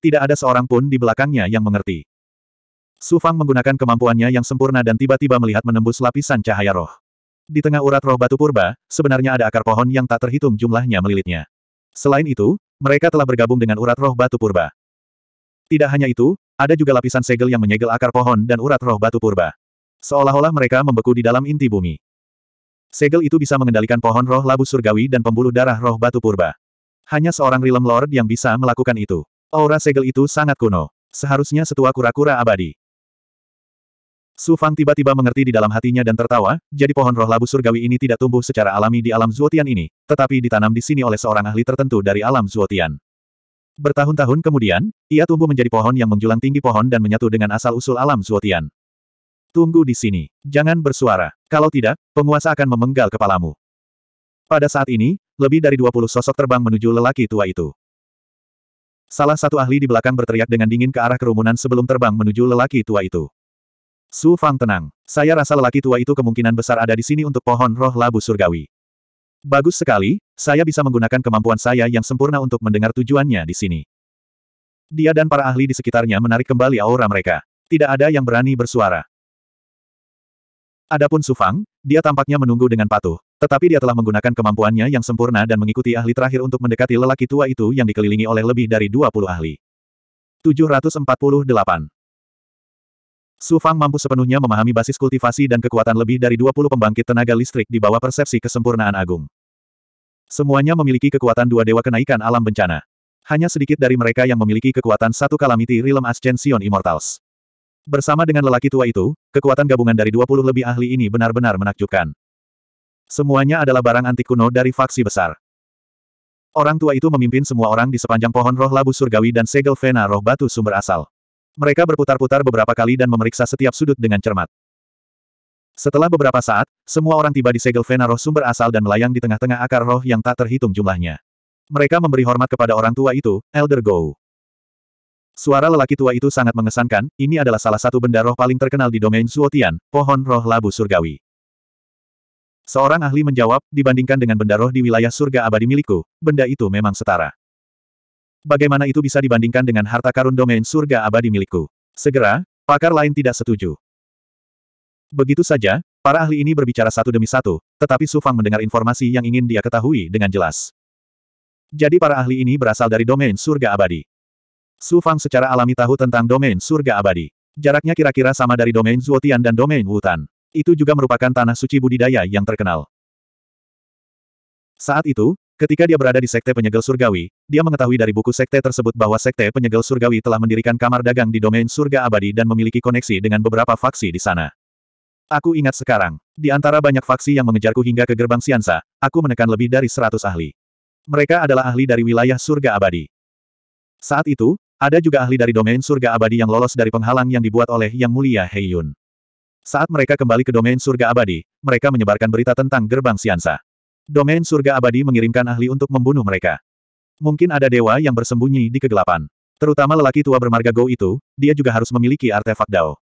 Tidak ada seorang pun di belakangnya yang mengerti. Su Fang menggunakan kemampuannya yang sempurna dan tiba-tiba melihat menembus lapisan cahaya roh. Di tengah urat roh batu purba, sebenarnya ada akar pohon yang tak terhitung jumlahnya melilitnya. Selain itu, mereka telah bergabung dengan urat roh batu purba. Tidak hanya itu, ada juga lapisan segel yang menyegel akar pohon dan urat roh batu purba. Seolah-olah mereka membeku di dalam inti bumi. Segel itu bisa mengendalikan pohon roh labu surgawi dan pembuluh darah roh batu purba. Hanya seorang Realm Lord yang bisa melakukan itu. Aura segel itu sangat kuno. Seharusnya setua kura-kura abadi. Su Fang tiba-tiba mengerti di dalam hatinya dan tertawa, jadi pohon roh labu surgawi ini tidak tumbuh secara alami di alam Zuotian ini, tetapi ditanam di sini oleh seorang ahli tertentu dari alam Zuotian. Bertahun-tahun kemudian, ia tumbuh menjadi pohon yang menjulang tinggi pohon dan menyatu dengan asal-usul alam Zuotian. Tunggu di sini. Jangan bersuara. Kalau tidak, penguasa akan memenggal kepalamu. Pada saat ini, lebih dari 20 sosok terbang menuju lelaki tua itu. Salah satu ahli di belakang berteriak dengan dingin ke arah kerumunan sebelum terbang menuju lelaki tua itu. Su Fang tenang. Saya rasa lelaki tua itu kemungkinan besar ada di sini untuk pohon roh labu surgawi. Bagus sekali, saya bisa menggunakan kemampuan saya yang sempurna untuk mendengar tujuannya di sini. Dia dan para ahli di sekitarnya menarik kembali aura mereka. Tidak ada yang berani bersuara. Adapun Sufang, dia tampaknya menunggu dengan patuh. Tetapi dia telah menggunakan kemampuannya yang sempurna dan mengikuti ahli terakhir untuk mendekati lelaki tua itu yang dikelilingi oleh lebih dari 20 ahli. 748 Su Fang mampu sepenuhnya memahami basis kultivasi dan kekuatan lebih dari 20 pembangkit tenaga listrik di bawah persepsi kesempurnaan agung. Semuanya memiliki kekuatan dua dewa kenaikan alam bencana. Hanya sedikit dari mereka yang memiliki kekuatan satu kalamiti Realm Ascension Immortals. Bersama dengan lelaki tua itu, kekuatan gabungan dari 20 lebih ahli ini benar-benar menakjubkan. Semuanya adalah barang antik kuno dari faksi besar. Orang tua itu memimpin semua orang di sepanjang pohon roh labu surgawi dan segel vena roh batu sumber asal. Mereka berputar-putar beberapa kali dan memeriksa setiap sudut dengan cermat. Setelah beberapa saat, semua orang tiba di segel Vena roh sumber asal dan melayang di tengah-tengah akar roh yang tak terhitung jumlahnya. Mereka memberi hormat kepada orang tua itu, Elder Go. Suara lelaki tua itu sangat mengesankan, ini adalah salah satu benda roh paling terkenal di domain Suotian, pohon roh labu surgawi. Seorang ahli menjawab, dibandingkan dengan benda roh di wilayah surga abadi milikku, benda itu memang setara. Bagaimana itu bisa dibandingkan dengan harta karun domain surga abadi milikku? Segera, pakar lain tidak setuju. Begitu saja, para ahli ini berbicara satu demi satu, tetapi Su Fang mendengar informasi yang ingin dia ketahui dengan jelas. Jadi para ahli ini berasal dari domain surga abadi. Su Fang secara alami tahu tentang domain surga abadi. Jaraknya kira-kira sama dari domain Zuotian dan domain Wutan. Itu juga merupakan tanah suci budidaya yang terkenal. Saat itu, Ketika dia berada di Sekte Penyegel Surgawi, dia mengetahui dari buku Sekte tersebut bahwa Sekte Penyegel Surgawi telah mendirikan kamar dagang di domain surga abadi dan memiliki koneksi dengan beberapa faksi di sana. Aku ingat sekarang, di antara banyak faksi yang mengejarku hingga ke gerbang Siansa, aku menekan lebih dari seratus ahli. Mereka adalah ahli dari wilayah surga abadi. Saat itu, ada juga ahli dari domain surga abadi yang lolos dari penghalang yang dibuat oleh Yang Mulia Heiyun. Saat mereka kembali ke domain surga abadi, mereka menyebarkan berita tentang gerbang Siansa. Domain surga abadi mengirimkan ahli untuk membunuh mereka. Mungkin ada dewa yang bersembunyi di kegelapan. Terutama lelaki tua bermarga Go itu, dia juga harus memiliki artefak Dao.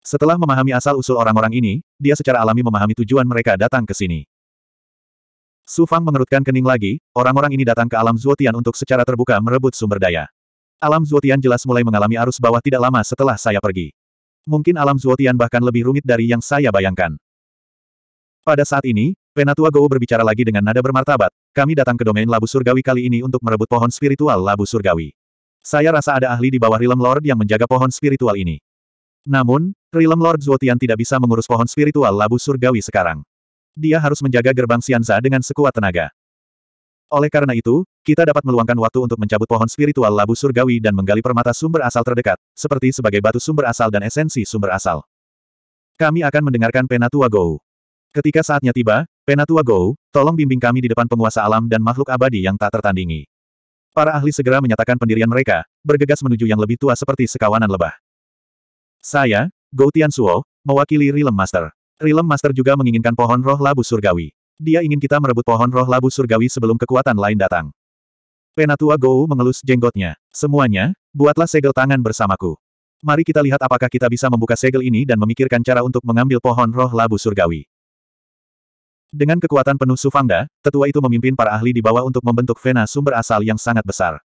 Setelah memahami asal-usul orang-orang ini, dia secara alami memahami tujuan mereka datang ke sini. Su Fang mengerutkan kening lagi, orang-orang ini datang ke alam Zuotian untuk secara terbuka merebut sumber daya. Alam Zuotian jelas mulai mengalami arus bawah tidak lama setelah saya pergi. Mungkin alam Zuotian bahkan lebih rumit dari yang saya bayangkan. Pada saat ini, Penatua Gou berbicara lagi dengan nada bermartabat, kami datang ke domain labu surgawi kali ini untuk merebut pohon spiritual labu surgawi. Saya rasa ada ahli di bawah Realm Lord yang menjaga pohon spiritual ini. Namun, Realm Lord Zuotian tidak bisa mengurus pohon spiritual labu surgawi sekarang. Dia harus menjaga gerbang Sianza dengan sekuat tenaga. Oleh karena itu, kita dapat meluangkan waktu untuk mencabut pohon spiritual labu surgawi dan menggali permata sumber asal terdekat, seperti sebagai batu sumber asal dan esensi sumber asal. Kami akan mendengarkan Penatua Gou. Ketika saatnya tiba, Penatua Gou, tolong bimbing kami di depan penguasa alam dan makhluk abadi yang tak tertandingi. Para ahli segera menyatakan pendirian mereka, bergegas menuju yang lebih tua seperti sekawanan lebah. Saya, Gou Suo, mewakili Rilem Master. Rilem Master juga menginginkan pohon roh labu surgawi. Dia ingin kita merebut pohon roh labu surgawi sebelum kekuatan lain datang. Penatua Gou mengelus jenggotnya. Semuanya, buatlah segel tangan bersamaku. Mari kita lihat apakah kita bisa membuka segel ini dan memikirkan cara untuk mengambil pohon roh labu surgawi. Dengan kekuatan penuh Sufangda, tetua itu memimpin para ahli di bawah untuk membentuk vena sumber asal yang sangat besar.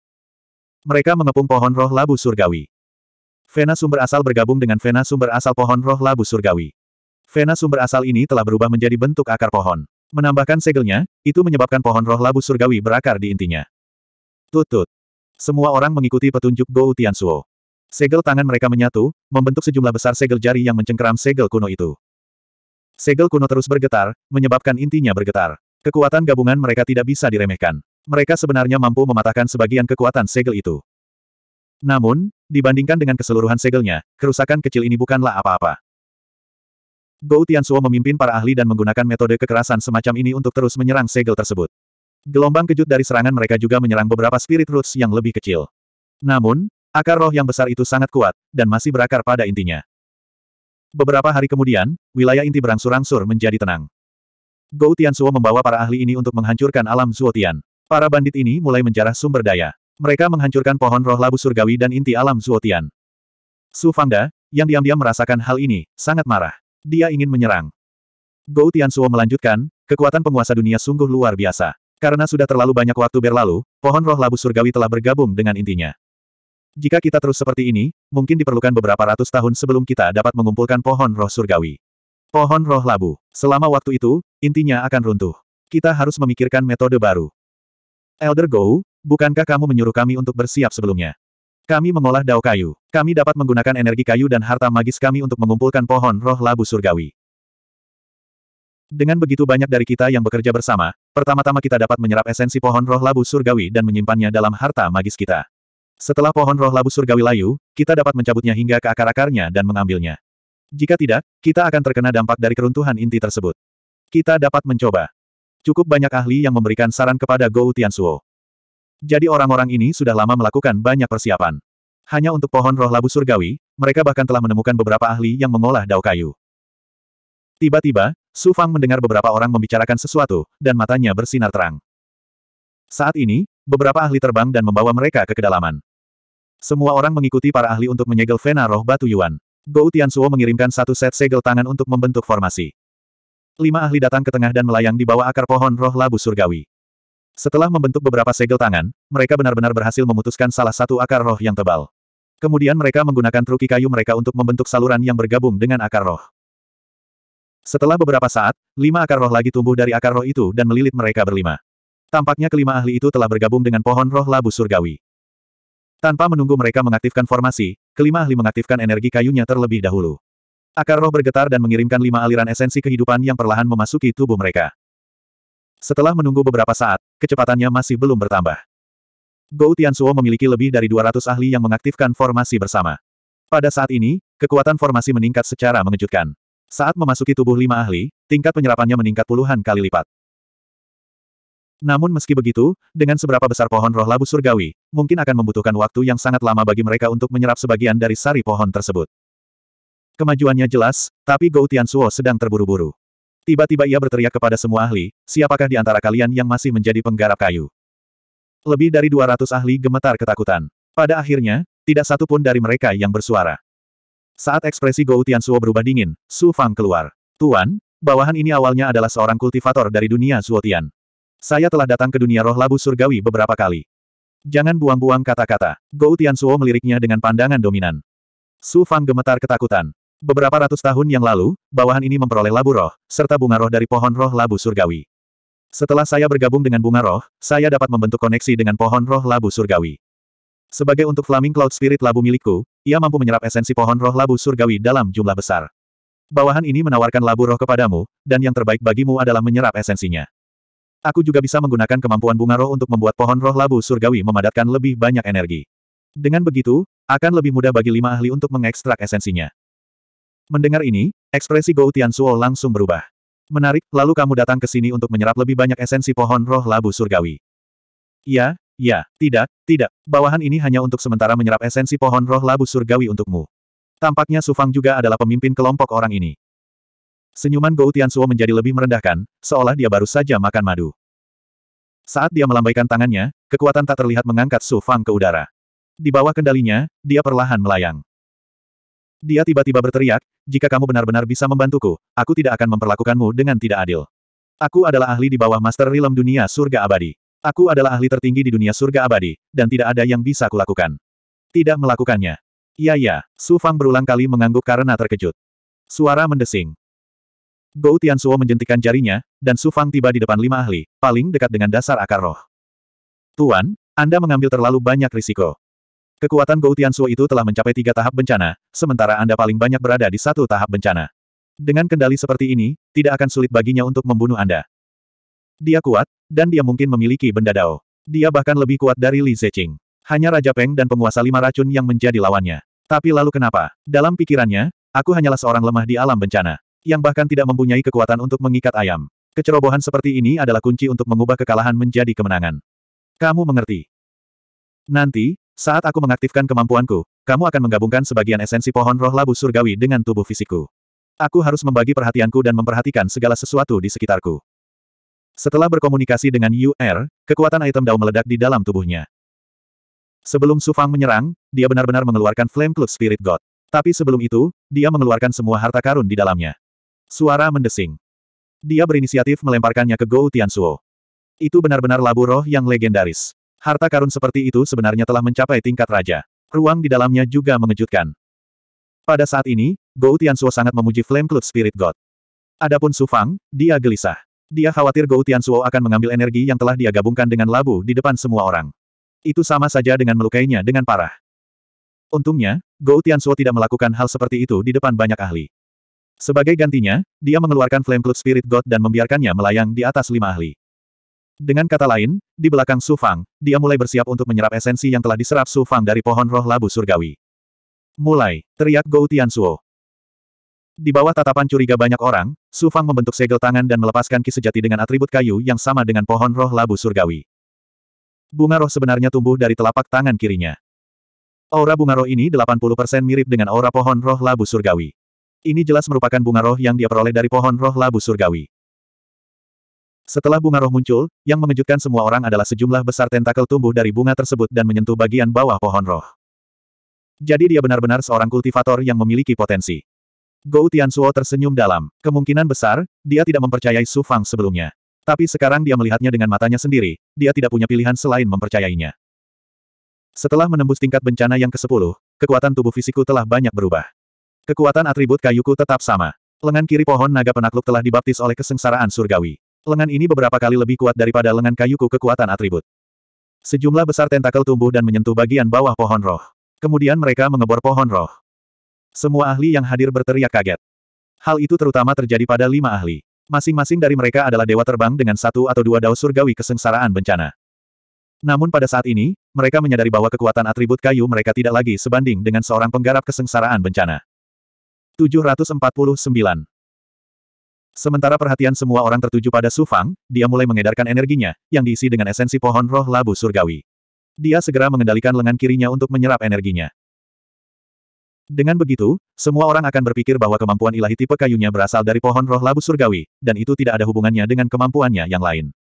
Mereka mengepung pohon roh labu surgawi. Vena sumber asal bergabung dengan vena sumber asal pohon roh labu surgawi. Vena sumber asal ini telah berubah menjadi bentuk akar pohon. Menambahkan segelnya, itu menyebabkan pohon roh labu surgawi berakar di intinya. Tutut. Semua orang mengikuti petunjuk Go Suo. Segel tangan mereka menyatu, membentuk sejumlah besar segel jari yang mencengkeram segel kuno itu. Segel kuno terus bergetar, menyebabkan intinya bergetar. Kekuatan gabungan mereka tidak bisa diremehkan. Mereka sebenarnya mampu mematahkan sebagian kekuatan segel itu. Namun, dibandingkan dengan keseluruhan segelnya, kerusakan kecil ini bukanlah apa-apa. Gou Tiansuo memimpin para ahli dan menggunakan metode kekerasan semacam ini untuk terus menyerang segel tersebut. Gelombang kejut dari serangan mereka juga menyerang beberapa spirit roots yang lebih kecil. Namun, akar roh yang besar itu sangat kuat, dan masih berakar pada intinya. Beberapa hari kemudian, wilayah inti berangsur-angsur menjadi tenang. Gou Suo membawa para ahli ini untuk menghancurkan alam Zuotian. Para bandit ini mulai menjarah sumber daya. Mereka menghancurkan pohon roh labu surgawi dan inti alam Zuotian. Su Fangda, yang diam-diam merasakan hal ini, sangat marah. Dia ingin menyerang. Gou Suo melanjutkan, kekuatan penguasa dunia sungguh luar biasa. Karena sudah terlalu banyak waktu berlalu, pohon roh labu surgawi telah bergabung dengan intinya. Jika kita terus seperti ini, mungkin diperlukan beberapa ratus tahun sebelum kita dapat mengumpulkan pohon roh surgawi. Pohon roh labu. Selama waktu itu, intinya akan runtuh. Kita harus memikirkan metode baru. Elder Go, bukankah kamu menyuruh kami untuk bersiap sebelumnya? Kami mengolah dao kayu. Kami dapat menggunakan energi kayu dan harta magis kami untuk mengumpulkan pohon roh labu surgawi. Dengan begitu banyak dari kita yang bekerja bersama, pertama-tama kita dapat menyerap esensi pohon roh labu surgawi dan menyimpannya dalam harta magis kita. Setelah pohon roh labu surgawi layu, kita dapat mencabutnya hingga ke akar-akarnya dan mengambilnya. Jika tidak, kita akan terkena dampak dari keruntuhan inti tersebut. Kita dapat mencoba. Cukup banyak ahli yang memberikan saran kepada Gou Suo. Jadi orang-orang ini sudah lama melakukan banyak persiapan. Hanya untuk pohon roh labu surgawi, mereka bahkan telah menemukan beberapa ahli yang mengolah dao kayu. Tiba-tiba, Su Fang mendengar beberapa orang membicarakan sesuatu, dan matanya bersinar terang. Saat ini, beberapa ahli terbang dan membawa mereka ke kedalaman. Semua orang mengikuti para ahli untuk menyegel vena roh batu Yuan. Gou Tiansuo mengirimkan satu set segel tangan untuk membentuk formasi. Lima ahli datang ke tengah dan melayang di bawah akar pohon roh labu surgawi. Setelah membentuk beberapa segel tangan, mereka benar-benar berhasil memutuskan salah satu akar roh yang tebal. Kemudian mereka menggunakan truki kayu mereka untuk membentuk saluran yang bergabung dengan akar roh. Setelah beberapa saat, lima akar roh lagi tumbuh dari akar roh itu dan melilit mereka berlima. Tampaknya kelima ahli itu telah bergabung dengan pohon roh labu surgawi. Tanpa menunggu mereka mengaktifkan formasi, kelima ahli mengaktifkan energi kayunya terlebih dahulu. Akar roh bergetar dan mengirimkan lima aliran esensi kehidupan yang perlahan memasuki tubuh mereka. Setelah menunggu beberapa saat, kecepatannya masih belum bertambah. Gou Tiansuo memiliki lebih dari 200 ahli yang mengaktifkan formasi bersama. Pada saat ini, kekuatan formasi meningkat secara mengejutkan. Saat memasuki tubuh lima ahli, tingkat penyerapannya meningkat puluhan kali lipat. Namun meski begitu, dengan seberapa besar pohon roh labu surgawi, mungkin akan membutuhkan waktu yang sangat lama bagi mereka untuk menyerap sebagian dari sari pohon tersebut. Kemajuannya jelas, tapi Gou Suo sedang terburu-buru. Tiba-tiba ia berteriak kepada semua ahli, siapakah di antara kalian yang masih menjadi penggarap kayu? Lebih dari 200 ahli gemetar ketakutan. Pada akhirnya, tidak satu pun dari mereka yang bersuara. Saat ekspresi Gou Suo berubah dingin, Su Fang keluar. Tuan, bawahan ini awalnya adalah seorang kultivator dari dunia Zuotian. Saya telah datang ke dunia roh labu surgawi beberapa kali. Jangan buang-buang kata-kata. Gou Suo meliriknya dengan pandangan dominan. Su Fang gemetar ketakutan. Beberapa ratus tahun yang lalu, bawahan ini memperoleh labu roh, serta bunga roh dari pohon roh labu surgawi. Setelah saya bergabung dengan bunga roh, saya dapat membentuk koneksi dengan pohon roh labu surgawi. Sebagai untuk Flaming Cloud Spirit labu milikku, ia mampu menyerap esensi pohon roh labu surgawi dalam jumlah besar. Bawahan ini menawarkan labu roh kepadamu, dan yang terbaik bagimu adalah menyerap esensinya. Aku juga bisa menggunakan kemampuan bunga roh untuk membuat pohon roh labu surgawi memadatkan lebih banyak energi. Dengan begitu, akan lebih mudah bagi lima ahli untuk mengekstrak esensinya. Mendengar ini, ekspresi Gou Suo langsung berubah. Menarik, lalu kamu datang ke sini untuk menyerap lebih banyak esensi pohon roh labu surgawi. Ya, ya, tidak, tidak. Bawahan ini hanya untuk sementara menyerap esensi pohon roh labu surgawi untukmu. Tampaknya Sufang juga adalah pemimpin kelompok orang ini. Senyuman Gou Tiansuo menjadi lebih merendahkan, seolah dia baru saja makan madu. Saat dia melambaikan tangannya, kekuatan tak terlihat mengangkat Su Fang ke udara. Di bawah kendalinya, dia perlahan melayang. Dia tiba-tiba berteriak, jika kamu benar-benar bisa membantuku, aku tidak akan memperlakukanmu dengan tidak adil. Aku adalah ahli di bawah Master Realm Dunia Surga Abadi. Aku adalah ahli tertinggi di dunia surga abadi, dan tidak ada yang bisa kulakukan. Tidak melakukannya. Iya ya, Su Fang berulang kali mengangguk karena terkejut. Suara mendesing. Gou Tiansuo menjentikan jarinya, dan Su Fang tiba di depan lima ahli, paling dekat dengan dasar akar roh. Tuan, Anda mengambil terlalu banyak risiko. Kekuatan Gou Tiansuo itu telah mencapai tiga tahap bencana, sementara Anda paling banyak berada di satu tahap bencana. Dengan kendali seperti ini, tidak akan sulit baginya untuk membunuh Anda. Dia kuat, dan dia mungkin memiliki benda dao. Dia bahkan lebih kuat dari Li Zeqing. Hanya Raja Peng dan penguasa lima racun yang menjadi lawannya. Tapi lalu kenapa? Dalam pikirannya, aku hanyalah seorang lemah di alam bencana yang bahkan tidak mempunyai kekuatan untuk mengikat ayam. Kecerobohan seperti ini adalah kunci untuk mengubah kekalahan menjadi kemenangan. Kamu mengerti? Nanti, saat aku mengaktifkan kemampuanku, kamu akan menggabungkan sebagian esensi pohon roh labu surgawi dengan tubuh fisikku. Aku harus membagi perhatianku dan memperhatikan segala sesuatu di sekitarku. Setelah berkomunikasi dengan UR, er, kekuatan item Dao meledak di dalam tubuhnya. Sebelum Sufang menyerang, dia benar-benar mengeluarkan Flame Cloud Spirit God. Tapi sebelum itu, dia mengeluarkan semua harta karun di dalamnya. Suara mendesing. Dia berinisiatif melemparkannya ke Gou Tiansuo. Itu benar-benar labu roh yang legendaris. Harta karun seperti itu sebenarnya telah mencapai tingkat raja. Ruang di dalamnya juga mengejutkan. Pada saat ini, Gou Tiansuo sangat memuji Flame Cloud Spirit God. Adapun Su Fang, dia gelisah. Dia khawatir Gou Tiansuo akan mengambil energi yang telah dia gabungkan dengan labu di depan semua orang. Itu sama saja dengan melukainya dengan parah. Untungnya, Gou Tiansuo tidak melakukan hal seperti itu di depan banyak ahli. Sebagai gantinya, dia mengeluarkan Flame Cloud Spirit God dan membiarkannya melayang di atas lima ahli. Dengan kata lain, di belakang Su Fang, dia mulai bersiap untuk menyerap esensi yang telah diserap Su Fang dari pohon roh labu surgawi. Mulai, teriak Gou Suo. Di bawah tatapan curiga banyak orang, Su Fang membentuk segel tangan dan melepaskan ki sejati dengan atribut kayu yang sama dengan pohon roh labu surgawi. Bunga roh sebenarnya tumbuh dari telapak tangan kirinya. Aura bunga roh ini 80% mirip dengan aura pohon roh labu surgawi. Ini jelas merupakan bunga roh yang dia peroleh dari pohon roh labu surgawi. Setelah bunga roh muncul, yang mengejutkan semua orang adalah sejumlah besar tentakel tumbuh dari bunga tersebut dan menyentuh bagian bawah pohon roh. Jadi dia benar-benar seorang kultivator yang memiliki potensi. Gou Suo tersenyum dalam. Kemungkinan besar, dia tidak mempercayai Su Fang sebelumnya. Tapi sekarang dia melihatnya dengan matanya sendiri, dia tidak punya pilihan selain mempercayainya. Setelah menembus tingkat bencana yang ke-10, kekuatan tubuh fisikku telah banyak berubah. Kekuatan atribut Kayuku tetap sama. Lengan kiri pohon naga penakluk telah dibaptis oleh kesengsaraan surgawi. Lengan ini beberapa kali lebih kuat daripada lengan Kayuku kekuatan atribut. Sejumlah besar tentakel tumbuh dan menyentuh bagian bawah pohon roh. Kemudian mereka mengebor pohon roh. Semua ahli yang hadir berteriak kaget. Hal itu terutama terjadi pada lima ahli. Masing-masing dari mereka adalah dewa terbang dengan satu atau dua dao surgawi kesengsaraan bencana. Namun pada saat ini, mereka menyadari bahwa kekuatan atribut kayu mereka tidak lagi sebanding dengan seorang penggarap kesengsaraan bencana. 749. Sementara perhatian semua orang tertuju pada Su Fang, dia mulai mengedarkan energinya, yang diisi dengan esensi pohon roh labu surgawi. Dia segera mengendalikan lengan kirinya untuk menyerap energinya. Dengan begitu, semua orang akan berpikir bahwa kemampuan ilahi tipe kayunya berasal dari pohon roh labu surgawi, dan itu tidak ada hubungannya dengan kemampuannya yang lain.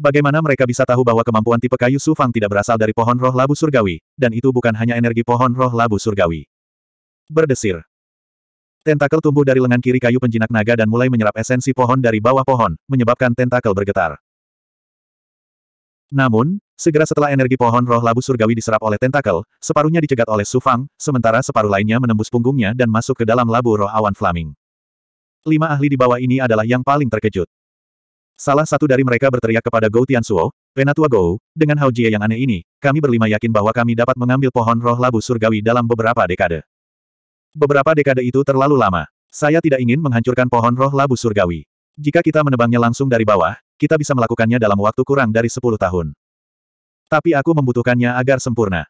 Bagaimana mereka bisa tahu bahwa kemampuan tipe kayu Su Fang tidak berasal dari pohon roh labu surgawi, dan itu bukan hanya energi pohon roh labu surgawi. Berdesir. Tentakel tumbuh dari lengan kiri kayu penjinak naga dan mulai menyerap esensi pohon dari bawah pohon, menyebabkan tentakel bergetar. Namun, segera setelah energi pohon roh labu surgawi diserap oleh tentakel, separuhnya dicegat oleh Sufang, sementara separuh lainnya menembus punggungnya dan masuk ke dalam labu roh awan flaming. Lima ahli di bawah ini adalah yang paling terkejut. Salah satu dari mereka berteriak kepada Gou Suo, Penatua Gou, dengan Hao Jie yang aneh ini, kami berlima yakin bahwa kami dapat mengambil pohon roh labu surgawi dalam beberapa dekade. Beberapa dekade itu terlalu lama. Saya tidak ingin menghancurkan pohon roh labu surgawi. Jika kita menebangnya langsung dari bawah, kita bisa melakukannya dalam waktu kurang dari 10 tahun. Tapi aku membutuhkannya agar sempurna.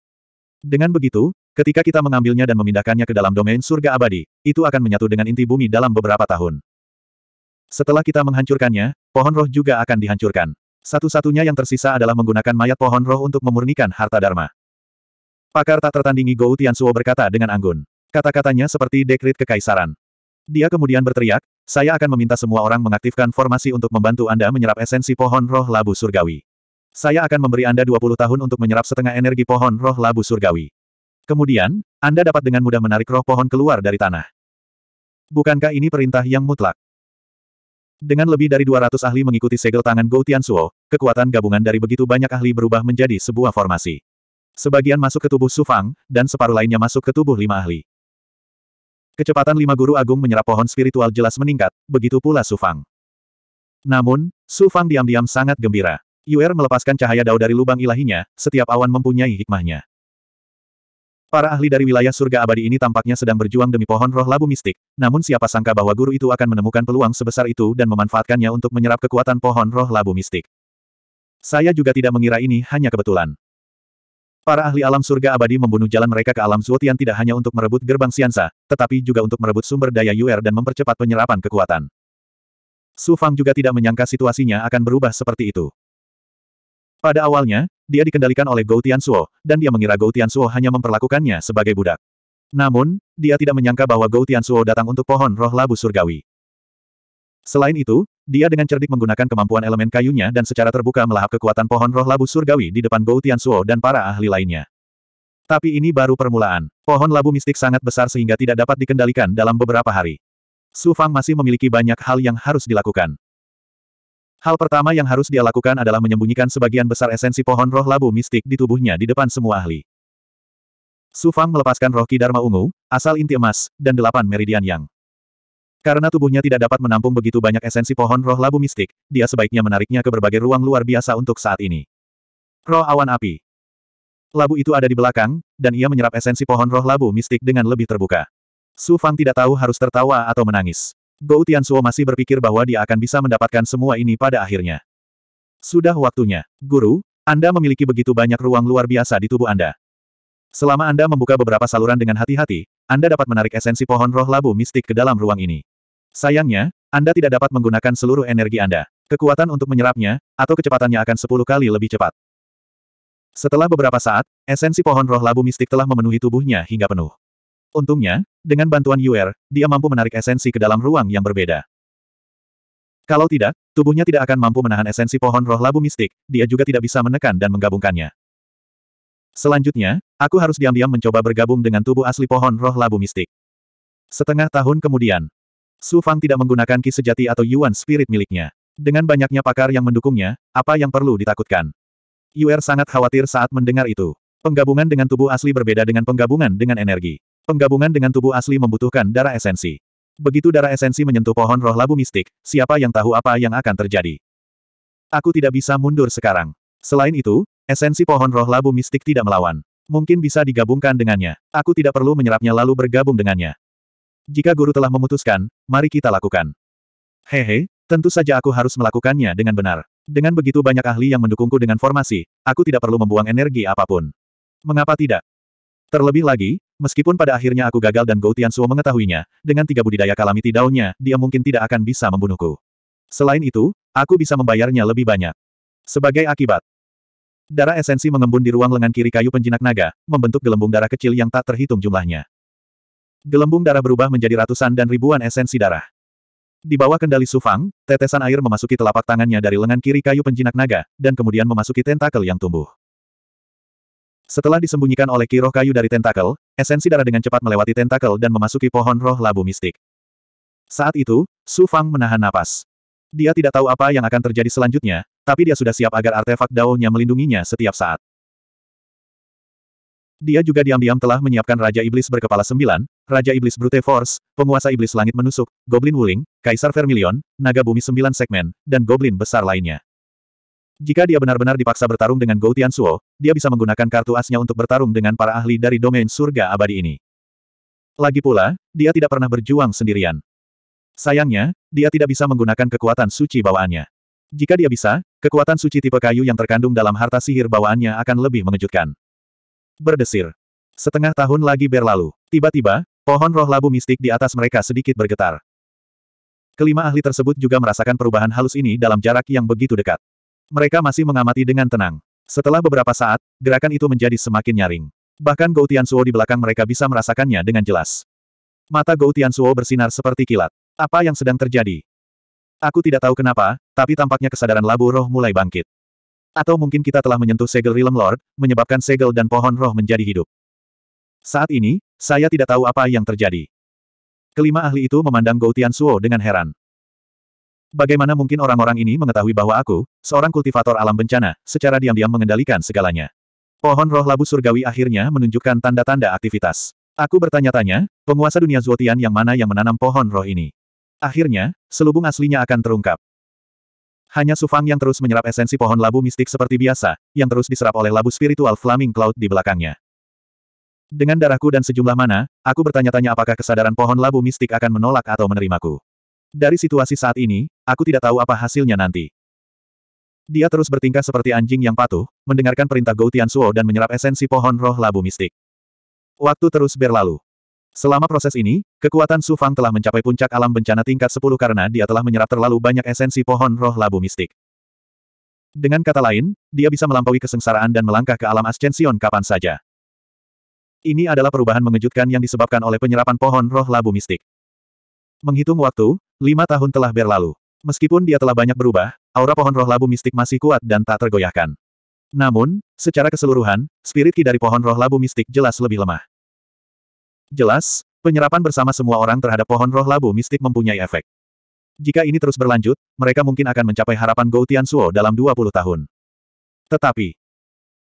Dengan begitu, ketika kita mengambilnya dan memindahkannya ke dalam domain surga abadi, itu akan menyatu dengan inti bumi dalam beberapa tahun. Setelah kita menghancurkannya, pohon roh juga akan dihancurkan. Satu-satunya yang tersisa adalah menggunakan mayat pohon roh untuk memurnikan harta dharma. Pakar tak tertandingi Gou Suo berkata dengan anggun. Kata-katanya seperti dekrit kekaisaran. Dia kemudian berteriak, saya akan meminta semua orang mengaktifkan formasi untuk membantu Anda menyerap esensi pohon roh labu surgawi. Saya akan memberi Anda 20 tahun untuk menyerap setengah energi pohon roh labu surgawi. Kemudian, Anda dapat dengan mudah menarik roh pohon keluar dari tanah. Bukankah ini perintah yang mutlak? Dengan lebih dari 200 ahli mengikuti segel tangan Gou Suo, kekuatan gabungan dari begitu banyak ahli berubah menjadi sebuah formasi. Sebagian masuk ke tubuh Sufang, dan separuh lainnya masuk ke tubuh lima ahli. Kecepatan lima guru agung menyerap pohon spiritual jelas meningkat, begitu pula Sufang. Namun, Sufang diam-diam sangat gembira. Yuer melepaskan cahaya dao dari lubang ilahinya, setiap awan mempunyai hikmahnya. Para ahli dari wilayah surga abadi ini tampaknya sedang berjuang demi pohon roh labu mistik, namun siapa sangka bahwa guru itu akan menemukan peluang sebesar itu dan memanfaatkannya untuk menyerap kekuatan pohon roh labu mistik. Saya juga tidak mengira ini hanya kebetulan. Para ahli alam surga abadi membunuh jalan mereka ke alam Zuotian tidak hanya untuk merebut gerbang Siansa, tetapi juga untuk merebut sumber daya Yuer dan mempercepat penyerapan kekuatan. Su Fang juga tidak menyangka situasinya akan berubah seperti itu. Pada awalnya, dia dikendalikan oleh Gou Suo, dan dia mengira Gou Suo hanya memperlakukannya sebagai budak. Namun, dia tidak menyangka bahwa Gou Suo datang untuk pohon roh labu surgawi. Selain itu, dia dengan cerdik menggunakan kemampuan elemen kayunya dan secara terbuka melahap kekuatan pohon roh labu surgawi di depan Gou Tiansuo dan para ahli lainnya. Tapi ini baru permulaan. Pohon labu mistik sangat besar sehingga tidak dapat dikendalikan dalam beberapa hari. Su Fang masih memiliki banyak hal yang harus dilakukan. Hal pertama yang harus dia lakukan adalah menyembunyikan sebagian besar esensi pohon roh labu mistik di tubuhnya di depan semua ahli. Su Fang melepaskan roh Ki Dharma Ungu, asal inti emas, dan delapan meridian yang. Karena tubuhnya tidak dapat menampung begitu banyak esensi pohon roh labu mistik, dia sebaiknya menariknya ke berbagai ruang luar biasa untuk saat ini. Roh awan api. Labu itu ada di belakang, dan ia menyerap esensi pohon roh labu mistik dengan lebih terbuka. Su Fang tidak tahu harus tertawa atau menangis. Gou Suo masih berpikir bahwa dia akan bisa mendapatkan semua ini pada akhirnya. Sudah waktunya. Guru, Anda memiliki begitu banyak ruang luar biasa di tubuh Anda. Selama Anda membuka beberapa saluran dengan hati-hati, Anda dapat menarik esensi pohon roh labu mistik ke dalam ruang ini. Sayangnya, Anda tidak dapat menggunakan seluruh energi Anda. Kekuatan untuk menyerapnya, atau kecepatannya akan 10 kali lebih cepat. Setelah beberapa saat, esensi pohon roh labu mistik telah memenuhi tubuhnya hingga penuh. Untungnya, dengan bantuan Yuer, dia mampu menarik esensi ke dalam ruang yang berbeda. Kalau tidak, tubuhnya tidak akan mampu menahan esensi pohon roh labu mistik, dia juga tidak bisa menekan dan menggabungkannya. Selanjutnya, aku harus diam-diam mencoba bergabung dengan tubuh asli pohon roh labu mistik. Setengah tahun kemudian, Su Fang tidak menggunakan ki sejati atau Yuan Spirit miliknya. Dengan banyaknya pakar yang mendukungnya, apa yang perlu ditakutkan? Yuer sangat khawatir saat mendengar itu. Penggabungan dengan tubuh asli berbeda dengan penggabungan dengan energi. Penggabungan dengan tubuh asli membutuhkan darah esensi. Begitu darah esensi menyentuh pohon roh labu mistik, siapa yang tahu apa yang akan terjadi? Aku tidak bisa mundur sekarang. Selain itu, esensi pohon roh labu mistik tidak melawan. Mungkin bisa digabungkan dengannya. Aku tidak perlu menyerapnya lalu bergabung dengannya. Jika guru telah memutuskan, mari kita lakukan. Hehe, tentu saja aku harus melakukannya dengan benar. Dengan begitu banyak ahli yang mendukungku dengan formasi, aku tidak perlu membuang energi apapun. Mengapa tidak? Terlebih lagi, meskipun pada akhirnya aku gagal dan Gou Suo mengetahuinya, dengan tiga budidaya kalamiti daunnya, dia mungkin tidak akan bisa membunuhku. Selain itu, aku bisa membayarnya lebih banyak. Sebagai akibat, darah esensi mengembun di ruang lengan kiri kayu penjinak naga, membentuk gelembung darah kecil yang tak terhitung jumlahnya gelembung darah berubah menjadi ratusan dan ribuan esensi darah. Di bawah kendali Sufang, tetesan air memasuki telapak tangannya dari lengan kiri kayu penjinak naga, dan kemudian memasuki tentakel yang tumbuh. Setelah disembunyikan oleh kiroh kayu dari tentakel, esensi darah dengan cepat melewati tentakel dan memasuki pohon roh labu mistik. Saat itu, Sufang menahan napas. Dia tidak tahu apa yang akan terjadi selanjutnya, tapi dia sudah siap agar artefak daunnya melindunginya setiap saat. Dia juga diam-diam telah menyiapkan Raja Iblis berkepala sembilan, Raja Iblis Brute Force, penguasa Iblis Langit Menusuk, Goblin Wuling, Kaisar Vermilion, Naga Bumi Sembilan Segmen, dan Goblin Besar lainnya. Jika dia benar-benar dipaksa bertarung dengan Gou Suo, dia bisa menggunakan kartu asnya untuk bertarung dengan para ahli dari domain surga abadi ini. Lagi pula, dia tidak pernah berjuang sendirian. Sayangnya, dia tidak bisa menggunakan kekuatan suci bawaannya. Jika dia bisa, kekuatan suci tipe kayu yang terkandung dalam harta sihir bawaannya akan lebih mengejutkan berdesir. Setengah tahun lagi berlalu. Tiba-tiba, pohon roh labu mistik di atas mereka sedikit bergetar. Kelima ahli tersebut juga merasakan perubahan halus ini dalam jarak yang begitu dekat. Mereka masih mengamati dengan tenang. Setelah beberapa saat, gerakan itu menjadi semakin nyaring. Bahkan Gou Tiansuo di belakang mereka bisa merasakannya dengan jelas. Mata Gou Tiansuo bersinar seperti kilat. Apa yang sedang terjadi? Aku tidak tahu kenapa, tapi tampaknya kesadaran labu roh mulai bangkit. Atau mungkin kita telah menyentuh segel Realm Lord, menyebabkan segel dan pohon roh menjadi hidup. Saat ini, saya tidak tahu apa yang terjadi. Kelima ahli itu memandang Gou Suo dengan heran. Bagaimana mungkin orang-orang ini mengetahui bahwa aku, seorang kultivator alam bencana, secara diam-diam mengendalikan segalanya? Pohon roh labu surgawi akhirnya menunjukkan tanda-tanda aktivitas. Aku bertanya-tanya, penguasa dunia Zuotian yang mana yang menanam pohon roh ini? Akhirnya, selubung aslinya akan terungkap. Hanya Sufang yang terus menyerap esensi pohon labu mistik seperti biasa, yang terus diserap oleh labu spiritual Flaming Cloud di belakangnya. Dengan darahku dan sejumlah mana, aku bertanya-tanya apakah kesadaran pohon labu mistik akan menolak atau menerimaku. Dari situasi saat ini, aku tidak tahu apa hasilnya nanti. Dia terus bertingkah seperti anjing yang patuh, mendengarkan perintah Gou Suo dan menyerap esensi pohon roh labu mistik. Waktu terus berlalu. Selama proses ini, kekuatan Su Fang telah mencapai puncak alam bencana tingkat 10 karena dia telah menyerap terlalu banyak esensi pohon roh labu mistik. Dengan kata lain, dia bisa melampaui kesengsaraan dan melangkah ke alam ascension kapan saja. Ini adalah perubahan mengejutkan yang disebabkan oleh penyerapan pohon roh labu mistik. Menghitung waktu, lima tahun telah berlalu. Meskipun dia telah banyak berubah, aura pohon roh labu mistik masih kuat dan tak tergoyahkan. Namun, secara keseluruhan, spirit ki dari pohon roh labu mistik jelas lebih lemah. Jelas, penyerapan bersama semua orang terhadap pohon roh labu mistik mempunyai efek. Jika ini terus berlanjut, mereka mungkin akan mencapai harapan Gou Suo dalam 20 tahun. Tetapi,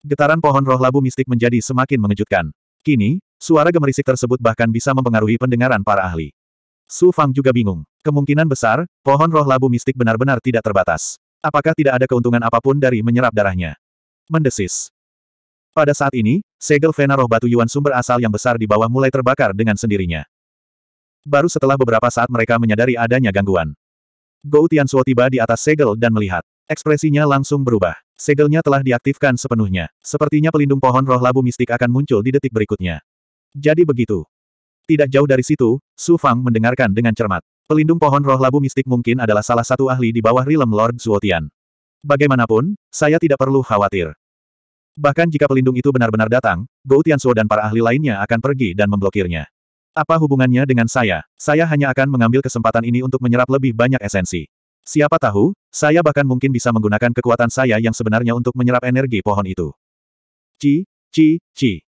getaran pohon roh labu mistik menjadi semakin mengejutkan. Kini, suara gemerisik tersebut bahkan bisa mempengaruhi pendengaran para ahli. Su Fang juga bingung. Kemungkinan besar, pohon roh labu mistik benar-benar tidak terbatas. Apakah tidak ada keuntungan apapun dari menyerap darahnya? Mendesis. Pada saat ini, segel Vena roh batu Yuan sumber asal yang besar di bawah mulai terbakar dengan sendirinya. Baru setelah beberapa saat mereka menyadari adanya gangguan. Gou Tiansuo tiba di atas segel dan melihat. Ekspresinya langsung berubah. Segelnya telah diaktifkan sepenuhnya. Sepertinya pelindung pohon roh labu mistik akan muncul di detik berikutnya. Jadi begitu. Tidak jauh dari situ, Su Fang mendengarkan dengan cermat. Pelindung pohon roh labu mistik mungkin adalah salah satu ahli di bawah rilem Lord Zuotian. Bagaimanapun, saya tidak perlu khawatir. Bahkan jika pelindung itu benar-benar datang, Gou Tianso dan para ahli lainnya akan pergi dan memblokirnya. Apa hubungannya dengan saya? Saya hanya akan mengambil kesempatan ini untuk menyerap lebih banyak esensi. Siapa tahu, saya bahkan mungkin bisa menggunakan kekuatan saya yang sebenarnya untuk menyerap energi pohon itu. Ci, ci, ci.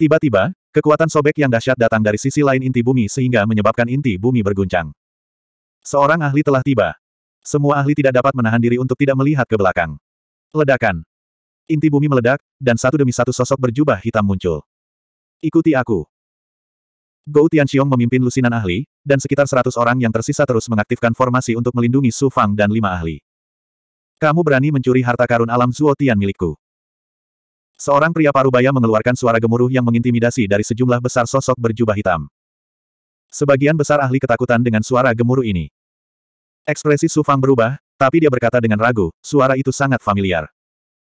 Tiba-tiba, kekuatan sobek yang dahsyat datang dari sisi lain inti bumi sehingga menyebabkan inti bumi berguncang. Seorang ahli telah tiba. Semua ahli tidak dapat menahan diri untuk tidak melihat ke belakang. Ledakan. Inti bumi meledak, dan satu demi satu sosok berjubah hitam muncul. Ikuti aku. Gou Tianxiong memimpin lusinan ahli, dan sekitar seratus orang yang tersisa terus mengaktifkan formasi untuk melindungi Su Fang dan lima ahli. Kamu berani mencuri harta karun alam Zuo Tian milikku. Seorang pria parubaya mengeluarkan suara gemuruh yang mengintimidasi dari sejumlah besar sosok berjubah hitam. Sebagian besar ahli ketakutan dengan suara gemuruh ini. Ekspresi Su Fang berubah, tapi dia berkata dengan ragu, suara itu sangat familiar.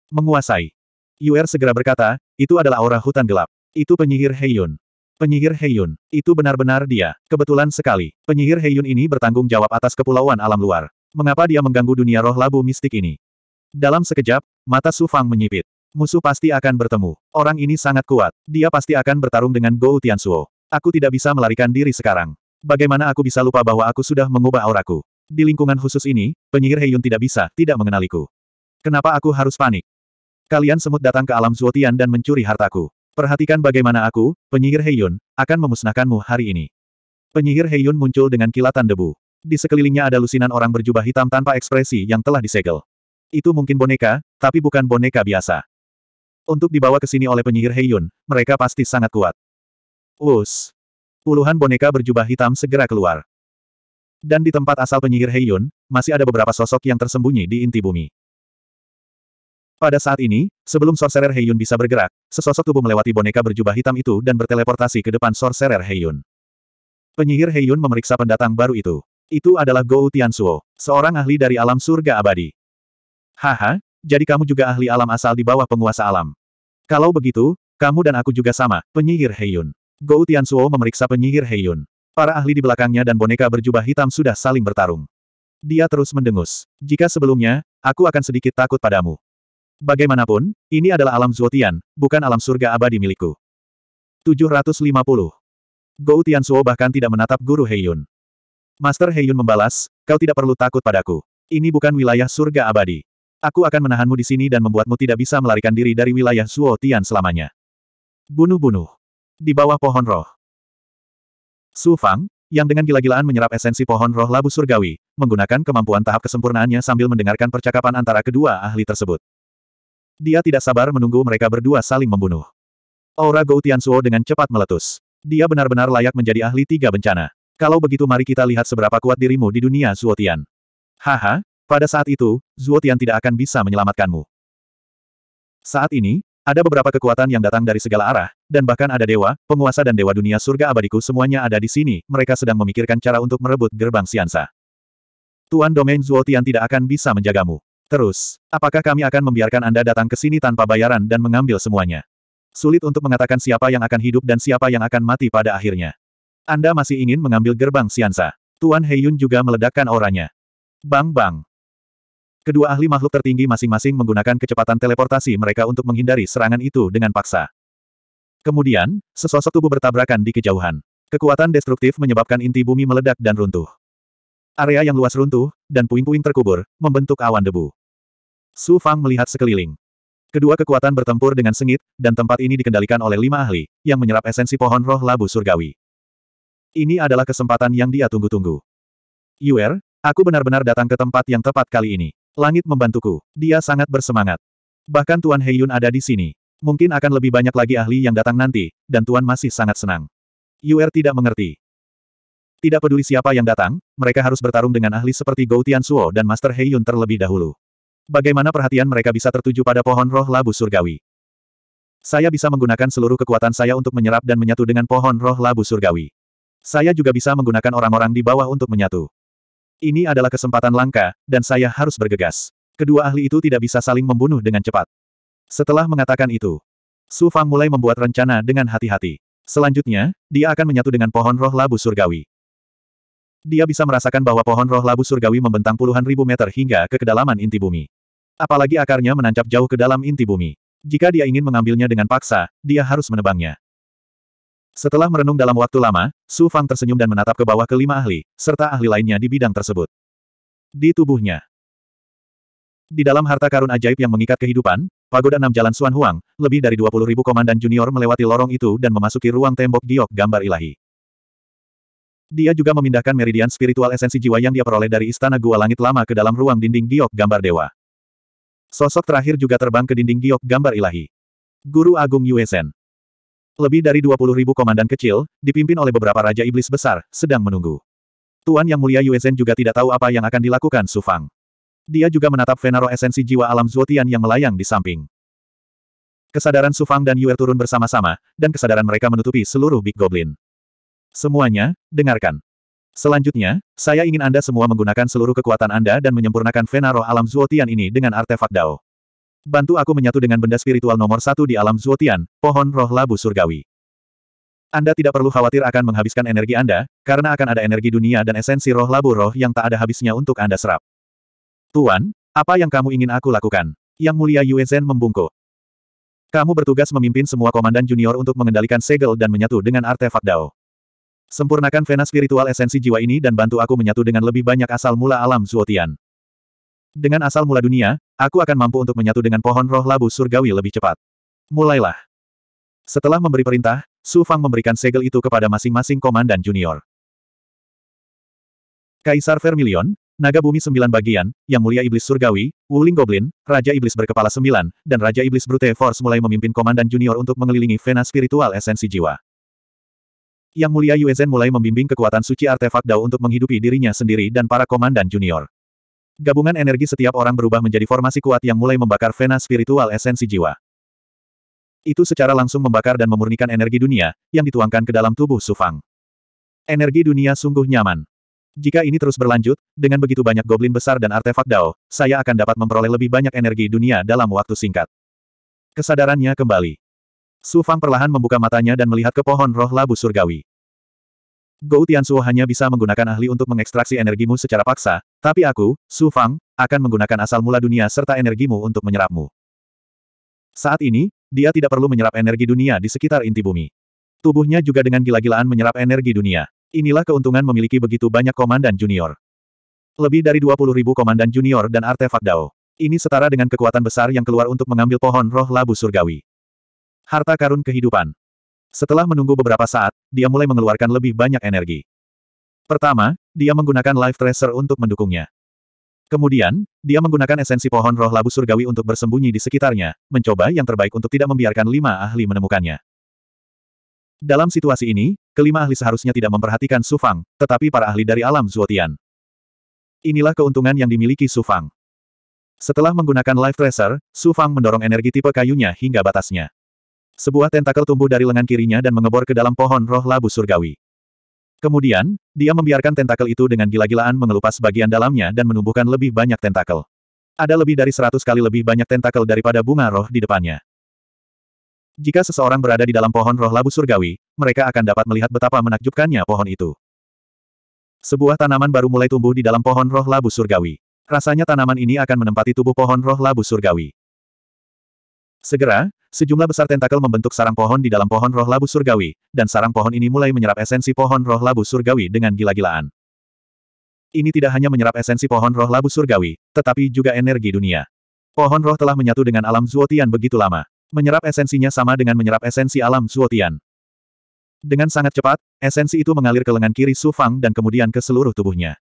Menguasai. Yuer segera berkata, itu adalah aura hutan gelap. Itu penyihir Heiyun. Penyihir Heiyun. Itu benar-benar dia. Kebetulan sekali, penyihir Heiyun ini bertanggung jawab atas kepulauan alam luar. Mengapa dia mengganggu dunia roh labu mistik ini? Dalam sekejap, mata Su Fang menyipit. Musuh pasti akan bertemu. Orang ini sangat kuat. Dia pasti akan bertarung dengan Gou Suo. Aku tidak bisa melarikan diri sekarang. Bagaimana aku bisa lupa bahwa aku sudah mengubah auraku? Di lingkungan khusus ini, penyihir Heiyun tidak bisa, tidak mengenaliku. Kenapa aku harus panik? Kalian semut datang ke alam Zuotian dan mencuri hartaku. Perhatikan bagaimana aku, penyihir Heyun, akan memusnahkanmu hari ini. Penyihir Heyun muncul dengan kilatan debu. Di sekelilingnya ada lusinan orang berjubah hitam tanpa ekspresi yang telah disegel. Itu mungkin boneka, tapi bukan boneka biasa. Untuk dibawa ke sini oleh penyihir Heyun, mereka pasti sangat kuat. Us. Puluhan boneka berjubah hitam segera keluar. Dan di tempat asal penyihir Heyun masih ada beberapa sosok yang tersembunyi di inti bumi. Pada saat ini, sebelum Sorcerer Heyun bisa bergerak, sesosok tubuh melewati boneka berjubah hitam itu dan berteleportasi ke depan Sorcerer Heyun. Penyihir Heyun memeriksa pendatang baru itu. Itu adalah Gou Tiansuo, seorang ahli dari alam surga abadi. Haha, jadi kamu juga ahli alam asal di bawah penguasa alam. Kalau begitu, kamu dan aku juga sama, penyihir Heyun. Gou Tiansuo memeriksa penyihir Heyun. Para ahli di belakangnya dan boneka berjubah hitam sudah saling bertarung. Dia terus mendengus. Jika sebelumnya, aku akan sedikit takut padamu. Bagaimanapun, ini adalah alam Zuotian, bukan alam surga abadi milikku. 750. Gou Suo bahkan tidak menatap Guru Heiyun. Master Heiyun membalas, kau tidak perlu takut padaku. Ini bukan wilayah surga abadi. Aku akan menahanmu di sini dan membuatmu tidak bisa melarikan diri dari wilayah Zuotian selamanya. Bunuh-bunuh. Di bawah pohon roh. Su Fang, yang dengan gila-gilaan menyerap esensi pohon roh labu surgawi, menggunakan kemampuan tahap kesempurnaannya sambil mendengarkan percakapan antara kedua ahli tersebut. Dia tidak sabar menunggu mereka berdua saling membunuh. Aura Gou dengan cepat meletus. Dia benar-benar layak menjadi ahli tiga bencana. Kalau begitu mari kita lihat seberapa kuat dirimu di dunia Zuotian. Haha, pada saat itu, Zuotian tidak akan bisa menyelamatkanmu. Saat ini, ada beberapa kekuatan yang datang dari segala arah, dan bahkan ada dewa, penguasa dan dewa dunia surga abadiku semuanya ada di sini, mereka sedang memikirkan cara untuk merebut gerbang Siansa. Tuan Domain Zuotian tidak akan bisa menjagamu. Terus, apakah kami akan membiarkan Anda datang ke sini tanpa bayaran dan mengambil semuanya? Sulit untuk mengatakan siapa yang akan hidup dan siapa yang akan mati pada akhirnya. Anda masih ingin mengambil gerbang Siansa. Tuan Heyun juga meledakkan auranya. Bang-bang. Kedua ahli makhluk tertinggi masing-masing menggunakan kecepatan teleportasi mereka untuk menghindari serangan itu dengan paksa. Kemudian, sesosok tubuh bertabrakan di kejauhan. Kekuatan destruktif menyebabkan inti bumi meledak dan runtuh. Area yang luas runtuh, dan puing-puing terkubur, membentuk awan debu. Su Fang melihat sekeliling. Kedua kekuatan bertempur dengan sengit, dan tempat ini dikendalikan oleh lima ahli, yang menyerap esensi pohon roh labu surgawi. Ini adalah kesempatan yang dia tunggu-tunggu. Yuer, aku benar-benar datang ke tempat yang tepat kali ini. Langit membantuku. Dia sangat bersemangat. Bahkan Tuan Heyun ada di sini. Mungkin akan lebih banyak lagi ahli yang datang nanti, dan Tuan masih sangat senang. Yuer tidak mengerti. Tidak peduli siapa yang datang, mereka harus bertarung dengan ahli seperti Gou Suo dan Master Yun terlebih dahulu. Bagaimana perhatian mereka bisa tertuju pada pohon roh labu surgawi? Saya bisa menggunakan seluruh kekuatan saya untuk menyerap dan menyatu dengan pohon roh labu surgawi. Saya juga bisa menggunakan orang-orang di bawah untuk menyatu. Ini adalah kesempatan langka, dan saya harus bergegas. Kedua ahli itu tidak bisa saling membunuh dengan cepat. Setelah mengatakan itu, Su Fang mulai membuat rencana dengan hati-hati. Selanjutnya, dia akan menyatu dengan pohon roh labu surgawi. Dia bisa merasakan bahwa pohon roh labu surgawi membentang puluhan ribu meter hingga ke kedalaman inti bumi. Apalagi akarnya menancap jauh ke dalam inti bumi. Jika dia ingin mengambilnya dengan paksa, dia harus menebangnya. Setelah merenung dalam waktu lama, Su Fang tersenyum dan menatap ke bawah kelima ahli, serta ahli lainnya di bidang tersebut. Di tubuhnya. Di dalam harta karun ajaib yang mengikat kehidupan, Pagoda Enam Jalan Suan Huang, lebih dari puluh ribu komandan junior melewati lorong itu dan memasuki ruang tembok giok gambar ilahi. Dia juga memindahkan meridian spiritual esensi jiwa yang dia peroleh dari Istana Gua Langit Lama ke dalam ruang dinding giok gambar dewa. Sosok terakhir juga terbang ke dinding giok gambar ilahi. Guru Agung Yuesen. Lebih dari 20 ribu komandan kecil, dipimpin oleh beberapa raja iblis besar, sedang menunggu. Tuan Yang Mulia Yuesen juga tidak tahu apa yang akan dilakukan Su Fang. Dia juga menatap Venaro esensi jiwa alam Zuotian yang melayang di samping. Kesadaran Su Fang dan Yuer turun bersama-sama, dan kesadaran mereka menutupi seluruh Big Goblin. Semuanya, dengarkan. Selanjutnya, saya ingin Anda semua menggunakan seluruh kekuatan Anda dan menyempurnakan Vena roh alam Zuotian ini dengan artefak Dao. Bantu aku menyatu dengan benda spiritual nomor satu di alam Zuotian, pohon roh labu surgawi. Anda tidak perlu khawatir akan menghabiskan energi Anda, karena akan ada energi dunia dan esensi roh labu roh yang tak ada habisnya untuk Anda serap. Tuan, apa yang kamu ingin aku lakukan? Yang mulia Yue Zhen membungkuk. Kamu bertugas memimpin semua komandan junior untuk mengendalikan segel dan menyatu dengan artefak Dao. Sempurnakan vena spiritual esensi jiwa ini dan bantu aku menyatu dengan lebih banyak asal mula alam Zuotian. Dengan asal mula dunia, aku akan mampu untuk menyatu dengan pohon roh labu surgawi lebih cepat. Mulailah. Setelah memberi perintah, Su Fang memberikan segel itu kepada masing-masing komandan junior. Kaisar Vermilion, Naga Bumi Sembilan Bagian, Yang Mulia Iblis Surgawi, Wuling Goblin, Raja Iblis Berkepala Sembilan, dan Raja Iblis Brute Force mulai memimpin komandan junior untuk mengelilingi vena spiritual esensi jiwa. Yang Mulia Yuezhen mulai membimbing kekuatan suci artefak Dao untuk menghidupi dirinya sendiri dan para komandan junior. Gabungan energi setiap orang berubah menjadi formasi kuat yang mulai membakar vena spiritual esensi jiwa. Itu secara langsung membakar dan memurnikan energi dunia, yang dituangkan ke dalam tubuh Sufang. Energi dunia sungguh nyaman. Jika ini terus berlanjut, dengan begitu banyak goblin besar dan artefak Dao, saya akan dapat memperoleh lebih banyak energi dunia dalam waktu singkat. Kesadarannya kembali. Sufang perlahan membuka matanya dan melihat ke pohon roh labu surgawi. Gou Tiansu hanya bisa menggunakan ahli untuk mengekstraksi energimu secara paksa, tapi aku, Su Fang, akan menggunakan asal mula dunia serta energimu untuk menyerapmu. Saat ini, dia tidak perlu menyerap energi dunia di sekitar inti bumi. Tubuhnya juga dengan gila-gilaan menyerap energi dunia. Inilah keuntungan memiliki begitu banyak komandan junior. Lebih dari 20 ribu komandan junior dan artefak Dao. Ini setara dengan kekuatan besar yang keluar untuk mengambil pohon roh labu surgawi. Harta karun kehidupan. Setelah menunggu beberapa saat, dia mulai mengeluarkan lebih banyak energi. Pertama, dia menggunakan Life Tracer untuk mendukungnya. Kemudian, dia menggunakan esensi pohon roh labu surgawi untuk bersembunyi di sekitarnya, mencoba yang terbaik untuk tidak membiarkan lima ahli menemukannya. Dalam situasi ini, kelima ahli seharusnya tidak memperhatikan Sufang, tetapi para ahli dari alam Zuotian. Inilah keuntungan yang dimiliki Sufang. Setelah menggunakan Life Tracer, Sufang mendorong energi tipe kayunya hingga batasnya. Sebuah tentakel tumbuh dari lengan kirinya dan mengebor ke dalam pohon roh labu surgawi. Kemudian, dia membiarkan tentakel itu dengan gila-gilaan mengelupas bagian dalamnya dan menumbuhkan lebih banyak tentakel. Ada lebih dari seratus kali lebih banyak tentakel daripada bunga roh di depannya. Jika seseorang berada di dalam pohon roh labu surgawi, mereka akan dapat melihat betapa menakjubkannya pohon itu. Sebuah tanaman baru mulai tumbuh di dalam pohon roh labu surgawi. Rasanya tanaman ini akan menempati tubuh pohon roh labu surgawi. Segera, Sejumlah besar tentakel membentuk sarang pohon di dalam pohon roh labu surgawi, dan sarang pohon ini mulai menyerap esensi pohon roh labu surgawi dengan gila-gilaan. Ini tidak hanya menyerap esensi pohon roh labu surgawi, tetapi juga energi dunia. Pohon roh telah menyatu dengan alam Zuotian begitu lama. Menyerap esensinya sama dengan menyerap esensi alam Zuotian. Dengan sangat cepat, esensi itu mengalir ke lengan kiri Su Fang dan kemudian ke seluruh tubuhnya.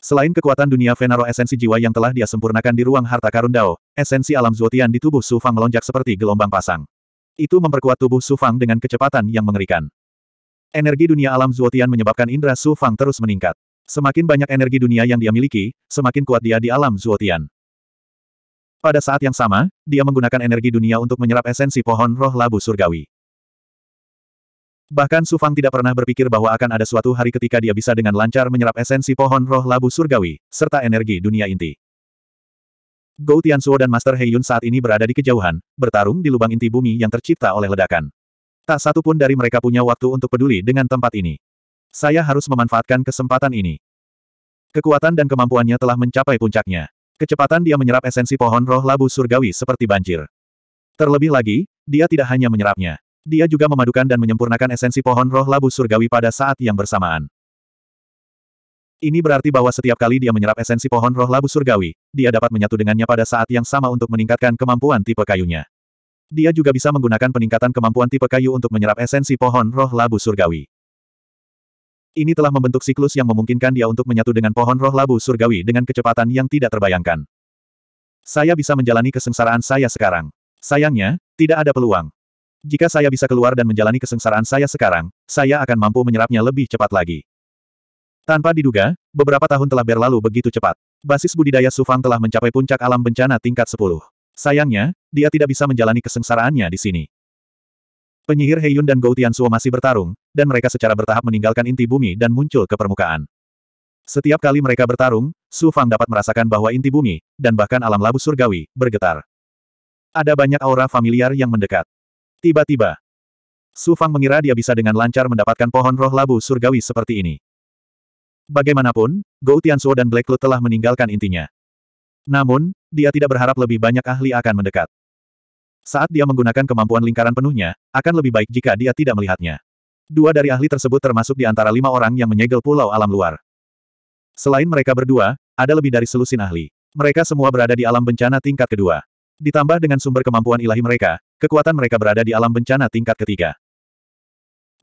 Selain kekuatan dunia Venaro esensi jiwa yang telah dia sempurnakan di ruang harta karun Dao, esensi alam Zuotian di tubuh Su Fang melonjak seperti gelombang pasang. Itu memperkuat tubuh Su Fang dengan kecepatan yang mengerikan. Energi dunia alam Zuotian menyebabkan indera Su Fang terus meningkat. Semakin banyak energi dunia yang dia miliki, semakin kuat dia di alam Zuotian. Pada saat yang sama, dia menggunakan energi dunia untuk menyerap esensi pohon roh labu surgawi. Bahkan Sufang tidak pernah berpikir bahwa akan ada suatu hari ketika dia bisa dengan lancar menyerap esensi pohon roh labu surgawi, serta energi dunia inti. Gou Suo dan Master Yun saat ini berada di kejauhan, bertarung di lubang inti bumi yang tercipta oleh ledakan. Tak satu pun dari mereka punya waktu untuk peduli dengan tempat ini. Saya harus memanfaatkan kesempatan ini. Kekuatan dan kemampuannya telah mencapai puncaknya. Kecepatan dia menyerap esensi pohon roh labu surgawi seperti banjir. Terlebih lagi, dia tidak hanya menyerapnya dia juga memadukan dan menyempurnakan esensi pohon roh labu surgawi pada saat yang bersamaan. Ini berarti bahwa setiap kali dia menyerap esensi pohon roh labu surgawi, dia dapat menyatu dengannya pada saat yang sama untuk meningkatkan kemampuan tipe kayunya. Dia juga bisa menggunakan peningkatan kemampuan tipe kayu untuk menyerap esensi pohon roh labu surgawi. Ini telah membentuk siklus yang memungkinkan dia untuk menyatu dengan pohon roh labu surgawi dengan kecepatan yang tidak terbayangkan. Saya bisa menjalani kesengsaraan saya sekarang. Sayangnya, tidak ada peluang. Jika saya bisa keluar dan menjalani kesengsaraan saya sekarang, saya akan mampu menyerapnya lebih cepat lagi. Tanpa diduga, beberapa tahun telah berlalu begitu cepat. Basis budidaya Sufang telah mencapai puncak alam bencana tingkat 10. Sayangnya, dia tidak bisa menjalani kesengsaraannya di sini. Penyihir Heyun dan Gou Suo masih bertarung, dan mereka secara bertahap meninggalkan inti bumi dan muncul ke permukaan. Setiap kali mereka bertarung, Su Fang dapat merasakan bahwa inti bumi, dan bahkan alam labu surgawi, bergetar. Ada banyak aura familiar yang mendekat. Tiba-tiba, Su Fang mengira dia bisa dengan lancar mendapatkan pohon roh labu surgawi seperti ini. Bagaimanapun, Gou Tianzuo dan Black Cloud telah meninggalkan intinya. Namun, dia tidak berharap lebih banyak ahli akan mendekat. Saat dia menggunakan kemampuan lingkaran penuhnya, akan lebih baik jika dia tidak melihatnya. Dua dari ahli tersebut termasuk di antara lima orang yang menyegel pulau alam luar. Selain mereka berdua, ada lebih dari selusin ahli. Mereka semua berada di alam bencana tingkat kedua. Ditambah dengan sumber kemampuan ilahi mereka, kekuatan mereka berada di alam bencana tingkat ketiga.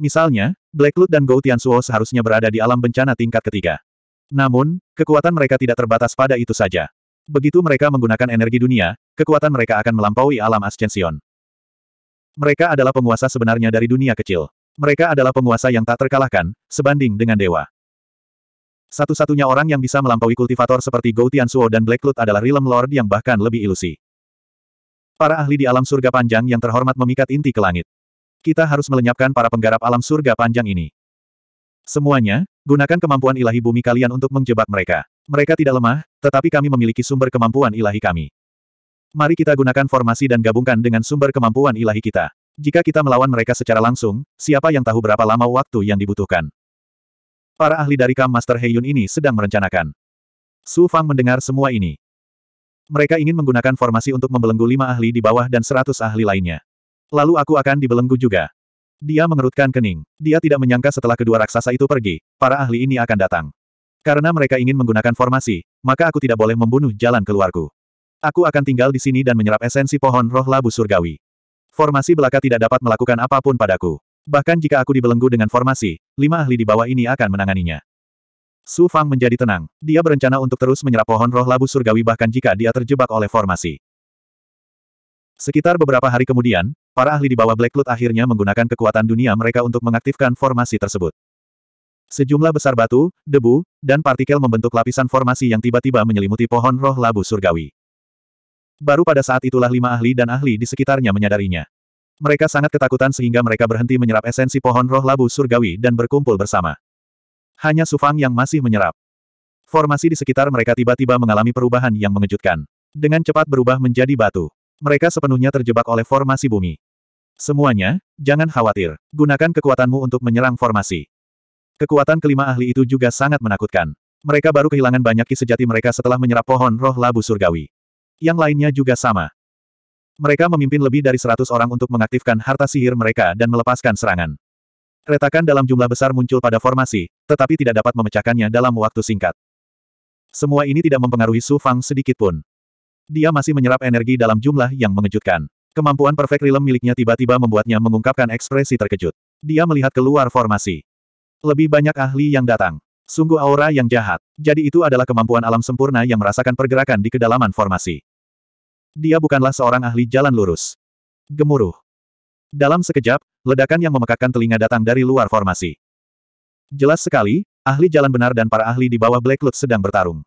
Misalnya, Black dan Gou Suo seharusnya berada di alam bencana tingkat ketiga. Namun, kekuatan mereka tidak terbatas pada itu saja. Begitu mereka menggunakan energi dunia, kekuatan mereka akan melampaui alam ascension. Mereka adalah penguasa sebenarnya dari dunia kecil. Mereka adalah penguasa yang tak terkalahkan, sebanding dengan dewa. Satu-satunya orang yang bisa melampaui kultivator seperti Gou Suo dan Black adalah Realm Lord yang bahkan lebih ilusi. Para ahli di alam surga panjang yang terhormat memikat inti ke langit. Kita harus melenyapkan para penggarap alam surga panjang ini. Semuanya, gunakan kemampuan ilahi bumi kalian untuk menjebak mereka. Mereka tidak lemah, tetapi kami memiliki sumber kemampuan ilahi kami. Mari kita gunakan formasi dan gabungkan dengan sumber kemampuan ilahi kita. Jika kita melawan mereka secara langsung, siapa yang tahu berapa lama waktu yang dibutuhkan. Para ahli dari Kam Master Heiyun ini sedang merencanakan. Su Fang mendengar semua ini. Mereka ingin menggunakan formasi untuk membelenggu lima ahli di bawah dan seratus ahli lainnya. Lalu aku akan dibelenggu juga. Dia mengerutkan kening. Dia tidak menyangka setelah kedua raksasa itu pergi, para ahli ini akan datang. Karena mereka ingin menggunakan formasi, maka aku tidak boleh membunuh jalan keluarku. Aku akan tinggal di sini dan menyerap esensi pohon roh labu surgawi. Formasi belaka tidak dapat melakukan apapun padaku. Bahkan jika aku dibelenggu dengan formasi, lima ahli di bawah ini akan menanganinya. Su Fang menjadi tenang. Dia berencana untuk terus menyerap pohon roh labu surgawi bahkan jika dia terjebak oleh formasi. Sekitar beberapa hari kemudian, para ahli di bawah Black Blood akhirnya menggunakan kekuatan dunia mereka untuk mengaktifkan formasi tersebut. Sejumlah besar batu, debu, dan partikel membentuk lapisan formasi yang tiba-tiba menyelimuti pohon roh labu surgawi. Baru pada saat itulah lima ahli dan ahli di sekitarnya menyadarinya. Mereka sangat ketakutan sehingga mereka berhenti menyerap esensi pohon roh labu surgawi dan berkumpul bersama. Hanya Sufang yang masih menyerap. Formasi di sekitar mereka tiba-tiba mengalami perubahan yang mengejutkan. Dengan cepat berubah menjadi batu. Mereka sepenuhnya terjebak oleh formasi bumi. Semuanya, jangan khawatir. Gunakan kekuatanmu untuk menyerang formasi. Kekuatan kelima ahli itu juga sangat menakutkan. Mereka baru kehilangan banyak ki sejati mereka setelah menyerap pohon roh labu surgawi. Yang lainnya juga sama. Mereka memimpin lebih dari seratus orang untuk mengaktifkan harta sihir mereka dan melepaskan serangan. Retakan dalam jumlah besar muncul pada formasi, tetapi tidak dapat memecahkannya dalam waktu singkat. Semua ini tidak mempengaruhi Su Fang pun. Dia masih menyerap energi dalam jumlah yang mengejutkan. Kemampuan perfect realm miliknya tiba-tiba membuatnya mengungkapkan ekspresi terkejut. Dia melihat keluar formasi. Lebih banyak ahli yang datang. Sungguh aura yang jahat. Jadi itu adalah kemampuan alam sempurna yang merasakan pergerakan di kedalaman formasi. Dia bukanlah seorang ahli jalan lurus. Gemuruh. Dalam sekejap, ledakan yang memekakkan telinga datang dari luar formasi. Jelas sekali, ahli jalan benar dan para ahli di bawah Blackwood sedang bertarung.